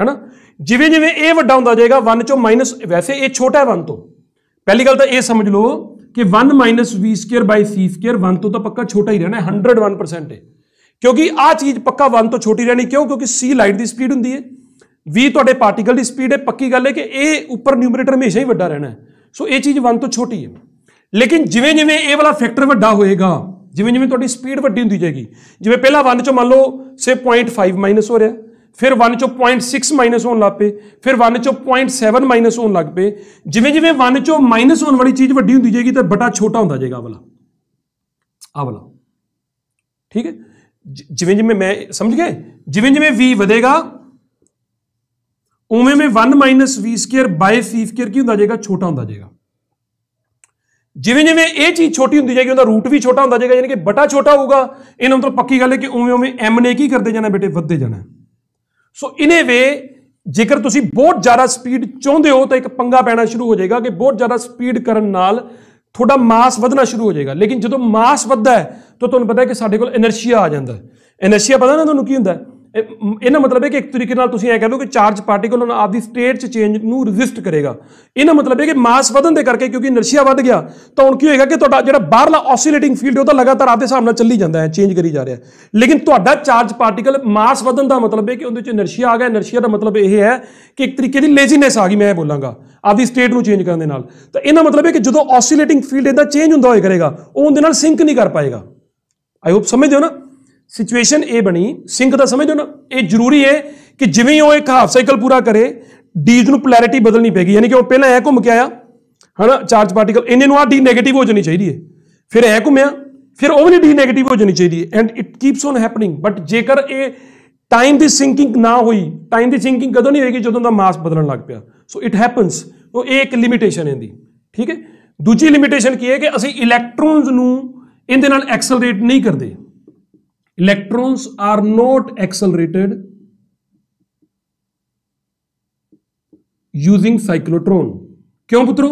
[SPEAKER 1] है ना जिमें जिमें यह व्डा हों जाएगा वन चो माइनस वैसे यह छोटा है वन तो पहली गल तो यह समझ लो कि one minus v square by c square one तो पक्का छोटा ही रहना है हंड्रड वन परसेंट है क्योंकि आह चीज़ पक्का वन तो छोटी रहनी क्यों क्योंकि सी लाइट की स्पीड होंगी है वी तो पार्टीकल की स्पीड है पक्की गल है कि यह उपर न्यूमरेटर हमेशा ही व्डा रहना है सो य चीज़ वन तो छोटी है लेकिन जिमें जिमें वाला फैक्टर व्डा होएगा ਜਿਵੇਂ ਜਿਵੇਂ ਤੁਹਾਡੀ ਸਪੀਡ ਵੱਡੀ ਹੁੰਦੀ ਜਾਏਗੀ ਜਿਵੇਂ ਪਹਿਲਾਂ 1 ਚੋਂ ਮੰਨ ਲਓ ਸੇ 0.5 ਮਾਈਨਸ ਹੋ ਰਿਹਾ ਫਿਰ 1 ਚੋਂ 0.6 ਮਾਈਨਸ ਹੋਣ ਲੱਗ ਪਏ ਫਿਰ 1 ਚੋਂ 0.7 ਮਾਈਨਸ ਹੋਣ ਲੱਗ ਪਏ ਜਿਵੇਂ ਜਿਵੇਂ 1 ਚੋਂ ਮਾਈਨਸ ਹੋਣ ਵਾਲੀ ਚੀਜ਼ ਵੱਡੀ ਹੁੰਦੀ ਜਾਏਗੀ ਤਾਂ ਬਟਾ ਛੋਟਾ ਹੁੰਦਾ ਜਾਏਗਾ ਵਾਲਾ ਆ ਵਾਲਾ ਠੀਕ ਹੈ ਜਿਵੇਂ ਜਿਵੇਂ ਮੈਂ ਸਮਝ ਗਏ ਜਿਵੇਂ ਜਿਵੇਂ v ਵਧੇਗਾ ਉਵੇਂ ਮੈਂ 1 v2 2 ਕੀ ਹੁੰਦਾ ਜਾਏਗਾ ਛੋਟਾ ਹੁੰਦਾ ਜਾਏਗਾ ਜਿਵੇਂ ਜਿਵੇਂ ਇਹ ਚੀਜ਼ ਛੋਟੀ ਹੁੰਦੀ ਜਾਏਗੀ ਉਹਦਾ ਰੂਟ ਵੀ ਛੋਟਾ ਹੁੰਦਾ ਜਾਏਗਾ ਯਾਨੀ ਕਿ ਬਟਾ ਛੋਟਾ ਹੋਊਗਾ ਇਹਨਾਂ ਮਤਲਬ ਪੱਕੀ ਗੱਲ ਹੈ ਕਿ ਉਵੇਂ ਉਵੇਂ ਐਮ ਨੇ ਕੀ ਕਰਦੇ ਜਾਣਾ ਬੇਟੇ ਵੱਧਦੇ ਜਾਣਾ ਸੋ ਇਨੇ ਵੇ ਜੇਕਰ ਤੁਸੀਂ ਬਹੁਤ ਜ਼ਿਆਦਾ ਸਪੀਡ ਚਾਹੁੰਦੇ ਹੋ ਤਾਂ ਇੱਕ ਪੰਗਾ ਪੈਣਾ ਸ਼ੁਰੂ ਹੋ ਜਾਏਗਾ ਕਿ ਬਹੁਤ ਜ਼ਿਆਦਾ ਸਪੀਡ ਕਰਨ ਨਾਲ ਤੁਹਾਡਾ ਮਾਸ ਵਧਣਾ ਸ਼ੁਰੂ ਹੋ ਜਾਏਗਾ ਲੇਕਿਨ ਜਦੋਂ ਮਾਸ ਵੱਧਦਾ ਹੈ ਤਾਂ ਤੁਹਾਨੂੰ ਪਤਾ ਹੈ ਕਿ ਸਾਡੇ ਕੋਲ ਇਨਰਸ਼ੀਆ ਆ ਜਾਂਦਾ ਹੈ ਇਨਰਸ਼ੀਆ ਪਤਾ ਨਾ ਤੁਹਾਨੂੰ ਕੀ ਹੁੰਦਾ ਹੈ ਇਹਨਾਂ ਮਤਲਬ ਹੈ ਕਿ ਇੱਕ ਤਰੀਕੇ ਨਾਲ ਤੁਸੀਂ ਇਹ ਕਹਿ ਲਓ ਕਿ ਚਾਰਜ ਪਾਰਟੀਕਲ ਉਹਨਾਂ ਆਪਦੀ ਸਟੇਟ ਚ ਚੇਂਜ ਨੂੰ ਰੈਜ਼ਿਸਟ ਕਰੇਗਾ ਇਹਨਾਂ ਮਤਲਬ ਹੈ ਕਿ ਮਾਸ ਵਧਣ ਦੇ ਕਰਕੇ ਕਿਉਂਕਿ ਇਨਰਸ਼ੀਆ ਵੱਧ ਗਿਆ ਤਾਂ ਹੁਣ ਕੀ ਹੋਏਗਾ ਕਿ ਤੁਹਾਡਾ ਜਿਹੜਾ ਬਾਹਰਲਾ ਆਸਿਲੇਟਿੰਗ ਫੀਲਡ ਉਹ ਤਾਂ ਲਗਾਤਾਰ ਆਪਦੇ ਹਿਸਾਬ ਨਾਲ ਚੱਲੀ ਜਾਂਦਾ ਹੈ ਚੇਂਜ ਕਰੀ ਜਾ ਰਿਹਾ ਲੇਕਿਨ ਤੁਹਾਡਾ ਚਾਰਜ ਪਾਰਟੀਕਲ ਮਾਸ ਵਧਣ ਦਾ ਮਤਲਬ ਹੈ ਕਿ ਉਹਦੇ ਚ ਇਨਰਸ਼ੀਆ ਆ ਗਿਆ ਇਨਰਸ਼ੀਆ ਦਾ ਮਤਲਬ ਇਹ ਹੈ ਕਿ ਇੱਕ ਤਰੀਕੇ ਦੀ ਲੇਜ਼ੀਨੈਸ ਆ ਗਈ ਮੈਂ ਇਹ ਬੋਲਾਂਗਾ ਆਪਦੀ ਸਟੇਟ ਨੂੰ ਚੇਂਜ ਕਰਨ ਦੇ ਨਾਲ ਤਾਂ ਇਹਨਾਂ ਮਤਲਬ ਹੈ ਕਿ ਜਦੋਂ ਆਸਿਲੇਟਿੰਗ ਫੀਲਡ ਇਹਦਾ ਚੇਂਜ ਹੁੰਦਾ ਹੋਏ ਕਰੇਗਾ ਉਹ ਉਹਦੇ ਨਾਲ ਸਿੰਕ ਨਹੀਂ ਕਰ ਪਾਏਗਾ ਆਈ ਹੋਪ ਸਮਝਦੇ ਹੋ ਨਾ ਸਿਚੁਏਸ਼ਨ ਇਹ ਬਣੀ ਸਿੰਘ ਦਾ ਸਮਝੋ ਨਾ ਇਹ ਜ਼ਰੂਰੀ ਹੈ ਕਿ ਜਿਵੇਂ ਉਹ ਇੱਕ ਹਾਫ ਸਾਈਕਲ ਪੂਰਾ ਕਰੇ ਡੀਜ਼ ਨੂੰ ਪੋਲੈਰਿਟੀ ਬਦਲਣੀ ਪੈਗੀ ਯਾਨੀ ਕਿ ਉਹ ਪਹਿਲਾਂ ਐ ਘੁੰਮ ਕੇ ਆਇਆ ਹਨਾ ਚਾਰਜ ਪਾਰਟੀਕਲ ਇਹਨੇ ਨੂੰ ਆ ਡੀ ਨੈਗੇਟਿਵ ਹੋ ਜਾਣੀ ਚਾਹੀਦੀ ਹੈ ਫਿਰ ਐ ਘੁੰਮਿਆ ਫਿਰ ਉਹ ਵੀ ਡੀ ਨੈਗੇਟਿਵ ਹੋ ਜਾਣੀ ਚਾਹੀਦੀ ਹੈ and it keeps on happening but ਜੇਕਰ ਇਹ ਟਾਈਮ ਦੀ ਸਿੰਕਿੰਗ ਨਾ ਹੋਈ ਟਾਈਮ ਦੀ ਸਿੰਕਿੰਗ ਕਦੋਂ ਨਹੀਂ ਹੋਏਗੀ ਜਦੋਂ ਦਾ ਮਾਸ ਬਦਲਣ ਲੱਗ ਪਿਆ ਸੋ ਇਟ ਹੈਪਨਸ ਉਹ ਇਹ ਇੱਕ ਲਿਮਿਟੇਸ਼ਨ ਹੈ ਦੀ ਠੀਕ ਹੈ ਦੂਜੀ ਲਿਮਿਟੇਸ਼ਨ ਕੀ ਹੈ ਕਿ ਅਸੀਂ ਇਲੈਕਟ੍ਰੋਨਸ ਨੂੰ ਇਹਦੇ ਨਾਲ ਐਕਸਲਰੇਟ ਨਹੀਂ ਕਰਦੇ electrons are not accelerated using cyclotron ਕਿਉਂ ਪੁੱਤਰੋ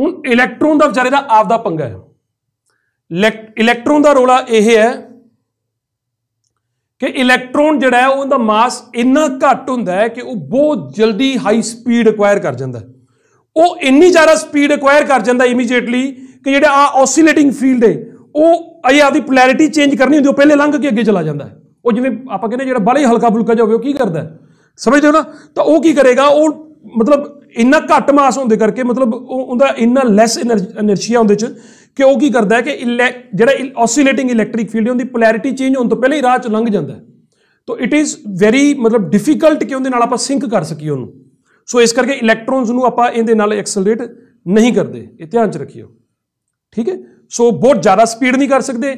[SPEAKER 1] ਹੁਣ ਇਲੈਕਟ੍ਰੋਨ ਦਾ ਵਿਚਾਰੇ ਦਾ ਆਪਦਾ ਪੰਗਾ ਹੈ ਇਲੈਕਟ੍ਰੋਨ ਦਾ ਰੋਲਾ ਇਹ ਹੈ ਕਿ ਇਲੈਕਟ੍ਰੋਨ ਜਿਹੜਾ ਹੈ ਉਹਦਾ ਮਾਸ ਇੰਨਾ ਘੱਟ ਹੁੰਦਾ ਹੈ ਕਿ ਉਹ ਬਹੁਤ ਜਲਦੀ ਹਾਈ ਸਪੀਡ ਐਕਵਾਇਰ ਕਰ ਜਾਂਦਾ ਹੈ ਉਹ ਇੰਨੀ ਜ਼ਿਆਦਾ ਸਪੀਡ ਐਕਵਾਇਰ ਕਰ ਜਾਂਦਾ ਇਮੀਡੀਏਟਲੀ ਕਿ ਜਿਹੜਾ ਆ ਆਸੀਲੇਟਿੰਗ ਫੀਲਡ ਹੈ ਉਹ ਇਹ ਆਪਦੀ ਪੋਲੈਰਿਟੀ ਚੇਂਜ ਕਰਨੀ ਹੁੰਦੀ ਉਹ ਪਹਿਲੇ ਲੰਘ ਕੇ ਅੱਗੇ ਚਲਾ ਜਾਂਦਾ ਹੈ ਉਹ ਜਿਵੇਂ ਆਪਾਂ ਕਹਿੰਦੇ ਜਿਹੜਾ ਬੜਾ ਹੀ ਹਲਕਾ ਫੁਲਕਾ ਜਾਵੇ ਉਹ ਕੀ ਕਰਦਾ ਸਮਝਦੇ ਹੋ ਨਾ ਤਾਂ ਉਹ ਕੀ ਕਰੇਗਾ ਉਹ ਮਤਲਬ ਇੰਨਾ ਘੱਟ ਮਾਸ ਹੁੰਦੇ ਕਰਕੇ ਮਤਲਬ ਉਹ ਉਹਦਾ ਇੰਨਾ ਲੈਸ એનર્ਜੀਆ ਹੁੰਦੇ ਚ ਕਿ ਉਹ ਕੀ ਕਰਦਾ ਹੈ ਕਿ ਜਿਹੜਾ ਆਸਿਲੇਟਿੰਗ ਇਲੈਕਟ੍ਰਿਕ ਫੀਲਡ ਉਹਦੀ ਪੋਲੈਰਿਟੀ ਚੇਂਜ ਹੋਣ ਤੋਂ ਪਹਿਲੇ ਹੀ ਰਾਹ ਚ ਲੰਘ ਜਾਂਦਾ ਤਾਂ ਇਟ ਇਜ਼ ਵੈਰੀ ਮਤਲਬ ਡਿਫਿਕਲਟ ਕਿ ਉਹਦੇ ਨਾਲ ਆਪਾਂ ਸਿੰਕ ਕਰ ਸਕੀਏ ਉਹਨੂੰ ਸੋ ਇਸ ਕਰਕੇ ਇਲੈਕਟ੍ਰੋਨਸ ਨੂੰ ਆਪਾਂ ਇਹਦੇ ਨਾਲ ਐਕਸਲਰੇਟ ਨਹੀਂ ਕਰਦੇ ਇਹ ਧਿਆਨ ਚ ਰੱਖਿਓ ਠੀਕ ਹੈ ਸੋ ਬਹੁਤ ਜ਼ਿਆਦਾ ਸਪੀਡ ਨਹੀਂ ਕਰ ਸਕਦੇ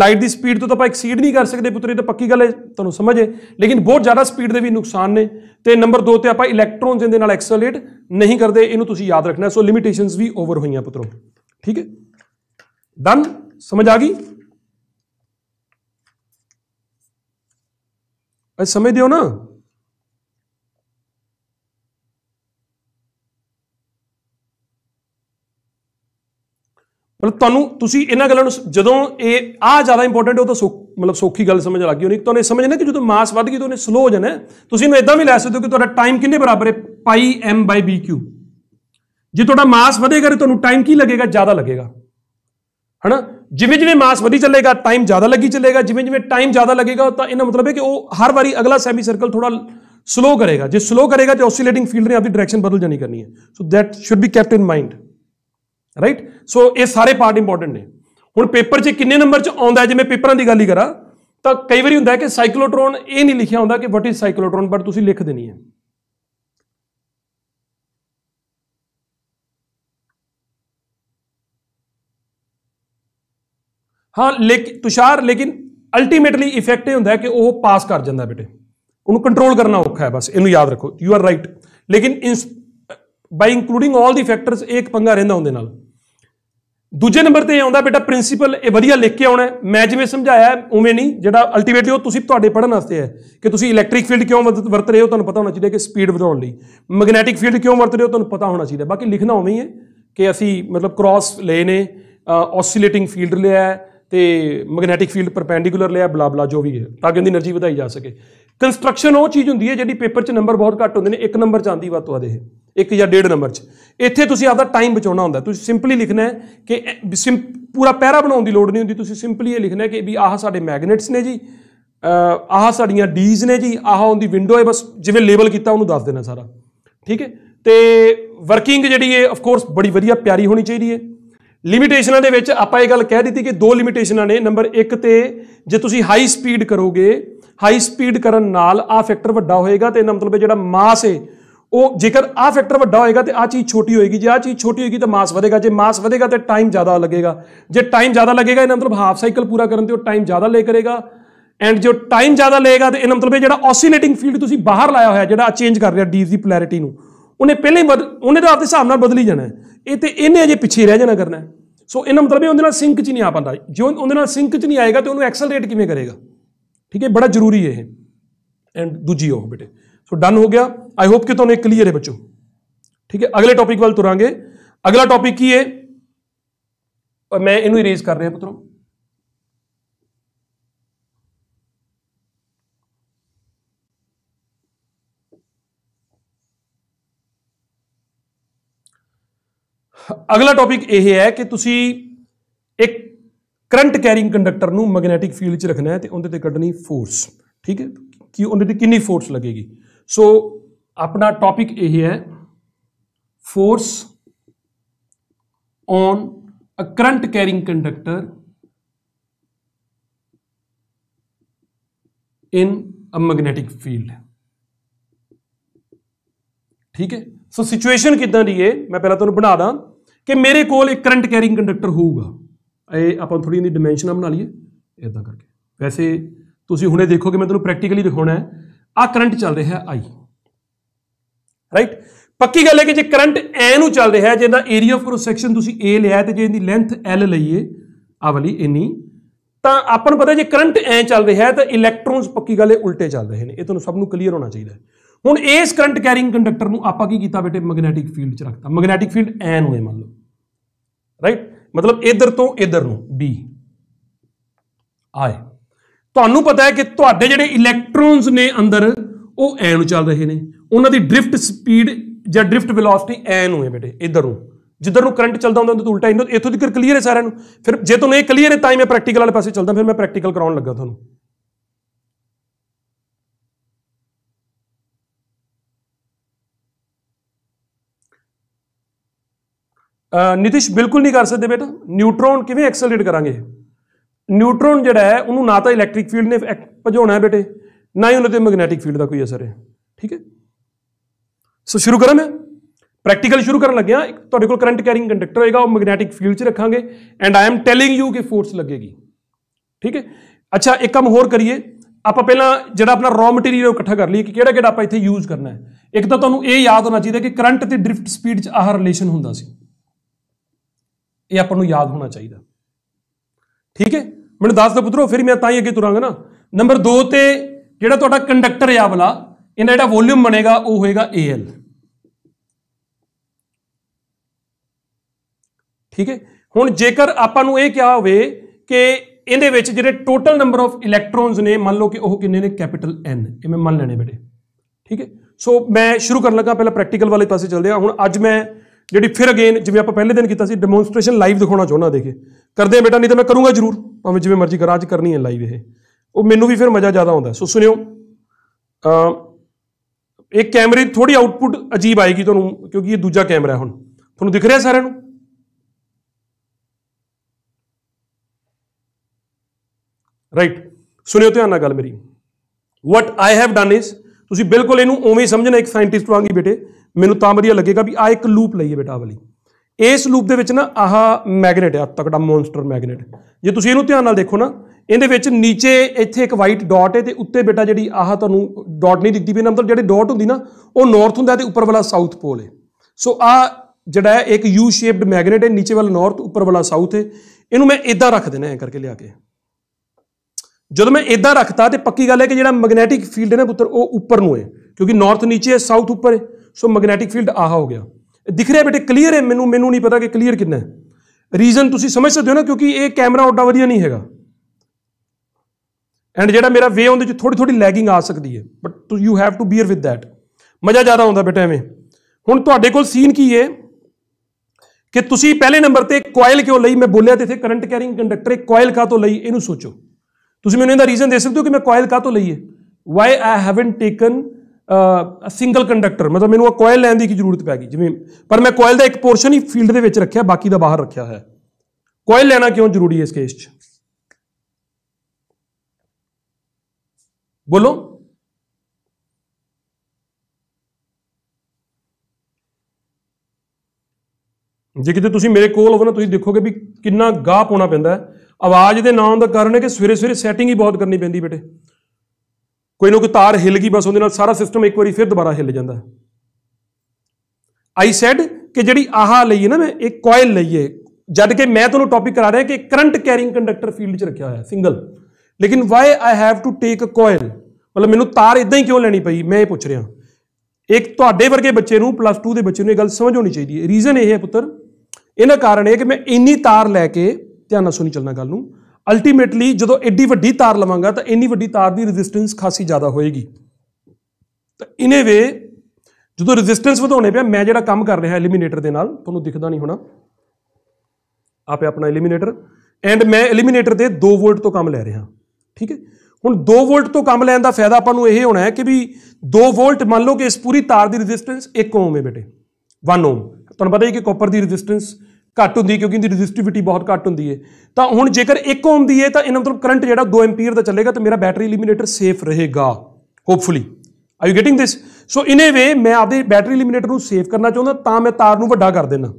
[SPEAKER 1] ਲਾਈਟ ਦੀ ਸਪੀਡ ਤੋਂ ਤਾਂ ਆਪਾਂ ਐਕਸੀਡ ਨਹੀਂ ਕਰ ਸਕਦੇ ਪੁੱਤਰੇ ਤਾਂ ਪੱਕੀ ਗੱਲ ਹੈ ਤੁਹਾਨੂੰ ਸਮਝੇ ਲੇਕਿਨ ਬਹੁਤ ਜ਼ਿਆਦਾ ਸਪੀਡ ਦੇ ਵੀ ਨੁਕਸਾਨ ਨੇ ਤੇ ਨੰਬਰ 2 ਤੇ ਆਪਾਂ ਇਲੈਕਟ੍ਰੋਨਸ ਇਹਦੇ ਨਾਲ ਐਕਸਲੇਟ ਨਹੀਂ ਕਰਦੇ ਇਹਨੂੰ ਤੁਸੀਂ ਯਾਦ ਰੱਖਣਾ ਸੋ ਲਿਮਿਟੇਸ਼ਨਸ ਵੀ ਓਵਰ ਹੋਈਆਂ ਪੁੱਤਰੋ ਠੀਕ ਹੈ ਡਨ ਸਮਝ ਆ ਗਈ ਸਮਝਦੇ ਹੋ ਨਾ ਮਤਲਬ ਤੁਹਾਨੂੰ ਤੁਸੀਂ ਇਹਨਾਂ ਗੱਲਾਂ ਨੂੰ ਜਦੋਂ ਇਹ ਆ ਜ਼ਿਆਦਾ ਇੰਪੋਰਟੈਂਟ ਹੋ ਤਾਂ ਮਤਲਬ ਸੌਖੀ ਗੱਲ ਸਮਝ ਲੱਗ ਗਈ ਹੋਣੀ ਤੁਹਾਨੂੰ ਇਹ ਸਮਝ ਨਾ ਕਿ ਜਦੋਂ ਮਾਸ ਵੱਧ ਗਈ ਤਾਂ ਉਹਨੇ ਸਲੋ ਹੋ ਜਾਣਾ ਤੁਸੀਂ ਇਹਨੂੰ ਇਦਾਂ ਵੀ ਲੈ ਸਕਦੇ ਹੋ ਕਿ ਤੁਹਾਡਾ ਟਾਈਮ ਕਿੰਨੇ ਬਰਾਬਰ ਹੈ ਪਾਈ m bq ਜੇ ਤੁਹਾਡਾ ਮਾਸ ਵਧੇਗਾ ਤਾਂ ਤੁਹਾਨੂੰ ਟਾਈਮ ਕੀ ਲੱਗੇਗਾ ਜ਼ਿਆਦਾ ਲੱਗੇਗਾ ਹਨਾ ਜਿਵੇਂ ਜਿਵੇਂ ਮਾਸ ਵਧੀ ਚੱਲੇਗਾ ਟਾਈਮ ਜ਼ਿਆਦਾ ਲੱਗੀ ਚੱਲੇਗਾ ਜਿਵੇਂ ਜਿਵੇਂ ਟਾਈਮ ਜ਼ਿਆਦਾ ਲੱਗੇਗਾ ਤਾਂ ਇਹਦਾ ਮਤਲਬ ਹੈ ਕਿ ਉਹ ਹਰ ਵਾਰੀ ਅਗਲਾ ਸੈਮੀ ਸਰਕਲ ਥੋੜਾ ਸਲੋ ਕਰੇਗਾ ਜੇ ਸਲੋ ਕਰੇਗਾ ਤੇ ਆਸਿਲੇਟਿੰਗ ਫੀਲਡ ਨੇ ਆਪਣੀ ਡਾਇਰੈਕਸ਼ਨ ਬਦਲ ਜਾਣੀ ਕਰਨੀ ਹੈ so that should be kept in mind right so ਇਹ ਸਾਰੇ ਪਾਰਟ ਇੰਪੋਰਟੈਂਟ ਨੇ ਹੁਣ ਪੇਪਰ 'ਚ ਕਿੰਨੇ ਨੰਬਰ 'ਚ ਆਉਂਦਾ ਜਿਵੇਂ ਪੇਪਰਾਂ ਦੀ ਗੱਲ ਹੀ ਕਰਾਂ ਤਾਂ ਕਈ ਵਾਰੀ ਹੁੰਦਾ ਹੈ ਕਿ ਸਾਈਕਲੋਟ੍ਰੋਨ ਇਹ ਨਹੀਂ ਲਿਖਿਆ ਹੁੰਦਾ ਕਿ ਵਾਟ ਇਜ਼ ਸਾਈਕਲੋਟ੍ਰੋਨ ਪਰ ਤੁਸੀਂ ਲਿਖ ਦੇਣੀ ਹੈ ਹਾਂ ਲੇਕ ਤੁਸ਼ਾਰ ਲੇਕਿਨ ਅਲਟੀਮੇਟਲੀ ਇਫੈਕਟ ਇਹ ਹੁੰਦਾ ਹੈ ਕਿ ਉਹ ਪਾਸ ਕਰ ਜਾਂਦਾ ਬੇਟੇ ਉਹਨੂੰ ਕੰਟਰੋਲ ਕਰਨਾ ਔਖਾ ਹੈ ਬਸ ਇਹਨੂੰ ਯਾਦ ਰੱਖੋ ਯੂ ਆਰ ਰਾਈਟ ਲੇਕਿਨ ਬਾਈ ਇਨਕਲੂਡਿੰਗ 올 ਦੀ ਫੈਕਟਰਸ ਇੱਕ ਪੰਗਾ ਰਹਿੰਦਾ ਉਹਦੇ ਨਾਲ ਦੂਜੇ ਨੰਬਰ ਤੇ ਆਉਂਦਾ ਬੇਟਾ ਪ੍ਰਿੰਸੀਪਲ ਇਹ ਵਧੀਆ ਲਿਖ ਕੇ ਆਉਣਾ ਮੈਂ ਜਿਵੇਂ ਸਮਝਾਇਆ ਉਵੇਂ ਨਹੀਂ ਜਿਹੜਾ ਅਲਟੀਮੇਟਲੀ ਉਹ ਤੁਸੀਂ ਤੁਹਾਡੇ ਪੜਨ ਵਾਸਤੇ ਹੈ ਕਿ ਤੁਸੀਂ ਇਲੈਕਟ੍ਰਿਕ ਫੀਲਡ ਕਿਉਂ ਵਰਤ ਰਹੇ ਹੋ ਤੁਹਾਨੂੰ ਪਤਾ ਹੋਣਾ ਚਾਹੀਦਾ ਕਿ ਸਪੀਡ ਵਧਾਉਣ ਲਈ ਮੈਗਨੈਟਿਕ ਫੀਲਡ ਕਿਉਂ ਵਰਤ ਰਹੇ ਹੋ ਤੁਹਾਨੂੰ ਪਤਾ ਹੋਣਾ ਚਾਹੀਦਾ ਬਾਕੀ ਲਿਖਣਾ ਉਵੇਂ ਹੀ ਹੈ ਕਿ ਅਸੀਂ ਮਤਲਬ ਕ੍ਰਾਸ ਲਏ ਨੇ ਆਸੋਸੀਲੇਟਿੰਗ ਫੀਲਡ ਲਿਆ ਹੈ ਤੇ ਮੈਗਨੈਟਿਕ ਫੀਲਡ ਪਰਪੈਂਡੀਕੂਲਰ ਲਿਆ ਬਲਾ ਬਲਾ ਜੋ ਵੀ ਹੈ ਤਾਂ ਕਿ ਉਹਦੀ એનર્ਜੀ ਵਧਾਈ ਜਾ ਸਕੇ ਕੰਸਟਰਕਸ਼ਨ ਉਹ ਚੀਜ਼ ਹੁੰਦੀ ਹੈ ਜਿਹੜੀ ਪੇਪਰ 'ਚ ਨੰਬਰ ਬਹੁਤ ਘੱਟ ਹੁੰਦੇ ਨੇ ਇੱਕ ਨੰਬਰ 'ਚ ਆਂਦੀ ਵੱਧ ਇਹ ਇੱਕ ਜਾਂ ਡੇਢ ਨੰਬਰ 'ਚ ਇੱਥੇ ਤੁਸੀਂ ਆਪਦਾ ਟਾਈਮ ਬਚਾਉਣਾ ਹੁੰਦਾ ਤੁਸੀਂ ਸਿੰਪਲੀ ਲਿਖਣਾ ਹੈ ਕਿ ਪੂਰਾ ਪੈਰਾ ਬਣਾਉਣ ਦੀ ਲੋੜ ਨਹੀਂ ਹੁੰਦੀ ਤੁਸੀਂ ਸਿੰਪਲੀ ਇਹ ਲਿਖਣਾ ਹੈ ਕਿ ਵੀ ਆਹ ਸਾਡੇ ਮੈਗਨੇਟਸ ਨੇ ਜੀ ਆਹ ਸਾਡੀਆਂ ਡੀਜ਼ ਨੇ ਜੀ ਆਹ ਉਹਦੀ ਵਿੰਡੋ ਹੈ ਬਸ ਜਿਵੇਂ ਲੇਬਲ ਕੀਤਾ ਉਹਨੂੰ ਦੱਸ ਦੇਣਾ ਸਾਰਾ ਠੀਕ ਹੈ ਤੇ ਵਰਕਿੰਗ ਜਿਹੜੀ ਹੈ ਆਫ ਕੋਰਸ ਬੜੀ ਵਧੀਆ ਪਿਆਰੀ ਹੋਣੀ ਚਾਹੀਦੀ ਹੈ ਲਿਮਿਟੇਸ਼ਨਾਂ ਦੇ ਵਿੱਚ ਆਪਾਂ ਇਹ ਗੱਲ ਕਹਿ ਦਿੱਤੀ ਕਿ ਦੋ ਲਿਮਿਟੇਸ਼ਨਾਂ ਨੇ ਨੰਬਰ 1 ਤੇ ਜੇ ਤੁਸੀਂ ਹਾਈ ਸਪੀਡ ਕਰੋਗੇ ਹਾਈ ਸਪੀਡ ਕਰਨ ਨਾਲ ਆ ਫੈਕਟਰ ਵੱਡਾ ਹੋਏਗਾ ਤੇ ਇਹਦਾ ਮਤਲਬ ਹੈ ਜਿਹੜਾ ਮਾਸ ਹੈ ਉਹ ਜੇਕਰ ਆ ਫੈਕਟਰ ਵੱਡਾ ਹੋਏਗਾ ਤੇ ਆ ਚੀਜ਼ ਛੋਟੀ ਹੋਏਗੀ ਜੇ ਆ ਚੀਜ਼ ਛੋਟੀ ਹੋਏਗੀ ਤਾਂ ਮਾਸ ਵਧੇਗਾ ਜੇ ਮਾਸ ਵਧੇਗਾ ਤੇ ਟਾਈਮ ਜ਼ਿਆਦਾ ਲੱਗੇਗਾ ਜੇ ਟਾਈਮ ਜ਼ਿਆਦਾ ਲੱਗੇਗਾ ਇਹਦਾ ਮਤਲਬ ਹਾਫ ਸਾਈਕਲ ਪੂਰਾ ਕਰਨ ਤੇ ਉਹ ਟਾਈਮ ਜ਼ਿਆਦਾ ਲੈ ਕਰੇਗਾ ਐਂਡ ਜੋ ਟਾਈਮ ਜ਼ਿਆਦਾ ਲਏਗਾ ਤੇ ਇਹਦਾ ਮਤਲਬ ਹੈ ਜਿਹੜਾ ਆਸੀਲੇਟਿੰਗ ਫੀਲਡ ਤੁਸੀਂ ਬਾਹਰ ਲਾਇਆ ਹੋਇਆ ਜਿਹੜਾ ਚੇਂਜ ਕਰ ਰਿਹਾ ਡੀ ਦੀ ਪੋਲੈਰਿਟੀ ਨੂੰ ਉਹਨੇ ਪਹਿਲੇ ਉਹਨੇ ਤਾਂ ਆਪਦੇ ਹਿਸਾਬ ਨਾਲ ਬਦਲੀ ਜਾਣਾ ਇਹ ਤੇ ਇਹਨੇ ਅਜੇ ਪਿੱਛੇ ਰਹਿ ਜਾਣਾ ਕਰਨਾ ਸੋ ਇਹਨਾਂ ਮਤਲਬ ਇਹ ਉਹਦੇ ਨਾਲ ਸਿੰਕ 'ਚ ਨਹੀਂ ਆ ਪੰਦਾ ਜੇ ਉਹਦੇ ਨਾਲ ਸਿੰਕ 'ਚ ਨਹੀਂ ਆਏਗਾ ਤੇ ਉਹਨੂੰ ਐਕਸਲਰੇਟ ਕਿਵੇਂ ਕਰੇਗਾ ਠੀਕ ਹੈ ਬੜਾ ਜ਼ਰੂਰੀ ਹੈ ਇਹ ਐਂਡ ਦੂਜੀ ਉਹ ਬੇਟੇ ਸੋ ਡਨ ਹੋ ਗਿਆ ਆਈ ਹੋਪ ਕਿ ਤੁਹਾਨੂੰ ਇਹ ਕਲੀਅਰ ਹੈ ਬੱਚੋ ਠੀਕ ਹੈ ਅਗਲੇ ਟੌਪਿਕ ਵੱਲ ਤੁਰਾਂਗੇ ਅਗਲਾ ਟੌਪਿਕ ਕੀ ਹੈ ਮੈਂ ਇਹਨੂੰ ਇਰੇਜ਼ ਕਰ ਰਿਹਾ ਪੁੱਤਰੋ ਅਗਲਾ ਟੌਪਿਕ ਇਹ ਹੈ ਕਿ ਤੁਸੀਂ ਇੱਕ ਕਰੰਟ ਕੈਰਿੰਗ ਕੰਡਕਟਰ ਨੂੰ ਮੈਗਨੈਟਿਕ ਫੀਲਡ 'ਚ ਰੱਖਣਾ ਹੈ ਤੇ ਉਹਦੇ ਤੇ ਕੱਢਣੀ ਫੋਰਸ ਠੀਕ ਹੈ ਕਿ ਉਹਦੇ ਤੇ ਕਿੰਨੀ ਫੋਰਸ ਲੱਗੇਗੀ ਸੋ ਆਪਣਾ ਟੌਪਿਕ ਇਹ ਹੈ force on a current carrying conductor in a magnetic field ਠੀਕ ਹੈ ਸੋ ਸਿਚੁਏਸ਼ਨ ਕਿਦਾਂ ਦੀ ਹੈ ਮੈਂ ਪਹਿਲਾਂ ਤੁਹਾਨੂੰ ਬਣਾ ਦਾਂ ਕਿ ਮੇਰੇ ਕੋਲ ਇੱਕ ਕਰੰਟ ਕੈਰਿੰਗ ਕੰਡਕਟਰ ਹੋਊਗਾ ਇਹ ਆਪਾਂ ਥੋੜੀ ਇਹਦੀ ਡਾਈਮੈਂਸ਼ਨਾਂ ਬਣਾ ਲਈਏ ਇਦਾਂ ਕਰਕੇ ਵੈਸੇ ਤੁਸੀਂ ਹੁਣੇ ਦੇਖੋਗੇ ਮੈਂ ਤੁਹਾਨੂੰ ਪ੍ਰੈਕਟੀਕਲੀ ਦਿਖਾਉਣਾ ਹੈ ਆ ਕਰੰਟ ਚੱਲ ਰਿਹਾ ਹੈ ਆਈ ਰਾਈਟ ਪੱਕੀ ਗੱਲ ਹੈ ਕਿ ਜੇ ਕਰੰਟ ਐ ਨੂੰ ਚੱਲ ਰਿਹਾ ਹੈ ਜੇ the area of cross section ਤੁਸੀਂ ਏ ਲਿਆ ਤੇ ਜੇ ਇਹਦੀ ਲੈਂਥ ਐਲ ਲਈਏ ਆ ਵਾਲੀ ਇੰਨੀ ਤਾਂ ਆਪਾਂ ਨੂੰ ਪਤਾ ਜੇ ਕਰੰਟ ਐ ਚੱਲ ਰਿਹਾ ਹੈ ਤਾਂ ਇਲੈਕਟ੍ਰੋਨਸ ਪੱਕੀ ਗੱਲ ਹੈ ਉਲਟੇ ਚੱਲ ਰਹੇ ਨੇ ਇਹ ਤੁਹਾਨੂੰ ਸਭ ਨੂੰ ਕਲੀਅਰ ਹੋਣਾ ਚਾਹੀਦਾ ਹੈ ਹੁਣ ਇਸ ਕਰੰਟ ਕੈਰਿੰਗ ਕੰਡਕਟਰ ਨੂੰ ਆਪਾਂ ਕੀ ਕੀਤਾ ਬੇਟੇ ਮੈਗਨੈਟਿਕ ਫੀਲਡ 'ਚ ਰੱਖਤਾ ਮੈਗਨੈਟਿਕ ਫੀਲਡ ਐ ਨੂੰ ਮੰਨ ਲਓ ਰਾਈਟ ਮਤਲਬ ਇਧਰ ਤੋਂ ਇਧਰ ਨੂੰ b ਆਏ ਤੁਹਾਨੂੰ ਪਤਾ ਹੈ ਕਿ ਤੁਹਾਡੇ ਜਿਹੜੇ ਇਲੈਕਟ੍ਰੋਨਸ ਨੇ ਅੰਦਰ ਉਹ ਐ ਨੂੰ ਚੱਲ ਰਹੇ ਨੇ ਉਹਨਾਂ ਦੀ ਡ੍ਰਿਫਟ ਸਪੀਡ ਜਾਂ ਡ੍ਰਿਫਟ ਵੈਲੋਸਿਟੀ ਐ ਨੂੰ ਹੈ ਬੇਟੇ ਇਧਰ ਨੂੰ ਜਿੱਧਰ ਨੂੰ ਕਰੰਟ ਚੱਲਦਾ ਹੁੰਦਾ ਉਹਦੇ ਤੋਂ ਉਲਟਾ ਇਹਨੂੰ ਇੱਥੋਂ ਤੱਕ ਕਲੀਅਰ ਹੈ ਸਾਰਿਆਂ ਨੂੰ ਫਿਰ ਜੇ ਤੁਹਾਨੂੰ ਇਹ ਕਲੀਅਰ ਹੈ ਤਾਂ ਹੀ ਮੈਂ ਪ੍ਰੈਕਟੀਕਲ ਵਾਲੇ ਪਾਸੇ ਚੱਲਦਾ ਫਿਰ ਮੈਂ ਪ੍ਰੈਕਟੀਕਲ ਕਰਾਉਣ ਲੱਗਾ ਤੁਹਾਨੂੰ ਨਿਤਿਸ਼ ਬਿਲਕੁਲ ਨਹੀਂ ਕਰ ਸਕਦੇ ਬੇਟਾ ਨਿਊਟ੍ਰੋਨ ਕਿਵੇਂ ਐਕਸਲਰੇਟ ਕਰਾਂਗੇ ਨਿਊਟ੍ਰੋਨ ਜਿਹੜਾ ਹੈ ਉਹਨੂੰ ਨਾ ਤਾਂ ਇਲੈਕਟ੍ਰਿਕ ਫੀਲਡ ਨੇ ਭਜਾਉਣਾ ਹੈ ਬੇਟੇ ਨਾ ਹੀ ਉਹਨਾਂ ਤੇ ਮੈਗਨੈਟਿਕ ਫੀਲਡ ਦਾ ਕੋਈ ਅਸਰ ਹੈ ਠੀਕ ਹੈ ਸੋ ਸ਼ੁਰੂ ਕਰਾਂ ਮੈਂ ਪ੍ਰੈਕਟੀਕਲ ਸ਼ੁਰੂ ਕਰਨ ਲੱਗਿਆ ਤੁਹਾਡੇ ਕੋਲ ਕਰੰਟ ਕੈਰਿੰਗ ਕੰਡਕਟਰ ਹੋਏਗਾ ਉਹ ਮੈਗਨੈਟਿਕ ਫੀਲਡ 'ਚ ਰੱਖਾਂਗੇ and I am telling you ਕਿ ਫੋਰਸ ਲੱਗੇਗੀ ਠੀਕ ਹੈ ਅੱਛਾ ਇੱਕ ਕੰਮ ਹੋਰ ਕਰੀਏ ਆਪਾਂ ਪਹਿਲਾਂ ਜਿਹੜਾ ਆਪਣਾ ਰॉ ਮਟੀਰੀਅਲ ਇਕੱਠਾ ਕਰ ਲਈਏ ਕਿ ਕਿਹੜਾ ਕਿਹੜਾ ਆਪਾਂ ਇੱਥੇ ਯੂਜ਼ ਕਰਨਾ ਹੈ ਇੱਕ ਤਾਂ ਤੁਹਾਨੂੰ ਇਹ ਯਾਦ ਹੋਣਾ ਚਾਹੀਦਾ ਕਿ ਕਰੰਟ ਤੇ ਡ੍ਰਿਫਟ ਸਪੀਡ 'ਚ ਆਹ ਰਿਲੇਸ਼ਨ ਹੁੰਦਾ ਸੀ ਇਹ ਆਪਾਂ ਨੂੰ ਯਾਦ ਹੋਣਾ ਚਾਹੀਦਾ ਠੀਕ ਹੈ ਮੈਨੂੰ ਦੱਸ ਦੋ ਪੁੱਤਰੋ ਫਿਰ ਮੈਂ ਤਾਂ ਹੀ ਅੱਗੇ ਤੁਰਾਂਗਾ ਨਾ ਨੰਬਰ 2 ਤੇ ਜਿਹੜਾ ਤੁਹਾਡਾ ਕੰਡਕਟਰ ਆ ਬਲਾ ਇਹਦਾ ਜਿਹੜਾ ਵੋਲਿਊਮ ਬਣੇਗਾ ਉਹ ਹੋਏਗਾ AL ਠੀਕ ਹੈ ਹੁਣ ਜੇਕਰ ਆਪਾਂ ਨੂੰ ਇਹ ਕਿਹਾ ਹੋਵੇ ਕਿ ਇਹਦੇ ਵਿੱਚ ਜਿਹੜੇ ਟੋਟਲ ਨੰਬਰ ਆਫ ਇਲੈਕਟ੍ਰੋਨਸ ਨੇ ਮੰਨ ਲਓ ਕਿ ਉਹ ਕਿੰਨੇ ਨੇ ਕੈਪੀਟਲ N ਇਹ ਮੈਂ ਮੰਨ ਲੈਣੇ ਬੇਟੇ ਠੀਕ ਹੈ ਸੋ ਮੈਂ ਸ਼ੁਰੂ ਕਰਨ ਲੱਗਾ ਪਹਿਲਾਂ ਪ੍ਰੈਕਟੀਕਲ ਵਾਲੇ ਪਾਸੇ ਚੱਲਦੇ ਆ ਹੁਣ ਅੱਜ ਮੈਂ ਜਿਹੜੀ ਫਿਰ ਅਗੇਨ ਜਿਵੇਂ ਆਪਾਂ ਪਹਿਲੇ ਦਿਨ ਕੀਤਾ ਸੀ ਡੈਮੋਨਸਟ੍ਰੇਸ਼ਨ ਲਾਈਵ ਦਿਖਾਉਣਾ ਚਾਹੁੰਦਾ ਦੇਖੇ ਕਰਦੇ ਆ ਬੇਟਾ ਨਹੀਂ ਤਾਂ ਮੈਂ ਕਰੂੰਗਾ ਜ਼ਰੂਰ ਭਾਵੇਂ ਜਿਵੇਂ ਮਰਜ਼ੀ ਕਰਾਂ ਅੱਜ ਕਰਨੀ ਹੈ ਲਾਈਵ ਇਹ ਉਹ ਮੈਨੂੰ ਵੀ ਫਿਰ ਮਜ਼ਾ ਜ਼ਿਆਦਾ ਆਉਂਦਾ ਸੋ ਸੁਣਿਓ ਇੱਕ ਕੈਮਰੇ ਦੀ ਥੋੜੀ ਆਉਟਪੁੱਟ ਅਜੀਬ ਆਏਗੀ ਤੁਹਾਨੂੰ ਕਿਉਂਕਿ ਇਹ ਦੂਜਾ ਕੈਮਰਾ ਹੈ ਹੁਣ ਤੁਹਾਨੂੰ ਦਿਖ ਰਿਹਾ ਸਾਰਿਆਂ ਨੂੰ ਰਾਈਟ ਸੁਣਿਓ ਧਿਆਨ ਨਾਲ ਗੱਲ ਮੇਰੀ what I have done is ਤੁਸੀਂ ਬਿਲਕੁਲ ਇਹਨੂੰ ਉਵੇਂ ਸਮਝਣਾ ਇੱਕ ਸਾਇੰਟਿਸਟ ਵਾਂਗੀ ਬੇਟੇ ਮੈਨੂੰ ਤਾਂ ਵਧੀਆ ਲੱਗੇਗਾ ਵੀ ਆ ਇੱਕ ਲੂਪ ਲਈਏ ਬੇਟਾ ਵਾਲੀ ਇਸ ਲੂਪ ਦੇ ਵਿੱਚ ਨਾ ਆਹ ਮੈਗਨੇਟ ਆ ਤਕੜਾ ਮੌਨਸਟਰ ਮੈਗਨੇਟ ਜੇ ਤੁਸੀਂ ਇਹਨੂੰ ਧਿਆਨ ਨਾਲ ਦੇਖੋ ਨਾ ਇਹਦੇ ਵਿੱਚ ਨੀਚੇ ਇੱਥੇ ਇੱਕ ਵਾਈਟ ਡਾਟ ਹੈ ਤੇ ਉੱਤੇ ਬੇਟਾ ਜਿਹੜੀ ਆਹ ਤੁਹਾਨੂੰ ਡਾਟ ਨਹੀਂ ਦਿਖਦੀ ਵੀ ਨਾ ਮਤਲਬ ਜਿਹੜੇ ਡਾਟ ਹੁੰਦੀ ਨਾ ਉਹ ਨਾਰਥ ਹੁੰਦਾ ਤੇ ਉੱਪਰ ਵਾਲਾ ਸਾਊਥ ਪੋਲ ਹੈ ਸੋ ਆ ਜਿਹੜਾ ਹੈ ਇੱਕ ਯੂ ਸ਼ੇਪਡ ਮੈਗਨੇਟ ਹੈ ਨੀਚੇ ਵਾਲਾ ਨਾਰਥ ਉੱਪਰ ਵਾਲਾ ਸਾਊਥ ਹੈ ਇਹਨੂੰ ਮੈਂ ਇਦਾਂ ਰੱਖ ਦੇਣਾ ਐ ਕਰਕੇ ਲਿਆ ਕੇ ਜਦੋਂ ਮੈਂ ਇਦਾਂ ਰੱਖਤਾ ਤੇ ਪੱਕੀ ਗੱਲ ਹੈ ਕਿ ਜਿਹੜਾ ਮੈਗਨੇਟਿਕ ਫੀਲਡ ਹੈ ਨਾ ਪੁੱਤਰ ਉਹ ਉੱਪਰ ਨੂੰ ਹੈ ਕਿਉਂਕਿ ਨਾਰਥ ਨੀਚੇ ਹੈ ਸਾਊਥ ਉੱਪਰ ਹੈ ਸੋ ਮੈਗਨੈਟਿਕ ਫੀਲਡ ਆਹਾ ਹੋ ਗਿਆ ਦਿਖ ਰਿਹਾ ਬੇਟੇ ਕਲੀਅਰ ਹੈ ਮੈਨੂੰ ਮੈਨੂੰ ਨਹੀਂ ਪਤਾ ਕਿ ਕਲੀਅਰ ਕਿੰਨਾ ਹੈ ਰੀਜ਼ਨ ਤੁਸੀਂ ਸਮਝ ਸਕਦੇ ਹੋ ਨਾ ਕਿਉਂਕਿ ਇਹ ਕੈਮਰਾ ਓਡਾ ਵਧੀਆ ਨਹੀਂ ਹੈਗਾ ਐਂਡ ਜਿਹੜਾ ਮੇਰਾ ਵੇ ਉਹਦੇ ਚ ਥੋੜੀ ਥੋੜੀ ਲੈਗਿੰਗ ਆ ਸਕਦੀ ਹੈ but you have to bear with that ਮਜ਼ਾ ਜ਼ਿਆਦਾ ਆਉਂਦਾ ਬੇਟਾ ਐਵੇਂ ਹੁਣ ਤੁਹਾਡੇ ਕੋਲ ਸੀਨ ਕੀ ਹੈ ਕਿ ਤੁਸੀਂ ਪਹਿਲੇ ਨੰਬਰ ਤੇ ਕੋਇਲ ਕਿਉਂ ਲਈ ਮੈਂ ਬੋਲਿਆ ਤੇ ਇਥੇ ਕਰੰਟ ਕੈਰਿੰਗ ਕੰਡਕਟਰ ਇੱਕ ਕੋਇਲ ਕਾ ਤੋਂ ਲਈ ਇਹਨੂੰ ਸੋਚੋ ਤੁਸੀਂ ਮੈਨੂੰ ਇਹਦਾ ਰੀਜ਼ਨ ਦੇ ਸਕਦੇ ਹੋ ਕਿ ਮੈਂ ਕੋਇਲ ਕਾ ਤੋਂ ਲਈ ਹੈ why I haven't taken single conductor ਮਤਲਬ ਮੈਨੂੰ ਉਹ ਕੋਇਲ ਲੈਣ ਦੀ ਕੀ ਜ਼ਰੂਰਤ ਪੈ ਗਈ ਜਿਵੇਂ ਪਰ ਮੈਂ ਕੋਇਲ ਦਾ ਇੱਕ ਪੋਰਸ਼ਨ ਹੀ ਫੀਲਡ ਦੇ ਵਿੱਚ ਰੱਖਿਆ ਬਾਕੀ ਦਾ ਬਾਹਰ ਰੱਖਿਆ ਹੈ ਕੋਇਲ ਲੈਣਾ ਕਿਉਂ ਜ਼ਰੂਰੀ ਹੈ ਇਸ ਕੇਸ 'ਚ ਬੋਲੋ ਜੇ ਕਿਤੇ ਤੁਸੀਂ ਮੇਰੇ ਕੋਲ ਹੋਵੋ ਨਾ ਤੁਸੀਂ ਦੇਖੋਗੇ ਵੀ ਕਿੰਨਾ ਗਾਹ ਪਾਉਣਾ ਪੈਂਦਾ ਹੈ ਆਵਾਜ਼ ਦੇ ਨਾਮ ਦਾ ਕਾਰਨ ਹੈ ਕਿ ਸਵੇਰੇ ਸਵੇਰੇ ਸੈਟਿੰਗ ਹੀ ਬਹੁਤ ਕਰਨੀ ਪੈਂਦੀ ਬੇਟੇ ਕੋਈ ਨਾ ਕੋਈ ਤਾਰ ਹਿੱਲ ਗਈ ਬਸ ਉਹਦੇ ਨਾਲ ਸਾਰਾ ਸਿਸਟਮ ਇੱਕ ਵਾਰੀ ਫਿਰ ਦੁਬਾਰਾ ਹਿੱਲ ਜਾਂਦਾ ਹੈ ਆਈ ਸੈਡ ਕਿ ਜਿਹੜੀ ਆਹਾ ਲਈ ਹੈ ਨਾ ਮੈਂ ਇੱਕ ਕੋਇਲ ਲਈ ਹੈ ਜਦ ਕਿ ਮੈਂ ਤੁਹਾਨੂੰ ਟੌਪਿਕ ਕਰਾ ਰਿਹਾ ਕਿ ਕਰੰਟ ਕੈਰਿੰਗ ਕੰਡਕਟਰ ਫੀਲਡ 'ਚ ਰੱਖਿਆ ਹੋਇਆ ਹੈ ਸਿੰਗਲ ਲੇਕਿਨ why I have to take a coil ਮਤਲਬ ਮੈਨੂੰ ਤਾਰ ਇਦਾਂ ਹੀ ਕਿਉਂ ਲੈਣੀ ਪਈ ਮੈਂ ਇਹ ਪੁੱਛ ਰਿਹਾ ਇੱਕ ਤੁਹਾਡੇ ਵਰਗੇ ਬੱਚੇ ਨੂੰ ਪਲੱਸ 2 ਦੇ ਬੱਚੇ ਨੂੰ ਇਹ ਗੱਲ ਸਮਝ ਹੋਣੀ ਚਾਹੀਦੀ ਹੈ ਰੀਜ਼ਨ ਇਹ ਹੈ ਪੁੱਤਰ ਇਹਨਾਂ ਕਾਰਨ ਇਹ ਕਿ ਮੈਂ ਇੰਨੀ ਤਾਰ ਲੈ ਕੇ ਧਿਆਨ ਨਾਲ ਸੁਣੀ ਚੱਲਣਾ ਗੱਲ ਨੂੰ ਅਲਟੀਮੇਟਲੀ ਜਦੋਂ ਐਡੀ ਵੱਡੀ ਤਾਰ ਲਵਾਂਗਾ ਤਾਂ ਇੰਨੀ ਵੱਡੀ ਤਾਰ ਦੀ ਰੈਜ਼ਿਸਟੈਂਸ ਖਾਸੀ ਜ਼ਿਆਦਾ ਹੋਏਗੀ ਤਾਂ ਇਨੇ ਵੇ ਜਦੋਂ ਰੈਜ਼ਿਸਟੈਂਸ ਵਧਾਉਣੇ ਪਿਆ ਮੈਂ ਜਿਹੜਾ ਕੰਮ ਕਰ ਰਿਹਾ ਐਲੀਮੀਨੇਟਰ ਦੇ ਨਾਲ ਤੁਹਾਨੂੰ ਦਿਖਦਾ ਨਹੀਂ ਹੋਣਾ ਆਪੇ ਆਪਣਾ ਐਲੀਮੀਨੇਟਰ ਐਂਡ ਮੈਂ ਐਲੀਮੀਨੇਟਰ ਦੇ 2 ਵੋਲਟ ਤੋਂ ਕੰਮ ਲੈ ਰਿਹਾ ਠੀਕ ਹੈ ਹੁਣ 2 ਵੋਲਟ ਤੋਂ ਕੰਮ ਲੈਣ ਦਾ ਫਾਇਦਾ ਆਪਾਂ ਨੂੰ ਇਹ ਹੋਣਾ ਹੈ ਕਿ ਵੀ 2 ਵੋਲਟ ਮੰਨ ਲਓ ਕਿ ਇਸ ਪੂਰੀ ਤਾਰ ਦੀ ਰੈਜ਼ਿਸਟੈਂਸ 1 ਓਮ ਹੈ ਬੇਟੇ 1 ਓਮ ਤੁਹਾਨੂੰ ਪਤਾ ਹੀ ਕਿ ਕਾਪਰ ਦੀ ਰੈਜ਼ਿਸਟੈਂਸ ਘੱਟ ਹੁੰਦੀ ਹੈ ਕਿਉਂਕਿ ਇਹਦੀ ਰੈਜ਼ਿਸਟਿਵਿਟੀ ਬਹੁਤ ਘੱਟ ਹੁੰਦੀ ਹੈ ਤਾਂ ਹੁਣ ਜੇਕਰ 1 ਓਮ ਦੀ ਹੈ ਤਾਂ ਇਹਨਾਂ ਮਤਲਬ ਕਰੰਟ ਜਿਹੜਾ 2 ਐਂਪੀਅਰ ਦਾ ਚੱਲੇਗਾ ਤਾਂ ਮੇਰਾ ਬੈਟਰੀ ਇਲੀਮੀਨੇਟਰ ਸੇਫ ਰਹੇਗਾ hopefully are you getting this so in a way ਮੈਂ ਆਪਦੇ ਬੈਟਰੀ ਇਲੀਮੀਨੇਟਰ ਨੂੰ ਸੇਫ ਕਰਨਾ ਚਾਹੁੰਦਾ ਤਾਂ ਮੈਂ ਤਾਰ ਨੂੰ ਵੱਡਾ ਕਰ ਦੇਣਾ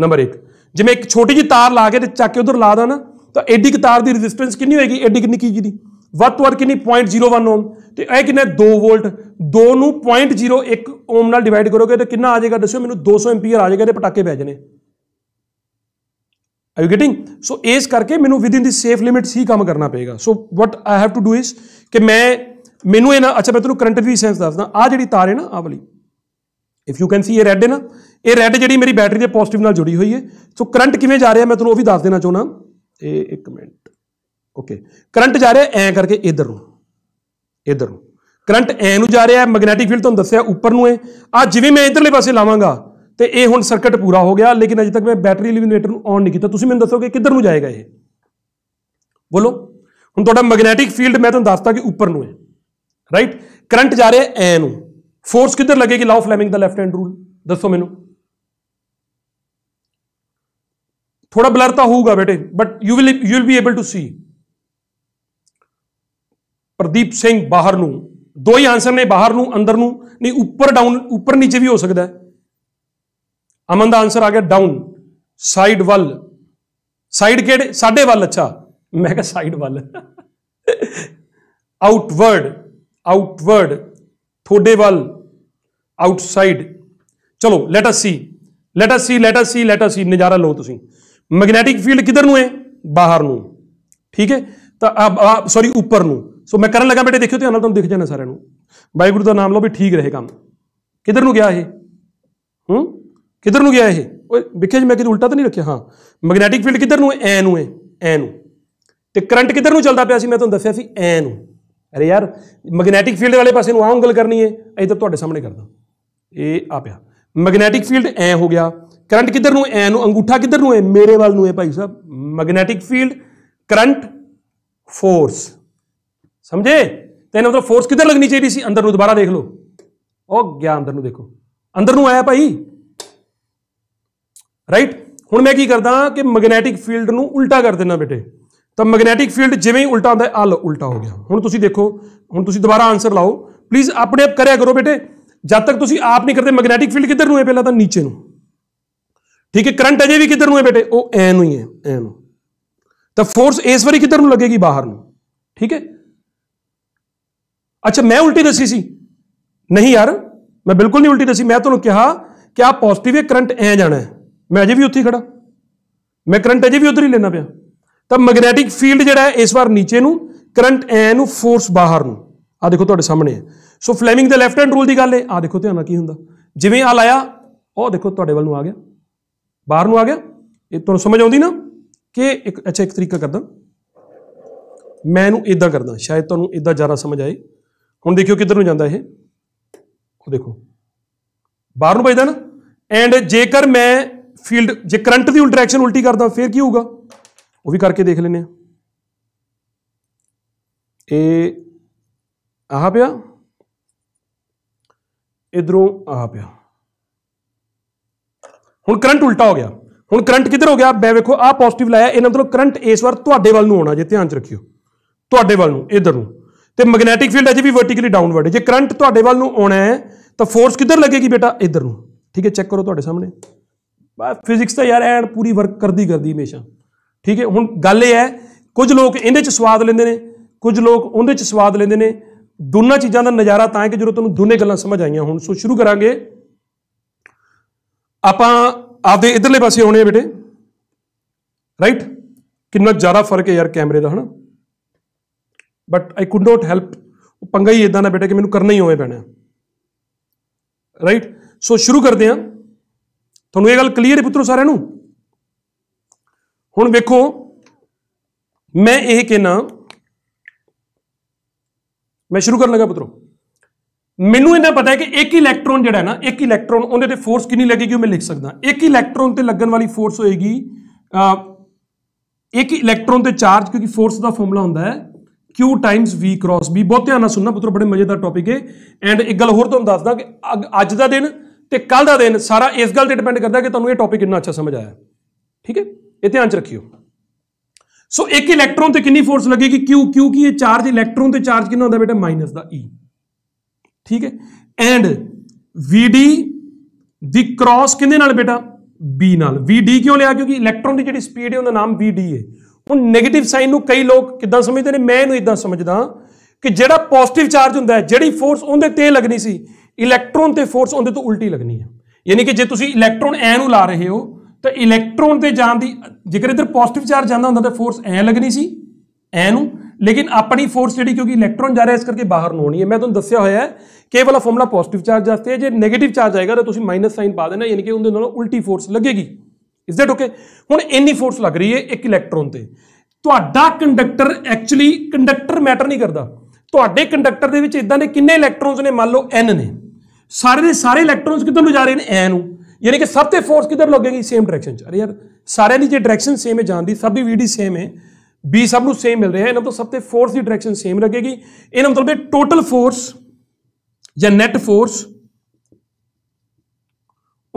[SPEAKER 1] ਨੰਬਰ 1 ਜਿਵੇਂ ਇੱਕ ਛੋਟੀ ਜੀ ਤਾਰ ਲਾ ਕੇ ਤੇ ਚੱਕ ਕੇ ਉਧਰ ਲਾ ਦਾਂ ਨਾ ਤਾਂ ਐਡੀ ਕਿ ਤਾਰ ਦੀ ਰੈਜ਼ਿਸਟੈਂਸ ਕਿੰਨੀ ਹੋਏਗੀ ਐਡੀ ਕਿੰਨੀ ਕੀ ਜੀ ਦੀ ਵੱਧ ਤੋਂ ਵੱਧ ਕਿੰਨੀ 0.01 ਓਮ ਤੇ ਇਹ ਕਿੰਨੇ 2 ਵੋਲਟ 2 ਨੂੰ 0.01 ਓਮ ਨਾਲ ਡਿਵਾਈਡ ਕਰੋਗੇ ਤਾਂ ਕਿੰਨਾ ਆ ਜਾਏਗਾ ਦੱਸਿਓ ਮੈਨੂੰ 200 ਐਂਪੀਅਰ ਆ ਜਾਏਗਾ ਤੇ ਪਟਾਕੇ ਪੈ ਜਾਣੇ ਆਰ ਯੂ ਗੈਟਿੰਗ ਸੋ ਇਸ ਕਰਕੇ ਮੈਨੂੰ ਵਿਦ ਦੀ ਸੇਫ ਲਿਮਿਟ ਸੀ ਕੰਮ ਕਰਨਾ ਪਏਗਾ so what I have to do is ਕਿ ਮੈਂ ਮੈਨੂੰ ਇਹ ਨਾ ਅੱਛਾ ਮੈਂ ਤੁਹਾਨੂੰ ਕਰੰਟ ਵੀ ਸੈਂਸ ਦੱਸਦਾ ਆ ਜਿਹੜੀ ਤਾਰ ਹੈ ਨਾ ਆ ਵਾਲੀ ਇਫ ਯੂ ਕੈਨ ਸੀ ਇਹ ਰੈੱਡ ਹੈ ਨਾ ਇਹ ਰੈੱਡ ਜਿਹੜੀ ਮੇਰੀ ਬੈਟਰੀ ਦੇ ਪੋਜ਼ਿਟਿਵ ਨਾਲ ਜੁੜੀ ਹੋਈ ਹੈ ਸੋ ਕਰੰਟ ਕਿਵੇਂ ਜਾ ਰਿਹਾ ਮੈਂ ਤੁਹਾਨੂੰ ਉਹ ਵੀ ਦੱਸ ਦੇਣਾ ਚਾਹੁੰਦਾ ਇਹ ਇੱਕ ਮਿੰਟ ਓਕੇ ਕਰੰਟ ਜਾ ਰਿਹਾ ਐ ਕਰਕੇ ਇਧਰ ਨੂੰ ਇਧਰ ਨੂੰ ਕਰੰਟ ਐ ਨੂੰ ਜਾ ਰਿਹਾ ਹੈ ਮੈਗਨੈਟਿਕ ਫੀਲਡ ਤੁਹਾਨੂੰ ਦੱਸਿਆ ਉੱਪਰ ਨੂੰ ਹੈ ਆ ਜਿਵੇਂ ਮੈਂ ਇਧਰਲੇ ਪਾਸੇ ਲਾਵਾਂਗਾ ਤੇ ਇਹ ਹੁਣ ਸਰਕਟ ਪੂਰਾ ਹੋ ਗਿਆ ਲੇਕਿਨ ਅਜੇ ਤੱਕ ਮੈਂ ਬੈਟਰੀ ਇਲੂਮੀਨੇਟਰ ਨੂੰ ਆਨ ਨਹੀਂ ਕੀਤਾ ਤੁਸੀਂ ਮੈਨੂੰ ਦੱਸੋਗੇ ਕਿੱਧਰ ਨੂੰ ਜਾਏਗਾ ਇਹ ਬੋਲੋ ਹੁਣ ਤੁਹਾਡਾ ਮੈਗਨੈਟਿਕ ਫੀਲਡ ਮੈਂ ਤੁਹਾਨੂੰ ਦੱਸਤਾ ਕਿ ਉੱਪਰ ਨੂੰ ਹੈ ਰਾਈਟ ਕਰੰਟ ਜਾ ਰਿਹਾ ਐ ਨੂੰ ਫੋਰਸ ਕਿੱਧਰ ਲੱਗੇਗੀ ਲਾਓ ਫਲੇਮਿੰਗ ਦਾ ਲੈਫਟ ਹੈਂਡ ਰੂਲ ਦੱਸੋ ਮੈਨੂੰ ਥੋੜਾ ਬਲਰ ਤਾਂ ਹੋਊਗਾ ਬੇਟੇ but you will you will be able to see Pradeep Singh ਬਾਹਰ ਨੂੰ ਦੋ ਹੀ ਆਨਸਰ ਨੇ ਬਾਹਰ ਨੂੰ ਅੰਦਰ ਨੂੰ ਨਹੀਂ ਉੱਪਰ ਡਾਊਨ ਉੱਪਰ ਨੀਚੇ ਵੀ ਹੋ ਸਕਦਾ ਹੈ अमन का आंसर आ गया डाउन साइड वल साइड केड़े साढ़े वल अच्छा मैं क्या साइड वल आउटवर्ड *laughs* आउटवर्ड थोड़े वल आउटसाइड चलो let see let see let see let see नज़ारा लो तुम मैगनैटिक फील्ड किधर ਨੂੰ ਹੈ ਬਾਹਰ ਨੂੰ ਠੀਕ ਹੈ सॉरी ਸੌਰੀ ਉੱਪਰ ਨੂੰ ਸੋ ਮੈਂ ਕਰਨ ਲੱਗਾ ਬੇਟੇ ਦੇਖਿਓ ਧਿਆਨ ਨਾਲ ਤੁਹਾਨੂੰ ਦਿਖ ਜਾਣਾ ਸਾਰਿਆਂ ਨੂੰ ਵਾਹਿਗੁਰੂ ਦਾ ਨਾਮ ਲਓ ਵੀ ਠੀਕ गया ਕੰਮ ਕਿਧਰ ਕਿੱਧਰ ਨੂੰ ਗਿਆ ਇਹ ਓਏ ਵਿਖੇ ਜੀ ਮੈਂ ਕਿਤੇ ਉਲਟਾ ਤਾਂ ਨਹੀਂ ਰੱਖਿਆ ਹਾਂ ਮੈਗਨੈਟਿਕ ਫੀਲਡ ਕਿੱਧਰ ਨੂੰ ਐ ਨੂੰ ਐ ਐ ਨੂੰ ਤੇ ਕਰੰਟ ਕਿੱਧਰ ਨੂੰ ਚੱਲਦਾ ਪਿਆ ਸੀ ਮੈਂ ਤੁਹਾਨੂੰ ਦੱਸਿਆ ਸੀ ਐ ਨੂੰ ਅਰੇ ਯਾਰ ਮੈਗਨੈਟਿਕ ਫੀਲਡ ਵਾਲੇ ਪਾਸੇ ਨੂੰ ਆਹ ਕਰਨੀ ਹੈ ਇਹ ਤਾਂ ਤੁਹਾਡੇ ਸਾਹਮਣੇ ਕਰਦਾ ਇਹ ਆ ਪਿਆ ਮੈਗਨੈਟਿਕ ਫੀਲਡ ਐ ਹੋ ਗਿਆ ਕਰੰਟ ਕਿੱਧਰ ਨੂੰ ਐ ਨੂੰ ਅੰਗੂਠਾ ਕਿੱਧਰ ਨੂੰ ਐ ਮੇਰੇ ਵੱਲ ਨੂੰ ਐ ਭਾਈ ਸਾਹਿਬ ਮੈਗਨੈਟਿਕ ਫੀਲਡ ਕਰੰਟ ਫੋਰਸ ਸਮਝੇ ਤੇ ਇਹਨਾਂ ਫੋਰਸ ਕਿੱਧਰ ਲੱਗਣੀ ਚਾਹੀਦੀ ਸੀ ਅੰਦਰ ਨੂੰ ਦੁਬਾਰਾ ਦੇਖ ਲਓ ਉਹ ਗਿਆ ਅੰਦਰ ਨੂੰ ਦੇਖੋ ਅੰਦਰ ਨੂੰ ਆਇਆ ਭਾਈ ਰਾਈਟ ਹੁਣ ਮੈਂ ਕੀ ਕਰਦਾ ਕਿ ਮੈਗਨੈਟਿਕ ਫੀਲਡ ਨੂੰ ਉਲਟਾ ਕਰ ਦਿੰਦਾ ਬੇਟੇ ਤਾਂ ਮੈਗਨੈਟਿਕ ਫੀਲਡ ਜਿਵੇਂ ਹੀ ਉਲਟਾ ਹੁੰਦਾ ਹੈ ਅਲ ਉਲਟਾ ਹੋ ਗਿਆ ਹੁਣ ਤੁਸੀਂ ਦੇਖੋ ਹੁਣ ਤੁਸੀਂ ਦੁਬਾਰਾ ਆਨਸਰ ਲਾਓ ਪਲੀਜ਼ ਆਪਣੇ ਆਪ ਕਰਿਆ ਕਰੋ ਬੇਟੇ ਜਦ ਤੱਕ ਤੁਸੀਂ ਆਪ ਨਹੀਂ ਕਰਦੇ ਮੈਗਨੈਟਿਕ ਫੀਲਡ ਕਿੱਧਰ ਨੂੰ ਹੈ ਪਹਿਲਾਂ ਤਾਂ ਨੀਚੇ ਨੂੰ ਠੀਕ ਹੈ ਕਰੰਟ ਅਜੇ ਵੀ ਕਿੱਧਰ ਨੂੰ ਹੈ ਬੇਟੇ ਉਹ ਐ ਨੂੰ ਹੀ ਹੈ ਐ ਨੂੰ ਤਾਂ ਫੋਰਸ ਇਸ ਵਾਰੀ ਕਿੱਧਰ ਨੂੰ ਲੱਗੇਗੀ ਬਾਹਰ ਨੂੰ ਠੀਕ ਹੈ ਅੱਛਾ ਮੈਂ ਉਲਟੀ ਦੱਸੀ ਸੀ ਨਹੀਂ ਯਾਰ ਮੈਂ ਬਿਲਕੁਲ ਨਹੀਂ ਉਲਟੀ ਦੱਸੀ ਮੈਂ ਤੁਹਾਨੂੰ ਕਿਹਾ ਕਿ ਆ ਪੋਜ਼ਿਟਿਵ ਹੈ ਕਰੰਟ ਐ ਜਾਣਾ ਹੈ ਮੈਂ ਅਜੇ ਵੀ ਉੱਥੇ ਖੜਾ ਮੈਂ ਕਰੰਟ ਅਜੇ ਵੀ ਉਧਰ ਹੀ ਲੈਣਾ ਪਿਆ ਤਾਂ ਮੈਗਨੈਟਿਕ ਫੀਲਡ ਜਿਹੜਾ ਹੈ ਇਸ ਵਾਰ ਨੀਚੇ ਨੂੰ ਕਰੰਟ ਐ ਨੂੰ ਫੋਰਸ ਬਾਹਰ ਨੂੰ ਆ ਦੇਖੋ ਤੁਹਾਡੇ ਸਾਹਮਣੇ ਹੈ ਸੋ ਫਲੇਮਿੰਗ ਦਾ ਲੈਫਟ ਹੈਂਡ ਰੂਲ ਦੀ ਗੱਲ ਹੈ ਆ ਦੇਖੋ ਧਿਆਨ ਨਾਲ ਕੀ ਹੁੰਦਾ ਜਿਵੇਂ ਆ ਲਾਇਆ ਉਹ ਦੇਖੋ ਤੁਹਾਡੇ ਵੱਲ ਨੂੰ ਆ ਗਿਆ ਬਾਹਰ ਨੂੰ ਆ ਗਿਆ ਇਹ ਤੁਹਾਨੂੰ ਸਮਝ ਆਉਂਦੀ ਨਾ ਕਿ ਇੱਕ ਅੱਛਾ ਇੱਕ ਤਰੀਕਾ ਕਰਦਾ ਮੈਂ ਇਹਨੂੰ ਇਦਾਂ ਕਰਦਾ ਸ਼ਾਇਦ ਤੁਹਾਨੂੰ ਇਦਾਂ ਜ਼ਿਆਦਾ ਸਮਝ ਆਏ ਹੁਣ ਦੇਖਿਓ ਕਿੱਧਰ ਨੂੰ ਜਾਂਦਾ ਇਹ ਉਹ ਦੇਖੋ ਬਾਹਰ ਨੂੰ ਭਜਦਾ ਨਾ ਐਂਡ ਜੇਕਰ ਮੈਂ ਫੀਲਡ ਜੇ ਕਰੰਟ ਦੀ ਡਾਇਰੈਕਸ਼ਨ ਉਲਟੀ ਕਰਦਾ ਫਿਰ ਕੀ ਹੋਊਗਾ ਉਹ ਵੀ ਕਰਕੇ ਦੇਖ ਲੈਨੇ ਆ ਇਹ ਆਹ ਪਿਆ ਇਧਰੋਂ ਆਹ ਪਿਆ ਹੁਣ ਕਰੰਟ ਉਲਟਾ ਹੋ ਗਿਆ ਹੁਣ ਕਰੰਟ ਕਿੱਧਰ ਹੋ ਗਿਆ ਮੈਂ ਵੇਖੋ ਆਹ ਪੋਜ਼ਿਟਿਵ ਲਾਇਆ ਇਹਨਾਂ ਮਤਲਬ ਕਰੰਟ ਇਸ ਵਾਰ ਤੁਹਾਡੇ ਵੱਲ ਨੂੰ ਆਉਣਾ ਜੇ ਧਿਆਨ ਚ ਰੱਖਿਓ ਤੁਹਾਡੇ ਵੱਲ ਨੂੰ ਇਧਰ ਨੂੰ ਤੇ ਮੈਗਨੈਟਿਕ ਫੀਲਡ ਅਜੇ ਵੀ ਵਰਟੀਕਲੀ ਡਾਊਨਵਰਡ ਹੈ ਜੇ ਕਰੰਟ ਤੁਹਾਡੇ ਵੱਲ ਨੂੰ ਆਉਣਾ ਹੈ ਤਾਂ ਫੋਰਸ ਕਿੱਧਰ ਲੱਗੇਗੀ ਬੇਟਾ ਇਧਰ ਨੂੰ ਠੀਕ ਹੈ ਚੈੱਕ ਕਰੋ ਤੁਹਾਡੇ ਸਾਹਮਣੇ ਫਿਜ਼ਿਕਸ ਤਾਂ ਯਾਰ ਐਨ ਪੂਰੀ ਵਰਕ ਕਰਦੀ ਕਰਦੀ ਹਮੇਸ਼ਾ ਠੀਕ ਹੈ ਹੁਣ ਗੱਲ ਇਹ ਹੈ ਕੁਝ ਲੋਕ ਇਹਦੇ ਚ ਸਵਾਦ ਲੈਂਦੇ ਨੇ ਕੁਝ ਲੋਕ ਉਹਦੇ ਚ ਸਵਾਦ ਲੈਂਦੇ ਨੇ ਦੋਨਾਂ ਚੀਜ਼ਾਂ ਦਾ ਨਜ਼ਾਰਾ ਤਾਂ ਹੈ ਕਿ ਜਦੋਂ ਤੁਹਾਨੂੰ ਦੋਨੇ ਗੱਲਾਂ ਸਮਝ ਆਈਆਂ ਹੁਣ ਸੋ ਸ਼ੁਰੂ ਕਰਾਂਗੇ ਆਪਾਂ ਆਪਦੇ ਇਧਰਲੇ ਪਾਸੇ ਆਉਣੇ ਆ ਬੇਟੇ ਰਾਈਟ ਕਿੰਨਾ ਜ਼ਿਆਦਾ ਫਰਕ ਹੈ ਯਾਰ ਕੈਮਰੇ ਦਾ ਹਨਾ but I could not help ਪੰਗਾ ਹੀ ਇਦਾਂ ਦਾ ਬੇਟਾ ਕਿ ਮੈਨੂੰ ਕਰਨਾ ਹੀ ਹੋਵੇ ਪੈਣਾ ਰਾਈਟ ਸੋ ਸ਼ੁਰੂ ਕਰਦੇ ਹਾਂ ਤੁਹਾਨੂੰ ਇਹ ਗੱਲ ਕਲੀਅਰ ਹੈ ਪੁੱਤਰੋ ਸਾਰਿਆਂ ਨੂੰ ਹੁਣ ਵੇਖੋ ਮੈਂ ਇਹ ਕਹਿਣਾ ਮੈਂ ਸ਼ੁਰੂ ਕਰਨ ਲੱਗਾ ਪੁੱਤਰੋ ਮੈਨੂੰ ਇਹਨਾਂ ਪਤਾ ਹੈ ਕਿ ਇੱਕ ਇਲੈਕਟ੍ਰੋਨ ਜਿਹੜਾ ਹੈ ਨਾ ਇੱਕ ਇਲੈਕਟ੍ਰੋਨ ਉਹਦੇ ਤੇ ਫੋਰਸ ਕਿੰਨੀ ਲੱਗੇਗੀ ਉਹ ਮੈਂ ਲਿਖ ਸਕਦਾ ਇੱਕ ਇਲੈਕਟ੍ਰੋਨ ਤੇ ਲੱਗਣ ਵਾਲੀ ਫੋਰਸ ਹੋਏਗੀ ਇੱਕ ਇਲੈਕਟ੍ਰੋਨ ਤੇ ਚਾਰਜ ਕਿਉਂਕਿ ਫੋਰਸ ਦਾ ਫਾਰਮੂਲਾ ਹੁੰਦਾ ਹੈ Q times V cross B ਬਹੁਤ ਧਿਆਨ ਨਾਲ ਸੁਣਨਾ ਪੁੱਤਰ ਬੜੇ ਮਜ਼ੇਦਾਰ ਟੌਪਿਕ ਹੈ ਐਂਡ ਇੱਕ ਗੱਲ ਹੋਰ ਤੁਹਾਨੂੰ ਦੱਸਦਾ ਕਿ ਅੱਜ ਦਾ ਦਿਨ ਤੇ ਕੱਲ ਦਾ ਦਿਨ ਸਾਰਾ ਇਸ ਗੱਲ ਤੇ ਡਿਪੈਂਡ ਕਰਦਾ ਕਿ ਤੁਹਾਨੂੰ ਇਹ ਟੌਪਿਕ ਕਿੰਨਾ ਅੱਛਾ ਸਮਝ ਆਇਆ ਠੀਕ ਹੈ ਇਹ ਧਿਆਨ ਚ ਰੱਖਿਓ ਸੋ ਇੱਕ ਇਲੈਕਟ੍ਰੋਨ ਤੇ ਕਿੰਨੀ ਫੋਰਸ ਲੱਗੇਗੀ Q ਕਿਉਂਕਿ ਇਹ ਚਾਰਜ ਇਲੈਕਟ੍ਰੋਨ ਤੇ ਚਾਰਜ ਕਿੰਨਾ ਹੁੰਦਾ ਬੇਟਾ ਮਾਈਨਸ ਦਾ E ਠੀਕ ਹੈ ਐਂਡ VD ਦੀ ਕ੍ਰਾਸ ਕਿੰਦੇ ਨਾਲ ਬੇਟਾ B ਨਾਲ VD ਕਿਉਂ ਲਿਆ ਕਿਉਂਕਿ ਇਲੈਕਟ੍ਰੋਨ ਦੀ ਜਿਹੜੀ ਸਪੀਡ ਹੈ ਉਹਦਾ ਨਾਮ VD ਹੈ ਹੁਣ 네ਗੇਟਿਵ ਸਾਈਨ ਨੂੰ ਕਈ ਲੋਕ ਕਿੱਦਾਂ ਸਮਝਦੇ ਨੇ ਮੈਂ ਇਹਨੂੰ ਇਦਾਂ ਸਮਝਦਾ ਕਿ ਜਿਹੜਾ ਪੋਜ਼ਿਟਿਵ ਚਾਰਜ ਹੁੰਦਾ ਹੈ ਜਿਹੜੀ ਫੋਰਸ ਉਹਦੇ ਤੇ ਲੱਗਣੀ ਸੀ ਇਲੈਕਟ੍ਰੋਨ ਤੇ ਫੋਰਸ ਉਹਦੇ ਤੋਂ ਉਲਟੀ ਲੱਗਣੀ ਹੈ ਯਾਨੀ ਕਿ ਜੇ ਤੁਸੀਂ ਇਲੈਕਟ੍ਰੋਨ ਐ ਨੂੰ ਲਾ ਰਹੇ ਹੋ ਤਾਂ ਇਲੈਕਟ੍ਰੋਨ ਤੇ ਜਾਣ ਦੀ ਜੇਕਰ ਇਧਰ ਪੋਜ਼ਿਟਿਵ ਚਾਰਜ ਜਾਂਦਾ ਹੁੰਦਾ ਤਾਂ ਫੋਰਸ ਐ ਲੱਗਣੀ ਸੀ ਐ ਨੂੰ ਲੇਕਿਨ ਆਪਣੀ ਫੋਰਸ ਜਿਹੜੀ ਕਿਉਂਕਿ ਇਲੈਕਟ੍ਰੋਨ ਜਾ ਰਿਹਾ ਇਸ ਕਰਕੇ ਬਾਹਰ ਨੂੰ ਹੋਣੀ ਹੈ ਮੈਂ ਤੁਹਾਨੂੰ ਦੱਸਿਆ ਹੋਇਆ ਹੈ ਕਿ ਇਹ ਵਾਲਾ ਫਾਰਮੂਲਾ ਪੋਜ਼ਿਟਿਵ ਚਾਰਜ ਵਾਸਤੇ ਹੈ ਜੇ ਨੈਗੇਟਿਵ ਚਾਰਜ ਆਏਗਾ ਤਾਂ ਤੁਸੀਂ ਮਾਈਨਸ ਸਾਈਨ ਪਾ ਦੇਣਾ ਯਾਨੀ ਕਿ ਉਹਦੇ ਨਾਲ ਉਲਟੀ ਫੋਰਸ ਲੱਗੇਗੀ ਇਸ ਦੈਟ ਓਕੇ ਹੁਣ ਇੰਨੀ ਫੋਰਸ ਲੱਗ ਰਹੀ ਹੈ ਇੱਕ ਇਲੈਕਟ੍ਰੋਨ ਤੇ ਤੁਹਾਡਾ ਕੰਡਕਟਰ ਐਕਚੁਅਲੀ ਕੰਡਕਟਰ ਮੈਟਰ ਨਹੀਂ ਕਰਦਾ ਤੁਹਾਡੇ ਕੰਡਕਟਰ ਦੇ ਵਿੱਚ ਇਦਾਂ ਦੇ ਕਿੰਨੇ ਇਲੈਕਟ੍ਰੋਨਸ ਨੇ ਮੰਨ ਲਓ n ਨੇ ਸਾਰੇ ਦੇ ਸਾਰੇ ਇਲੈਕਟ੍ਰੋਨਸ ਕਿੱਧਰ ਨੂੰ ਜਾ ਰਹੇ ਨੇ a ਨੂੰ ਯਾਨੀ ਕਿ ਸਭ ਤੇ ਫੋਰਸ ਕਿੱਧਰ ਲੱਗੇਗੀ ਸੇਮ ਡਾਇਰੈਕਸ਼ਨ ਚ ਅਰੇ ਯਾਰ ਸਾਰਿਆਂ ਦੀ ਜੇ ਡਾਇਰੈਕਸ਼ਨ ਸੇਮ ਹੈ ਜਾਂਦੀ ਸਭ ਦੀ ਵੀਡੀ ਸੇਮ ਹੈ B ਸਭ ਨੂੰ ਸੇਮ ਮਿਲ ਰਿਹਾ ਇਹਨਾਂ ਤੋਂ ਸਭ ਤੇ ਫੋਰਸ ਦੀ ਡਾਇਰੈਕਸ਼ਨ ਸੇਮ ਲੱਗੇਗੀ ਇਹਨਾਂ ਮਤਲਬ ਹੈ ਟੋਟਲ ਫੋਰਸ ਜਾਂ net force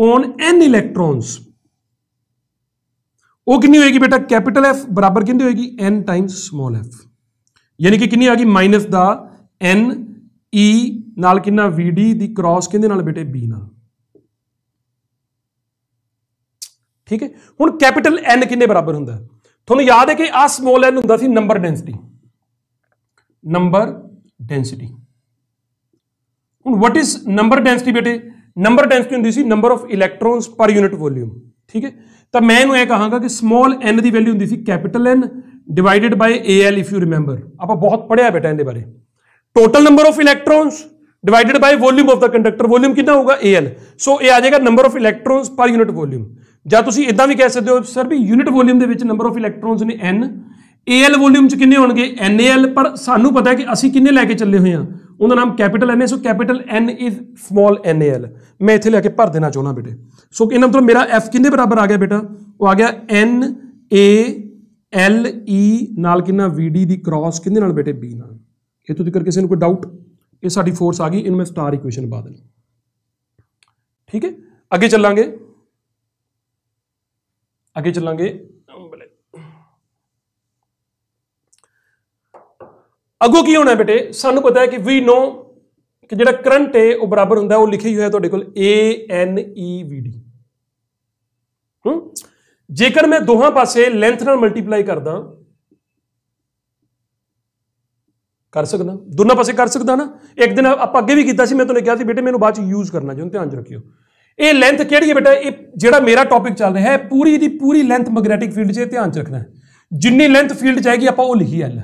[SPEAKER 1] on n electrons ਉਹ ਕਿੰਨੀ ਹੋਏਗੀ ਬੇਟਾ ਕੈਪੀਟਲ F ਬਰਾਬਰ ਕਿੰਨੀ ਹੋਏਗੀ n ਟਾਈਮਸ ਸਮਾਲ f ਯਾਨੀ ਕਿ ਕਿੰਨੀ ਆ ਗਈ ਮਾਈਨਸ ਦਾ n e ਨਾਲ ਕਿੰਨਾ ਡੀ ਦੀ ਕ੍ਰਾਸ ਕਿੰਦੇ ਨਾਲ ਬੇਟੇ b ਨਾਲ ਠੀਕ ਹੈ ਹੁਣ ਕੈਪੀਟਲ N ਕਿੰਨੇ ਬਰਾਬਰ ਹੁੰਦਾ ਤੁਹਾਨੂੰ ਯਾਦ ਹੈ ਕਿ ਆ ਸਮਾਲ n ਹੁੰਦਾ ਸੀ ਨੰਬਰ ਡੈਂਸਿਟੀ ਨੰਬਰ ਡੈਂਸਿਟੀ ਹੁਣ ਵਾਟ ਇਜ਼ ਨੰਬਰ ਡੈਂਸਿਟੀ ਬੇਟੇ ਨੰਬਰ ਡੈਂਸਿਟੀ ਹੁੰਦੀ ਸੀ number of electrons per unit volume ਠੀਕ ਹੈ ਤਾਂ ਮੈਂ ਇਹਨੂੰ ਇਹ ਕਹਾਂਗਾ ਕਿ ਸਮਾਲ n ਦੀ ਵੈਲਿਊ ਹੁੰਦੀ ਸੀ capital N divided by A L if you remember आप बहुत पढ़े बेटा इन बारे total number of electrons divided by volume of the conductor volume कितना होगा ए एल ਸੋ ਇਹ ਆ ਜਾਏਗਾ number of electrons per unit volume ਜਾਂ ਤੁਸੀਂ ਇਦਾਂ ਵੀ ਕਹਿ ਸਕਦੇ ਹੋ ਸਰ ਵੀ ਯੂਨਿਟ ਵੋਲਿਊਮ ਦੇ ਵਿੱਚ ਨੰਬਰ ਆਫ ਇਲੈਕਟ੍ਰੋਨਸ ਨੇ n AL ਵੋਲਿਊਮ ਚ ਕਿੰਨੇ ਹੋਣਗੇ NAL ਪਰ ਸਾਨੂੰ ਪਤਾ ਹੈ ਕਿ ਅਸੀਂ ਕਿੰਨੇ ਲੈ ਕੇ ਚੱਲੇ ਹੋਏ ਆ ਉਹਦਾ ਨਾਮ ਕੈਪੀਟਲ N ਹੈ so capital N is small NAL ਮੈਂ ਇੱਥੇ ਲੈ ਕੇ ਭਰ ਦੇਣਾ ਚਾਹੁੰਦਾ ਬੇਟੇ ਸੋ ਇਹਨਾਂ ਮਤਲਬ ਮੇਰਾ F ਕਿੰਨੇ ਬਰਾਬਰ ਆ ਗਿਆ ਬੇਟਾ ਉਹ ਆ ਗਿਆ N A L E e ਨਾਲ ਕਿੰਨਾ ਡੀ ਦੀ ਕ੍ਰਾਸ ਕਿੰਦੇ ਨਾਲ ਬੇਟੇ ਬੀ ਨਾਲ ਇਹ ਤੋਂ ਤੱਕ ਕਿਸੇ ਨੂੰ ਕੋਈ ਡਾਊਟ ਇਹ ਸਾਡੀ ਫੋਰਸ ਆ ਗਈ ਇਹਨੂੰ ਮੈਂ ਸਟਾਰ ਇਕੁਏਸ਼ਨ ਪਾ ਦੇਣੀ ਠੀਕ ਹੈ ਅੱਗੇ ਚੱਲਾਂਗੇ ਅੱਗੇ ਚੱਲਾਂਗੇ ਅਗੋ ਕੀ ਹੋਣਾ ਬੇਟੇ ਸਾਨੂੰ ਪਤਾ ਹੈ ਕਿ ਵੀ ਨੋ ਕਿ ਜਿਹੜਾ ਕਰੰਟ ਹੈ ਉਹ ਬਰਾਬਰ ਹੁੰਦਾ ਉਹ ਲਿਖਿਆ ਹੋਇਆ ਤੁਹਾਡੇ ਕੋਲ A N E V D ਹੂੰ ਜੇਕਰ ਮੈਂ ਦੋਹਾਂ ਪਾਸੇ ਲੈਂਥ ਨਾਲ ਮਲਟੀਪਲਾਈ ਕਰਦਾ ਕਰ ਸਕਦਾ ਦੋਨਾਂ ਪਾਸੇ ਕਰ ਸਕਦਾ ਨਾ ਇੱਕ ਦਿਨ ਆਪਾਂ ਅੱਗੇ ਵੀ ਕੀਤਾ ਸੀ ਮੈਂ ਤੁਹਾਨੂੰ ਕਿਹਾ ਸੀ ਬੇਟੇ ਮੈਨੂੰ ਬਾਅਦ ਚ ਯੂਜ਼ ਕਰਨਾ ਜਿਉਂ ਧਿਆਨ ਰੱਖਿਓ ਇਹ ਲੈਂਥ ਕਿਹੜੀ ਹੈ ਬੇਟਾ ਇਹ ਜਿਹੜਾ ਮੇਰਾ ਟੌਪਿਕ ਚੱਲ ਰਿਹਾ ਹੈ ਪੂਰੀ ਦੀ ਪੂਰੀ ਲੈਂਥ ਮੈਗਨੈਟਿਕ ਫੀਲਡ 'ਚ ਧਿਆਨ ਚ ਰੱਖਣਾ ਜਿੰਨੀ ਲੈਂਥ ਫੀਲਡ ਜਾਏਗੀ ਆਪਾਂ ਉਹ ਲਿਖੀ ਐਲ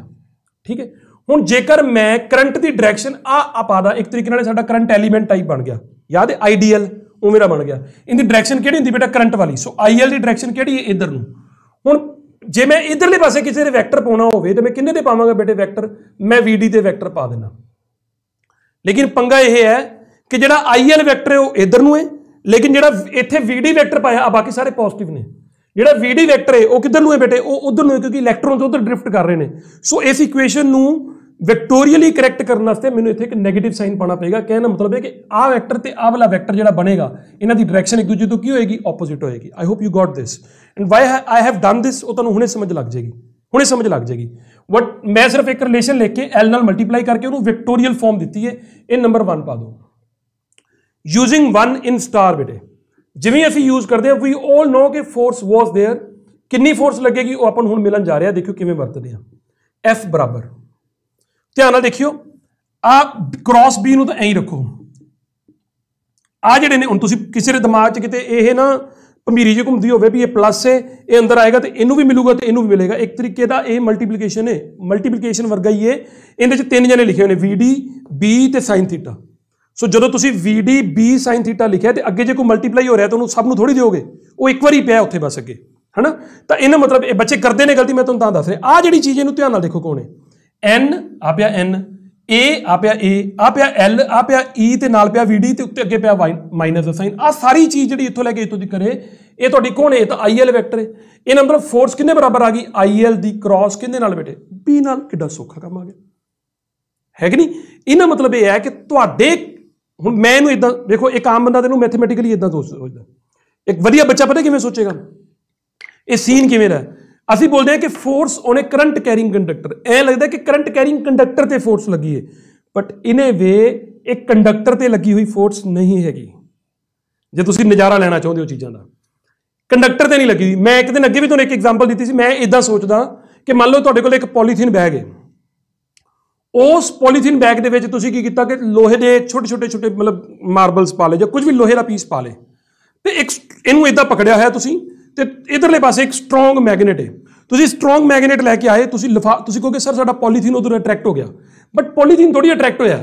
[SPEAKER 1] ਠੀਕ ਹੈ ਹੁਣ ਜੇਕਰ ਮੈਂ ਕਰੰਟ ਦੀ ਡਾਇਰੈਕਸ਼ਨ ਆ ਆਪਾਂ ਦਾ ਇੱਕ ਤਰੀਕੇ ਨਾਲ ਸਾਡਾ ਕਰੰਟ ਐਲੀਮੈਂਟ ਟਾਈਪ ਬਣ ਗਿਆ ਯਾਦ ਹੈ ਆਈਡੀਅਲ ਉਹ ਮੇਰਾ ਬਣ ਗਿਆ ਇਹਦੀ ਡਾਇਰੈਕਸ਼ਨ ਕਿਹੜੀ ਹੁੰਦੀ ਬੇਟਾ ਕਰੰਟ ਵਾਲੀ ਸੋ ਆਈਐਲ ਦੀ ਡਾਇਰੈਕਸ਼ਨ ਕਿਹੜੀ ਹੈ ਇਧਰ ਨੂੰ ਹੁਣ ਜੇ ਮੈਂ ਇਧਰਲੇ ਪਾਸੇ ਕਿਸੇ ਦੇ ਵੈਕਟਰ ਪਾਉਣਾ ਹੋਵੇ ਤੇ ਮੈਂ ਕਿੰਨੇ ਦੇ ਪਾਵਾਂਗਾ ਬੇਟੇ ਵੈਕਟਰ ਮੈਂ ਵੀਡੀ ਦੇ ਵੈਕਟਰ ਪਾ ਦੇਣਾ ਲੇਕਿਨ ਪੰਗਾ ਇਹ ਹੈ ਕਿ ਜਿਹੜਾ ਆਈਐਲ ਵੈਕਟਰ ਹੈ ਉਹ ਇਧਰ ਨੂੰ ਹੈ ਲੇਕਿਨ ਜਿਹੜਾ ਇੱਥੇ ਵੀਡੀ ਵੈਕਟਰ ਪਾਇਆ ਆ ਬਾਕੀ ਸਾਰੇ ਪੋਜ਼ਿਟਿਵ ਨੇ ਜਿਹੜਾ ਵੀਡੀ ਵੈਕਟਰ ਹੈ ਉਹ ਕਿੱਧਰ ਨੂੰ ਹੈ ਬੇਟੇ ਉਹ ਉਧਰ ਨੂੰ ਹੈ ਕਿਉਂਕਿ ਇਲੈਕਟ੍ਰੋਨਸ ਉਧਰ ਡ੍ਰਿਫਟ ਕਰ ਰਹੇ ਨੇ ਸੋ ਇਸ ਇਕੁਏਸ਼ਨ ਨੂੰ ਵੈਕਟੋਰੀਅਲੀ ਕਰੈਕਟ ਕਰਨ ਵਾਸਤੇ ਮੈਨੂੰ ਇੱਥੇ ਇੱਕ 네ਗੇਟਿਵ ਸਾਈਨ ਪਾਣਾ ਪਏਗਾ ਕਹਿਣ ਦਾ ਮਤਲਬ ਹੈ ਕਿ ਆਹ ਵੈਕਟਰ ਤੇ ਆਹ ਵਾਲਾ ਵੈਕਟਰ ਜਿਹੜਾ ਬਣੇਗਾ ਇਹਨਾਂ ਦੀ ਡਾਇਰੈਕਸ਼ਨ ਇੱਕ ਦੂਜੇ ਤੋਂ ਕੀ ਹੋਏਗੀ ਆਪੋਜ਼ਿਟ ਹੋਏਗੀ I hope you got this and why I have done this ਉਹ ਤੁਹਾਨੂੰ ਹੁਣੇ ਸਮਝ ਲੱਗ ਜਾਏਗੀ ਹੁਣੇ ਸਮਝ ਲੱਗ ਜਾਏਗੀ ਵਟ ਮੈਂ ਸਿਰਫ ਇੱਕ ਰਿਲੇਸ਼ਨ ਲੈ ਕੇ L ਨਾਲ ਮਲਟੀਪਲਾਈ ਕਰਕੇ ਉਹਨੂੰ ਵੈਕਟੋਰੀਅਲ ਫਾਰਮ ਦਿੱਤੀ ਹੈ ਇਹ ਨੰਬਰ 1 ਪਾ ਦੋ ਯੂਜ਼ਿੰਗ 1 ਇਨ ਸਟਾਰ ਬੇਟੇ ਜਿਵੇਂ ਅਸੀਂ ਯੂਜ਼ ਕਰਦੇ ਹਾਂ ਵੀ ਆਲ ਨੋ ਕਿ ਫੋਰਸ ਵਾਸ देयर ਕਿੰਨੀ ਫੋਰਸ ਲੱਗੇਗੀ ਉਹ ਆਪਾਂ ਹੁਣ ਮਿਲਣ ਜਾ ਰਿਹਾ ਦੇਖਿਓ ਕਿਵੇਂ ਵਰਤਦੇ ਆ F ਬਰਾਬਰ ਧਿਆਨ ਨਾਲ ਦੇਖਿਓ ਆ ਕ੍ਰਾਸ ਬੀ ਨੂੰ ਤਾਂ ਐਂ ਹੀ ਰੱਖੋ ਆ ਜਿਹੜੇ ਨੇ ਹੁਣ ਤੁਸੀਂ ਕਿਸੇ ਦੇ ਦਿਮਾਗ 'ਚ ਕਿਤੇ ਇਹ ਨਾ ਭੰਬੀਰੀ ਜੀ ਘੁੰਮਦੀ ਹੋਵੇ ਵੀ ਇਹ ਪਲੱਸ ਹੈ ਇਹ ਅੰਦਰ ਆਏਗਾ ਤੇ ਇਹਨੂੰ ਵੀ ਮਿਲੂਗਾ ਤੇ ਇਹਨੂੰ ਵੀ ਮਿਲੇਗਾ ਇੱਕ ਤਰੀਕੇ ਦਾ ਇਹ ਮਲਟੀਪਲੀਕੇਸ਼ਨ ਹੈ ਮਲਟੀਪਲੀਕੇਸ਼ਨ ਵਰਗਾ ਹੀ ਹੈ ਇਹਦੇ 'ਚ ਤਿੰਨ ਜਣੇ ਲਿਖੇ ਹੋਏ ਨੇ VD B ਤੇ sin θ ਸੋ ਜਦੋਂ ਤੁਸੀਂ VD B sin θ ਲਿਖਿਆ ਤੇ ਅੱਗੇ ਜੇ ਕੋਈ ਮਲਟੀਪਲਾਈ ਹੋ ਰਿਹਾ ਤਾਂ ਉਹਨੂੰ ਸਭ ਨੂੰ ਥੋੜੀ ਦਿਓਗੇ ਉਹ ਇੱਕ ਵਾਰੀ ਪਿਆ ਉੱਥੇ ਬਸ ਅੱਗੇ ਹਨਾ ਤਾਂ ਇਹਨਾਂ ਮਤਲਬ ਇਹ ਬੱਚੇ ਕਰਦੇ ਨੇ ਗਲਤੀ ਮੈਂ ਤੁਹਾਨੂੰ ਤਾਂ ਦੱਸ ਰਿਹਾ ਆ ਜਿਹੜੀ ਚੀਜ਼ ਇਹਨੂੰ ਧਿਆਨ ਨਾਲ ਦੇਖੋ ਕੋਣੇ ਹੈ n ਆ ਪਿਆ n a ਆ ਪਿਆ a ਆ ਪਿਆ l ਆ ਪਿਆ e ਤੇ ਨਾਲ ਪਿਆ vd ਤੇ ਉੱਤੇ ਅੱਗੇ ਪਿਆ ਮਾਈਨਸ ਦਾ ਸਾਈਨ ਆ ਸਾਰੀ ਚੀਜ਼ ਜਿਹੜੀ ਇੱਥੋਂ ਲੈ ਕੇ ਇੱਥੋਂ ਦੀ ਕਰੇ ਇਹ ਤੁਹਾਡੀ ਕੋਣ ਹੈ ਤਾਂ il ਵੈਕਟਰ ਹੈ ਇਹ ਨੰਬਰ ਫੋਰਸ ਕਿੰਨੇ ਬਰਾਬਰ ਆ ਗਈ il ਦੀ ਕ੍ਰਾਸ ਕਿੰਨੇ ਨਾਲ ਬੇਟੇ b ਨਾਲ ਕਿੱਡਾ ਸੌਖਾ ਕੰਮ ਆ ਗਿਆ ਹੈ ਕਿ ਨਹੀਂ ਇਹਨਾਂ ਮਤਲਬ ਇਹ ਹੈ ਕਿ ਤੁਹਾਡੇ ਹੁਣ ਮੈਂ ਇਹਨੂੰ ਇਦਾਂ ਦੇਖੋ ਇੱਕ ਆਮ ਬੰਦਾ ਤੈਨੂੰ ਮੈਥਮੈਟਿਕਲੀ ਇਦਾਂ ਸੋਚਦਾ ਇੱਕ ਵਧੀਆ ਬੱਚਾ ਪਤਾ ਕਿਵੇਂ ਸੋਚੇਗਾ ਇਹ ਸੀਨ ਕਿਵੇਂ ਦਾ ਅਸੀਂ ਬੋਲਦੇ ਹਾਂ ਕਿ force on a current carrying conductor ਐ ਲੱਗਦਾ ਕਿ ਕਰੰਟ ਕੈਰਿੰਗ ਕੰਡਕਟਰ ਤੇ ਫੋਰਸ ਲੱਗੀ ਹੈ ਬਟ ਅ ਵੇ ਇੱਕ ਕੰਡਕਟਰ ਤੇ ਲੱਗੀ ਹੋਈ ਫੋਰਸ ਨਹੀਂ ਹੈਗੀ ਜੇ ਤੁਸੀਂ ਨਜ਼ਾਰਾ ਲੈਣਾ ਚਾਹੁੰਦੇ ਹੋ ਚੀਜ਼ਾਂ ਦਾ ਕੰਡਕਟਰ ਤੇ ਨਹੀਂ ਲੱਗੀ ਹੋਈ ਮੈਂ ਇੱਕ ਦਿਨ ਅੱਗੇ ਵੀ ਤੁਹਾਨੂੰ ਇੱਕ ਐਗਜ਼ਾਮਪਲ ਦਿੱਤੀ ਸੀ ਮੈਂ ਇਦਾਂ ਸੋਚਦਾ ਕਿ ਮੰਨ ਲਓ ਤੁਹਾਡੇ ਕੋਲ ਇੱਕ ਪੋਲੀਥੀਨ ਬੈਗ ਹੈ ਉਸ ਪੋਲੀਥੀਨ ਬੈਗ ਦੇ ਵਿੱਚ ਤੁਸੀਂ ਕੀ ਕੀਤਾ ਕਿ ਲੋਹੇ ਦੇ ਛੋਟੇ ਛੋਟੇ ਛੋਟੇ ਮਤਲਬ ਮਾਰਬਲਸ ਪਾ ਲਏ ਜਾਂ ਕੁਝ ਵੀ ਲੋਹੇ ਦਾ ਪੀਸ ਪਾ ਲਏ ਤੇ ਇੱਕ ਇਹਨੂੰ ਇਦਾਂ ਪਕੜਿਆ ਹੋਇਆ ਤੁਸੀਂ ਤੇ ਇਧਰਲੇ ਪਾਸੇ ਇੱਕ ਸਟਰੋਂਗ ਮੈਗਨੇਟ ਹੈ ਤੁਸੀਂ ਸਟਰੋਂਗ ਮੈਗਨੇਟ ਲੈ ਕੇ ਆਏ ਤੁਸੀਂ ਲਫਾ ਤੁਸੀਂ ਕਹੋਗੇ ਸਰ ਸਾਡਾ ਪੋਲੀਥੀਨ ਉਧਰ ਅਟਰੈਕਟ ਹੋ ਗਿਆ ਬਟ ਪੋਲੀਥੀਨ ਥੋੜੀ ਅਟਰੈਕਟ ਹੋਇਆ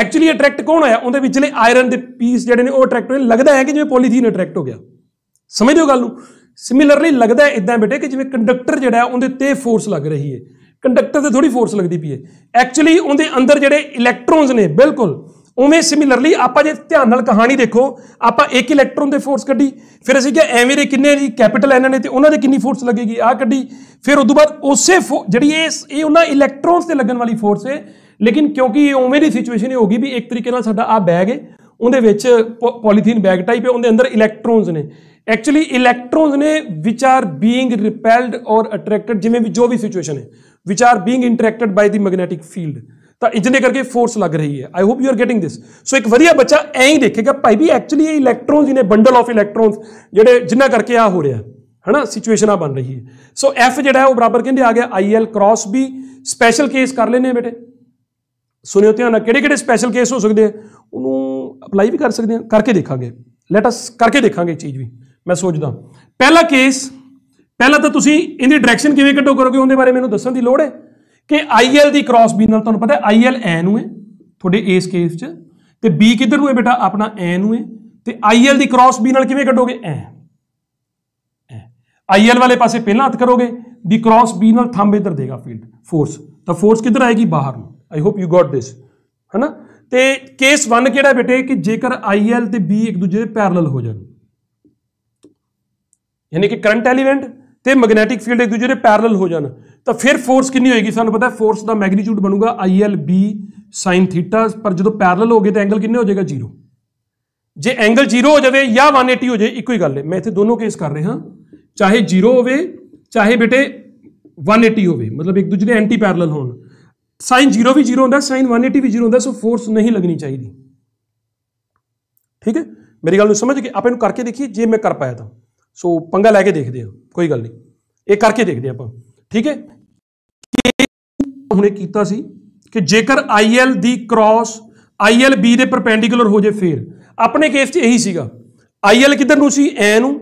[SPEAKER 1] ਐਕਚੁਅਲੀ ਅਟਰੈਕਟ ਕੌਣ ਹੋਇਆ ਉਹਦੇ ਵਿੱਚਲੇ ਆਇਰਨ ਦੇ ਪੀਸ ਜਿਹੜੇ ਨੇ ਉਹ ਅਟਰੈਕਟ ਹੋਏ ਲੱਗਦਾ ਹੈ ਕਿ ਜਿਵੇਂ ਪੋਲੀਥੀਨ ਅਟਰੈਕਟ ਹੋ ਗਿਆ ਸਮਝਦੇ ਹੋ ਗੱਲ ਨੂੰ ਸਿਮਿਲਰਲੀ ਲੱਗਦਾ ਹੈ ਇਦਾਂ ਬੇਟੇ ਕਿ ਜਿਵੇਂ ਕੰਡਕਟਰ ਜਿਹੜਾ ਉਹਦੇ ਤੇ ਫੋਰਸ ਲੱਗ ਰਹੀ ਹੈ ਕੰਡਕਟਰ ਤੇ ਥੋੜੀ ਫੋਰਸ ਲੱਗਦੀ ਪਈ ਹੈ ਐਕਚੁਅਲੀ ਉਹਦੇ ਅੰਦਰ ਜਿਹੜੇ ਇਲੈਕਟ੍ਰੋਨਸ ਨੇ ਬਿਲਕੁਲ ਉਵੇਂ ਸਿਮਿਲਰਲੀ ਆਪਾਂ ਜੇ ਧਿਆਨ ਨਾਲ ਕਹਾਣੀ ਦੇਖੋ ਆਪਾਂ ਇੱਕ ਇਲੈਕਟ੍ਰੋਨ ਦੇ ਫੋਰਸ ਕੱਢੀ ਫਿਰ ਅਸੀਂ ਕਿਹਾ ਐਵੇਂ ਦੇ ਕਿੰਨੇ ਜੀ ਕੈਪੀਟਲ ਐਨ ਨੇ ਤੇ ਉਹਨਾਂ ਦੇ ਕਿੰਨੀ ਫੋਰਸ ਲੱਗੇਗੀ ਆ ਕੱਢੀ ਫਿਰ ਉਸ ਤੋਂ ਬਾਅਦ ਉਸੇ ਜਿਹੜੀ ਇਹ ਇਹ ਉਹਨਾਂ ਇਲੈਕਟ੍ਰੋਨਸ ਤੇ ਲੱਗਣ ਵਾਲੀ ਫੋਰਸ ਹੈ ਲੇਕਿਨ ਕਿਉਂਕਿ ਇਹ ਉਵੇਂ ਦੀ ਸਿਚੁਏਸ਼ਨ ਹੀ ਹੋਗੀ ਵੀ ਇੱਕ ਤਰੀਕੇ ਨਾਲ ਸਾਡਾ ਆ ਬੈਗ ਹੈ ਉਹਦੇ ਵਿੱਚ ਪੋਲੀਥੀਨ ਬੈਗ ਟਾਈਪ ਹੈ ਉਹਦੇ ਅੰਦਰ ਇਲੈਕਟ੍ਰੋਨਸ ਨੇ ਐਕਚੁਅਲੀ ਇਲੈਕਟ੍ਰੋਨਸ ਨੇ ਵਿਚ ਆਰ ਬੀਇੰਗ ਰਿਪੈਲਡ ਔਰ ਅਟਰੈਕਟਡ ਜਿਵੇਂ ਵੀ ਜੋ ਵੀ ਸਿਚੁਏਸ਼ਨ ਹੈ which are being interacted by the magnetic field ਤਾਂ ਨੇ ਕਰਕੇ ਫੋਰਸ ਲੱਗ ਰਹੀ ਹੈ I hope you are getting this so ਇੱਕ ਵਧੀਆ ਬੱਚਾ ਐਂ ਹੀ ਦੇਖੇਗਾ ਭਾਈ ਵੀ ਐਕਚੁਅਲੀ ਇਹ ਇਲੈਕਟ੍ਰੋਨਸ ਇਹਨੇ ਬੰਡਲ ਆਫ ਇਲੈਕਟ੍ਰੋਨਸ ਜਿਹੜੇ ਜਿੰਨਾ ਕਰਕੇ ਆ ਹੋ ਰਿਹਾ ਹਨਾ ਸਿਚੁਏਸ਼ਨ ਆ ਬਣ ਰਹੀ ਹੈ ਸੋ ਐਫ ਜਿਹੜਾ ਹੈ ਉਹ ਬਰਾਬਰ ਕਹਿੰਦੇ ਆ ਗਿਆ I L cross B special case ਕਰ ਲੈਨੇ ਬੇਟੇ ਸੁਣਿਓ ਧਿਆਨ ਨਾਲ ਕਿਹੜੇ ਕਿਹੜੇ ਸਪੈਸ਼ਲ ਕੇਸ ਹੋ ਸਕਦੇ ਆ ਉਹਨੂੰ ਅਪਲਾਈ ਵੀ ਕਰ ਸਕਦੇ ਆ ਕਰਕੇ ਦੇਖਾਂਗੇ ਲੈਟ ਅਸ ਕਰਕੇ ਦੇਖਾਂਗੇ ਚੀਜ਼ ਵੀ ਮੈਂ ਸੋਚਦਾ ਪਹਿਲਾ ਕੇਸ ਪਹਿਲਾਂ ਤਾਂ ਤੁਸੀਂ ਇਹਦੀ ਡਾਇਰੈਕਸ਼ਨ ਕਿਵੇਂ ਕੱਢੋ ਕਰੋਗੇ ਉਹਦੇ ਬਾਰੇ ਮੈਨੂੰ ਦੱਸਣ ਦੀ ਲੋੜ ਹੈ ਕਿ IL ਦੀ ਕ੍ਰਾਸ ਬੀ ਨਾਲ ਤੁਹਾਨੂੰ ਪਤਾ ਹੈ IL ਐ ਨੂੰ ਹੈ ਤੁਹਾਡੇ ਇਸ ਕੇਸ 'ਚ ਤੇ ਬੀ ਕਿੱਧਰ ਨੂੰ ਹੈ ਬੇਟਾ ਆਪਣਾ ਐ ਨੂੰ ਹੈ ਤੇ IL ਦੀ ਕ੍ਰਾਸ ਬੀ ਨਾਲ ਕਿਵੇਂ ਕੱਢੋਗੇ ਐ IL ਵਾਲੇ ਪਾਸੇ ਪਹਿਲਾਂ ਹੱਥ ਕਰੋਗੇ ਦੀ ਕ੍ਰਾਸ ਬੀ ਨਾਲ ਥੰਬ ਇਧਰ ਦੇਗਾ ਫੀਲਡ ਫੋਰਸ ਤਾਂ ਫੋਰਸ ਕਿੱਧਰ ਆਏਗੀ ਬਾਹਰ ਨੂੰ I hope you got this ਹੈਨਾ ਤੇ ਕੇਸ 1 ਕਿਹੜਾ ਬੇਟੇ ਕਿ ਜੇਕਰ IL ਤੇ ਬੀ ਇੱਕ ਦੂਜੇ ਦੇ ਪੈਰਲਲ ਹੋ ਜਾਣ ਯਾਨੀ ਕਿ ਕਰੰਟ ਐਲੀਮੈਂਟ ਤੇ ਮੈਗਨੈਟਿਕ ਫੀਲਡ ਇੱਕ ਦੂਜੇ ਦੇ ਪੈਰਲਲ ਹੋ ਜਾਣ तो फिर फोर्स कि होएगी सूँ पता है फोर्स का मैगनीच्यूड बनूगा I L B sine theta पर जो पैरल हो गए तो एंगल कि हो जाएगा जीरो जे एंगल जीरो हो जाए या वन एटी हो जाए एक ही गल है मैं इतने दोनों केस कर रहा चाहे जीरो हो चाहे बेटे वन एटी हो मतलब एक दूजे एंटी पैरल हो साइन जीरो भी जीरो होंगे साइन वन एटी भी जीरो होंगे सो फोर्स नहीं लगनी चाहिए ठीक है मेरी गल समझ गए आप करके देखिए जे मैं कर पाया तो सो पंगा लैके देखते हैं कोई गल नहीं एक करके देखते हैं आप ठीक है ਹੁਣੇ ਕੀਤਾ ਸੀ ਕਿ ਜੇਕਰ IL ਦੀ ਕ੍ਰਾਸ IL B ਦੇ ਪਰਪੈਂਡੀਕੂਲਰ ਹੋ ਜੇ ਫੇਰ ਆਪਣੇ ਕੇਸ 'ਚ ਇਹੀ ਸੀਗਾ IL ਕਿੱਧਰ ਨੂੰ ਸੀ ਐ ਨੂੰ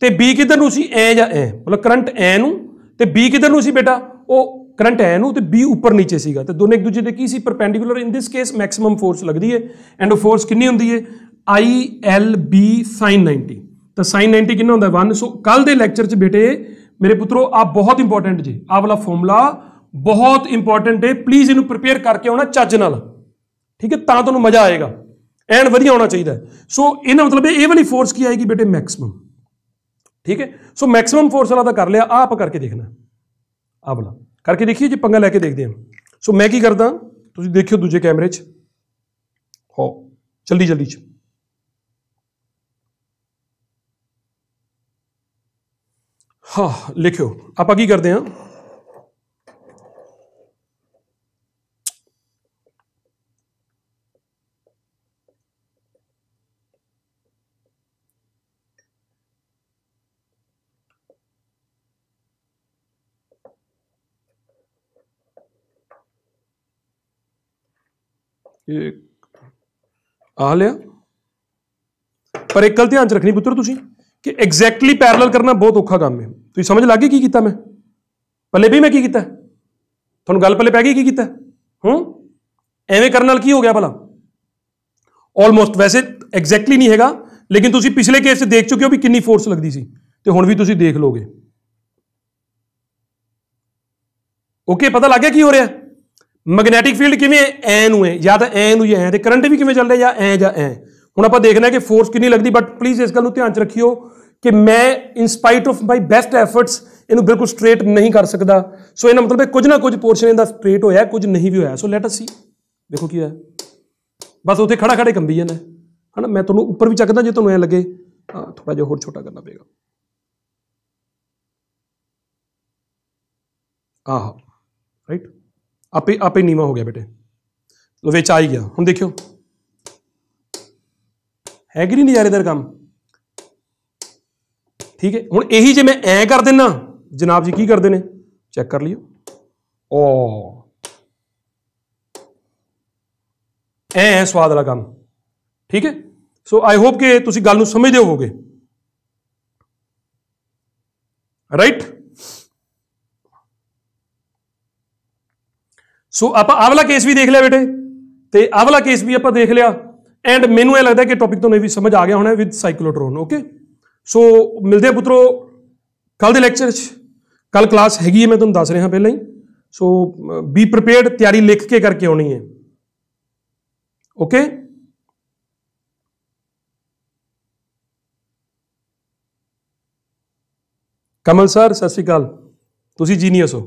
[SPEAKER 1] ਤੇ B ਕਿੱਧਰ ਨੂੰ ਸੀ ਐ ਜਾਂ ਐ ਮਤਲਬ ਕਰੰਟ ਐ ਨੂੰ ਤੇ B ਕਿੱਧਰ ਨੂੰ ਸੀ ਬੇਟਾ ਉਹ ਕਰੰਟ ਐ ਨੂੰ ਤੇ B ਉੱਪਰ ਨੀਚੇ ਸੀਗਾ ਤੇ ਦੋਨੇ ਇੱਕ ਦੂਜੇ ਦੇ ਕੀ ਸੀ perpendicular in this case maximum force ਲੱਗਦੀ ਹੈ ਐਂਡ ਉਹ ਫੋਰਸ ਕਿੰਨੀ ਹੁੰਦੀ ਹੈ ILB sin 90 ਤਾਂ sin 90 ਕਿੰਨਾ ਹੁੰਦਾ 1 ਸੋ ਕੱਲ ਦੇ ਲੈਕਚਰ 'ਚ ਬੇਟੇ ਮੇਰੇ ਪੁੱਤਰੋ ਆ ਬਹੁਤ ਇੰਪੋਰਟੈਂਟ ਜੀ ਆ ਵਾਲਾ ਫਾਰਮੂਲਾ ਬਹੁਤ ਇੰਪੋਰਟੈਂਟ ਹੈ ਪਲੀਜ਼ ਇਹਨੂੰ ਪ੍ਰੀਪੇਅਰ ਕਰਕੇ ਆਉਣਾ ਚੱਜ ਨਾਲ ਠੀਕ ਹੈ ਤਾਂ ਤੁਹਾਨੂੰ ਮਜ਼ਾ ਆਏਗਾ ਐਨ ਵਧੀਆ ਹੋਣਾ ਚਾਹੀਦਾ ਸੋ ਇਹਨਾਂ ਮਤਲਬ ਇਹ ਵਾਲੀ ਫੋਰਸ ਕੀ ਆਏਗੀ ਬੇਟੇ ਮੈਕਸਿਮਮ ਠੀਕ ਹੈ ਸੋ ਮੈਕਸਿਮਮ ਫੋਰਸ ਵਾਲਾ ਤਾਂ ਕਰ ਲਿਆ ਆਪ ਕਰਕੇ ਦੇਖਣਾ ਆ ਵਾਲਾ ਕਰਕੇ ਦੇਖੀਏ ਜੇ ਪੰਗਾ ਲੈ ਕੇ ਦੇਖਦੇ ਹਾਂ ਸੋ ਮੈਂ ਕੀ ਕਰਦਾ ਤੁਸੀਂ ਦੇਖਿਓ ਦੂਜੇ ਕੈਮਰੇ 'ਚ ਹੋ ਜਲਦੀ ਜਲਦੀ 'ਚ ਹਾਂ ਲਿਖਿਓ ਆਪਾਂ ਕੀ ਕਰਦੇ ਹਾਂ ਇਹ ਆ ਲਿਆ ਪਰ ਇੱਕ ਗੱਲ ਧਿਆਨ ਚ ਰੱਖਣੀ ਪੁੱਤਰ ਤੁਸੀਂ ਕਿ ਐਗਜ਼ੈਕਟਲੀ ਪੈਰਲਲ ਕਰਨਾ ਬਹੁਤ ਔਖਾ ਕੰਮ ਹੈ ਤੁਸੀਂ ਸਮਝ ਲੱਗੇ ਕੀ ਕੀਤਾ ਮੈਂ ਪੱਲੇ ਵੀ ਮੈਂ ਕੀ ਕੀਤਾ ਤੁਹਾਨੂੰ ਗੱਲ ਪੱਲੇ ਪੈ ਗਈ ਕੀ ਕੀਤਾ ਹੂੰ ਐਵੇਂ ਕਰਨ ਨਾਲ ਕੀ ਹੋ ਗਿਆ ਭਲਾ ਆਲਮੋਸਟ ਵੈਸੇ ਐਗਜ਼ੈਕਟਲੀ ਨਹੀਂ ਹੈਗਾ ਲੇਕਿਨ ਤੁਸੀਂ ਪਿਛਲੇ ਕੇਸ 'ਚ ਦੇਖ ਚੁੱਕੇ ਹੋ ਵੀ ਕਿੰਨੀ ਫੋਰਸ ਲੱਗਦੀ ਸੀ ਤੇ ਹੁਣ ਵੀ ਤੁਸੀਂ ਦੇਖ ਲੋਗੇ ਓਕੇ ਪਤਾ ਲੱਗ ਗਿਆ ਕੀ ਹੋ ਰਿਹਾ ਮੈਗਨੈਟਿਕ ਫੀਲਡ ਕਿਵੇਂ ਐ ਨੂੰ ਹੈ ਜਾਂ ਤਾਂ ਐ ਨੂੰ ਜਾਂ ਐ ਤੇ ਕਰੰਟ ਵੀ ਕਿਵੇਂ ਚੱਲਦਾ ਜਾਂ ਐ ਜਾਂ ਐ ਹੁਣ ਆਪਾਂ ਦੇਖਣਾ ਕਿ ਫੋਰਸ ਕਿੰਨੀ ਲੱਗਦੀ ਬਟ ਪਲੀਜ਼ ਇਸ ਗੱਲ ਨੂੰ ਧਿਆਨ ਚ ਰੱਖਿਓ ਕਿ ਮੈਂ inspite of my best efforts ਇਹਨੂੰ ਬਿਲਕੁਲ ਸਟ੍ਰੇਟ ਨਹੀਂ ਕਰ ਸਕਦਾ ਸੋ ਇਹਦਾ ਮਤਲਬ ਹੈ ਕੁਝ ਨਾ ਕੁਝ ਪੋਰਸ਼ਨ ਇਹਦਾ ਸਟ੍ਰੇਟ ਹੋਇਆ ਕੁਝ ਨਹੀਂ ਵੀ ਹੋਇਆ ਸੋ ਲੈਟ ਅਸ ਸੀ ਦੇਖੋ ਕੀ ਹੋਇਆ ਬਸ ਉੱਥੇ ਖੜਾ ਖੜੇ ਕੰਬੀ ਜਾਂਦਾ ਹਨਾ ਮੈਂ ਤੁਹਾਨੂੰ ਉੱਪਰ ਵੀ ਚੱਕਦਾ ਜੇ ਤੁਹਾਨੂੰ ਐ ਲੱਗੇ ਥੋੜਾ ਜਿਹਾ ਹੋਰ ਛੋਟਾ ਕਰਨਾ ਪਏਗਾ ਆਹ ਰਾਈਟ ਆਪੇ ਆਪੇ ਨੀਵਾ ਹੋ ਗਿਆ ਬੇਟੇ ਲੋ ਵਿੱਚ ਆ ਹੀ ਗਿਆ ਹੁਣ ਦੇਖਿਓ ਹੈ ਕਿ ਨਹੀਂ ਨਜ਼ਾਰੇਦਾਰ ਕੰਮ ਠੀਕ ਹੈ ਹੁਣ ਇਹੀ ਜੇ ਮੈਂ ਐ ਕਰ ਦਿੰਨਾ ਜਨਾਬ ਜੀ ਕੀ ਕਰਦੇ ਨੇ ਚੈੱਕ ਕਰ ਲਿਓ ਓ ਐ ਸਵਾਦ ਵਾਲਾ ਕੰਮ ਠੀਕ ਹੈ ਸੋ ਆਈ ਹੋਪ ਕਿ ਤੁਸੀਂ ਗੱਲ ਨੂੰ ਸਮਝਦੇ ਹੋਵੋਗੇ ਰਾਈਟ ਸੋ ਆਪਾਂ ਆਵਲਾ ਕੇਸ ਵੀ ਦੇਖ ਲਿਆ ਬੇਟੇ ਤੇ ਆਵਲਾ ਕੇਸ ਵੀ ਆਪਾਂ ਦੇਖ ਲਿਆ ਐਂਡ ਮੈਨੂੰ ਇਹ ਲੱਗਦਾ ਕਿ ਟੌਪਿਕ ਤੋਂ ਨੇ ਵੀ ਸਮਝ ਆ ਗਿਆ ਹੋਣਾ ਵਿਦ ਸਾਈਕਲੋਟ੍ਰੋਨ ਓਕੇ ਸੋ ਮਿਲਦੇ ਆ ਪੁੱਤਰੋ ਕੱਲ ਦੇ ਲੈਕਚਰ 'ਚ ਕੱਲ ਕਲਾਸ ਹੈਗੀ ਹੈ ਮੈਂ ਤੁਹਾਨੂੰ ਦੱਸ ਰਿਹਾ ਪਹਿਲਾਂ ਹੀ ਸੋ ਬੀ ਪ੍ਰੀਪੇਅਰਡ ਤਿਆਰੀ ਲਿਖ ਕੇ ਕਰਕੇ ਆਉਣੀ ਹੈ ਓਕੇ ਕਮਲ ਸਰ ਸਤਿ ਸ਼੍ਰੀ ਅਕਾਲ ਤੁਸੀਂ ਜੀਨੀਅਸ ਹੋ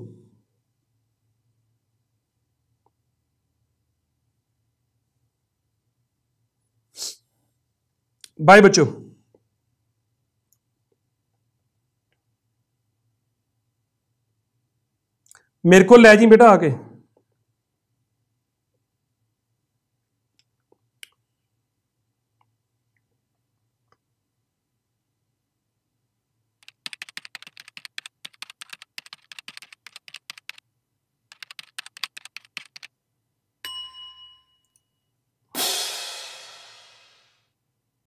[SPEAKER 1] ਬਾਏ ਬੱਚੋ ਮੇਰੇ ਕੋਲ ਲੈ ਜੀ ਬੇਟਾ ਆ ਕੇ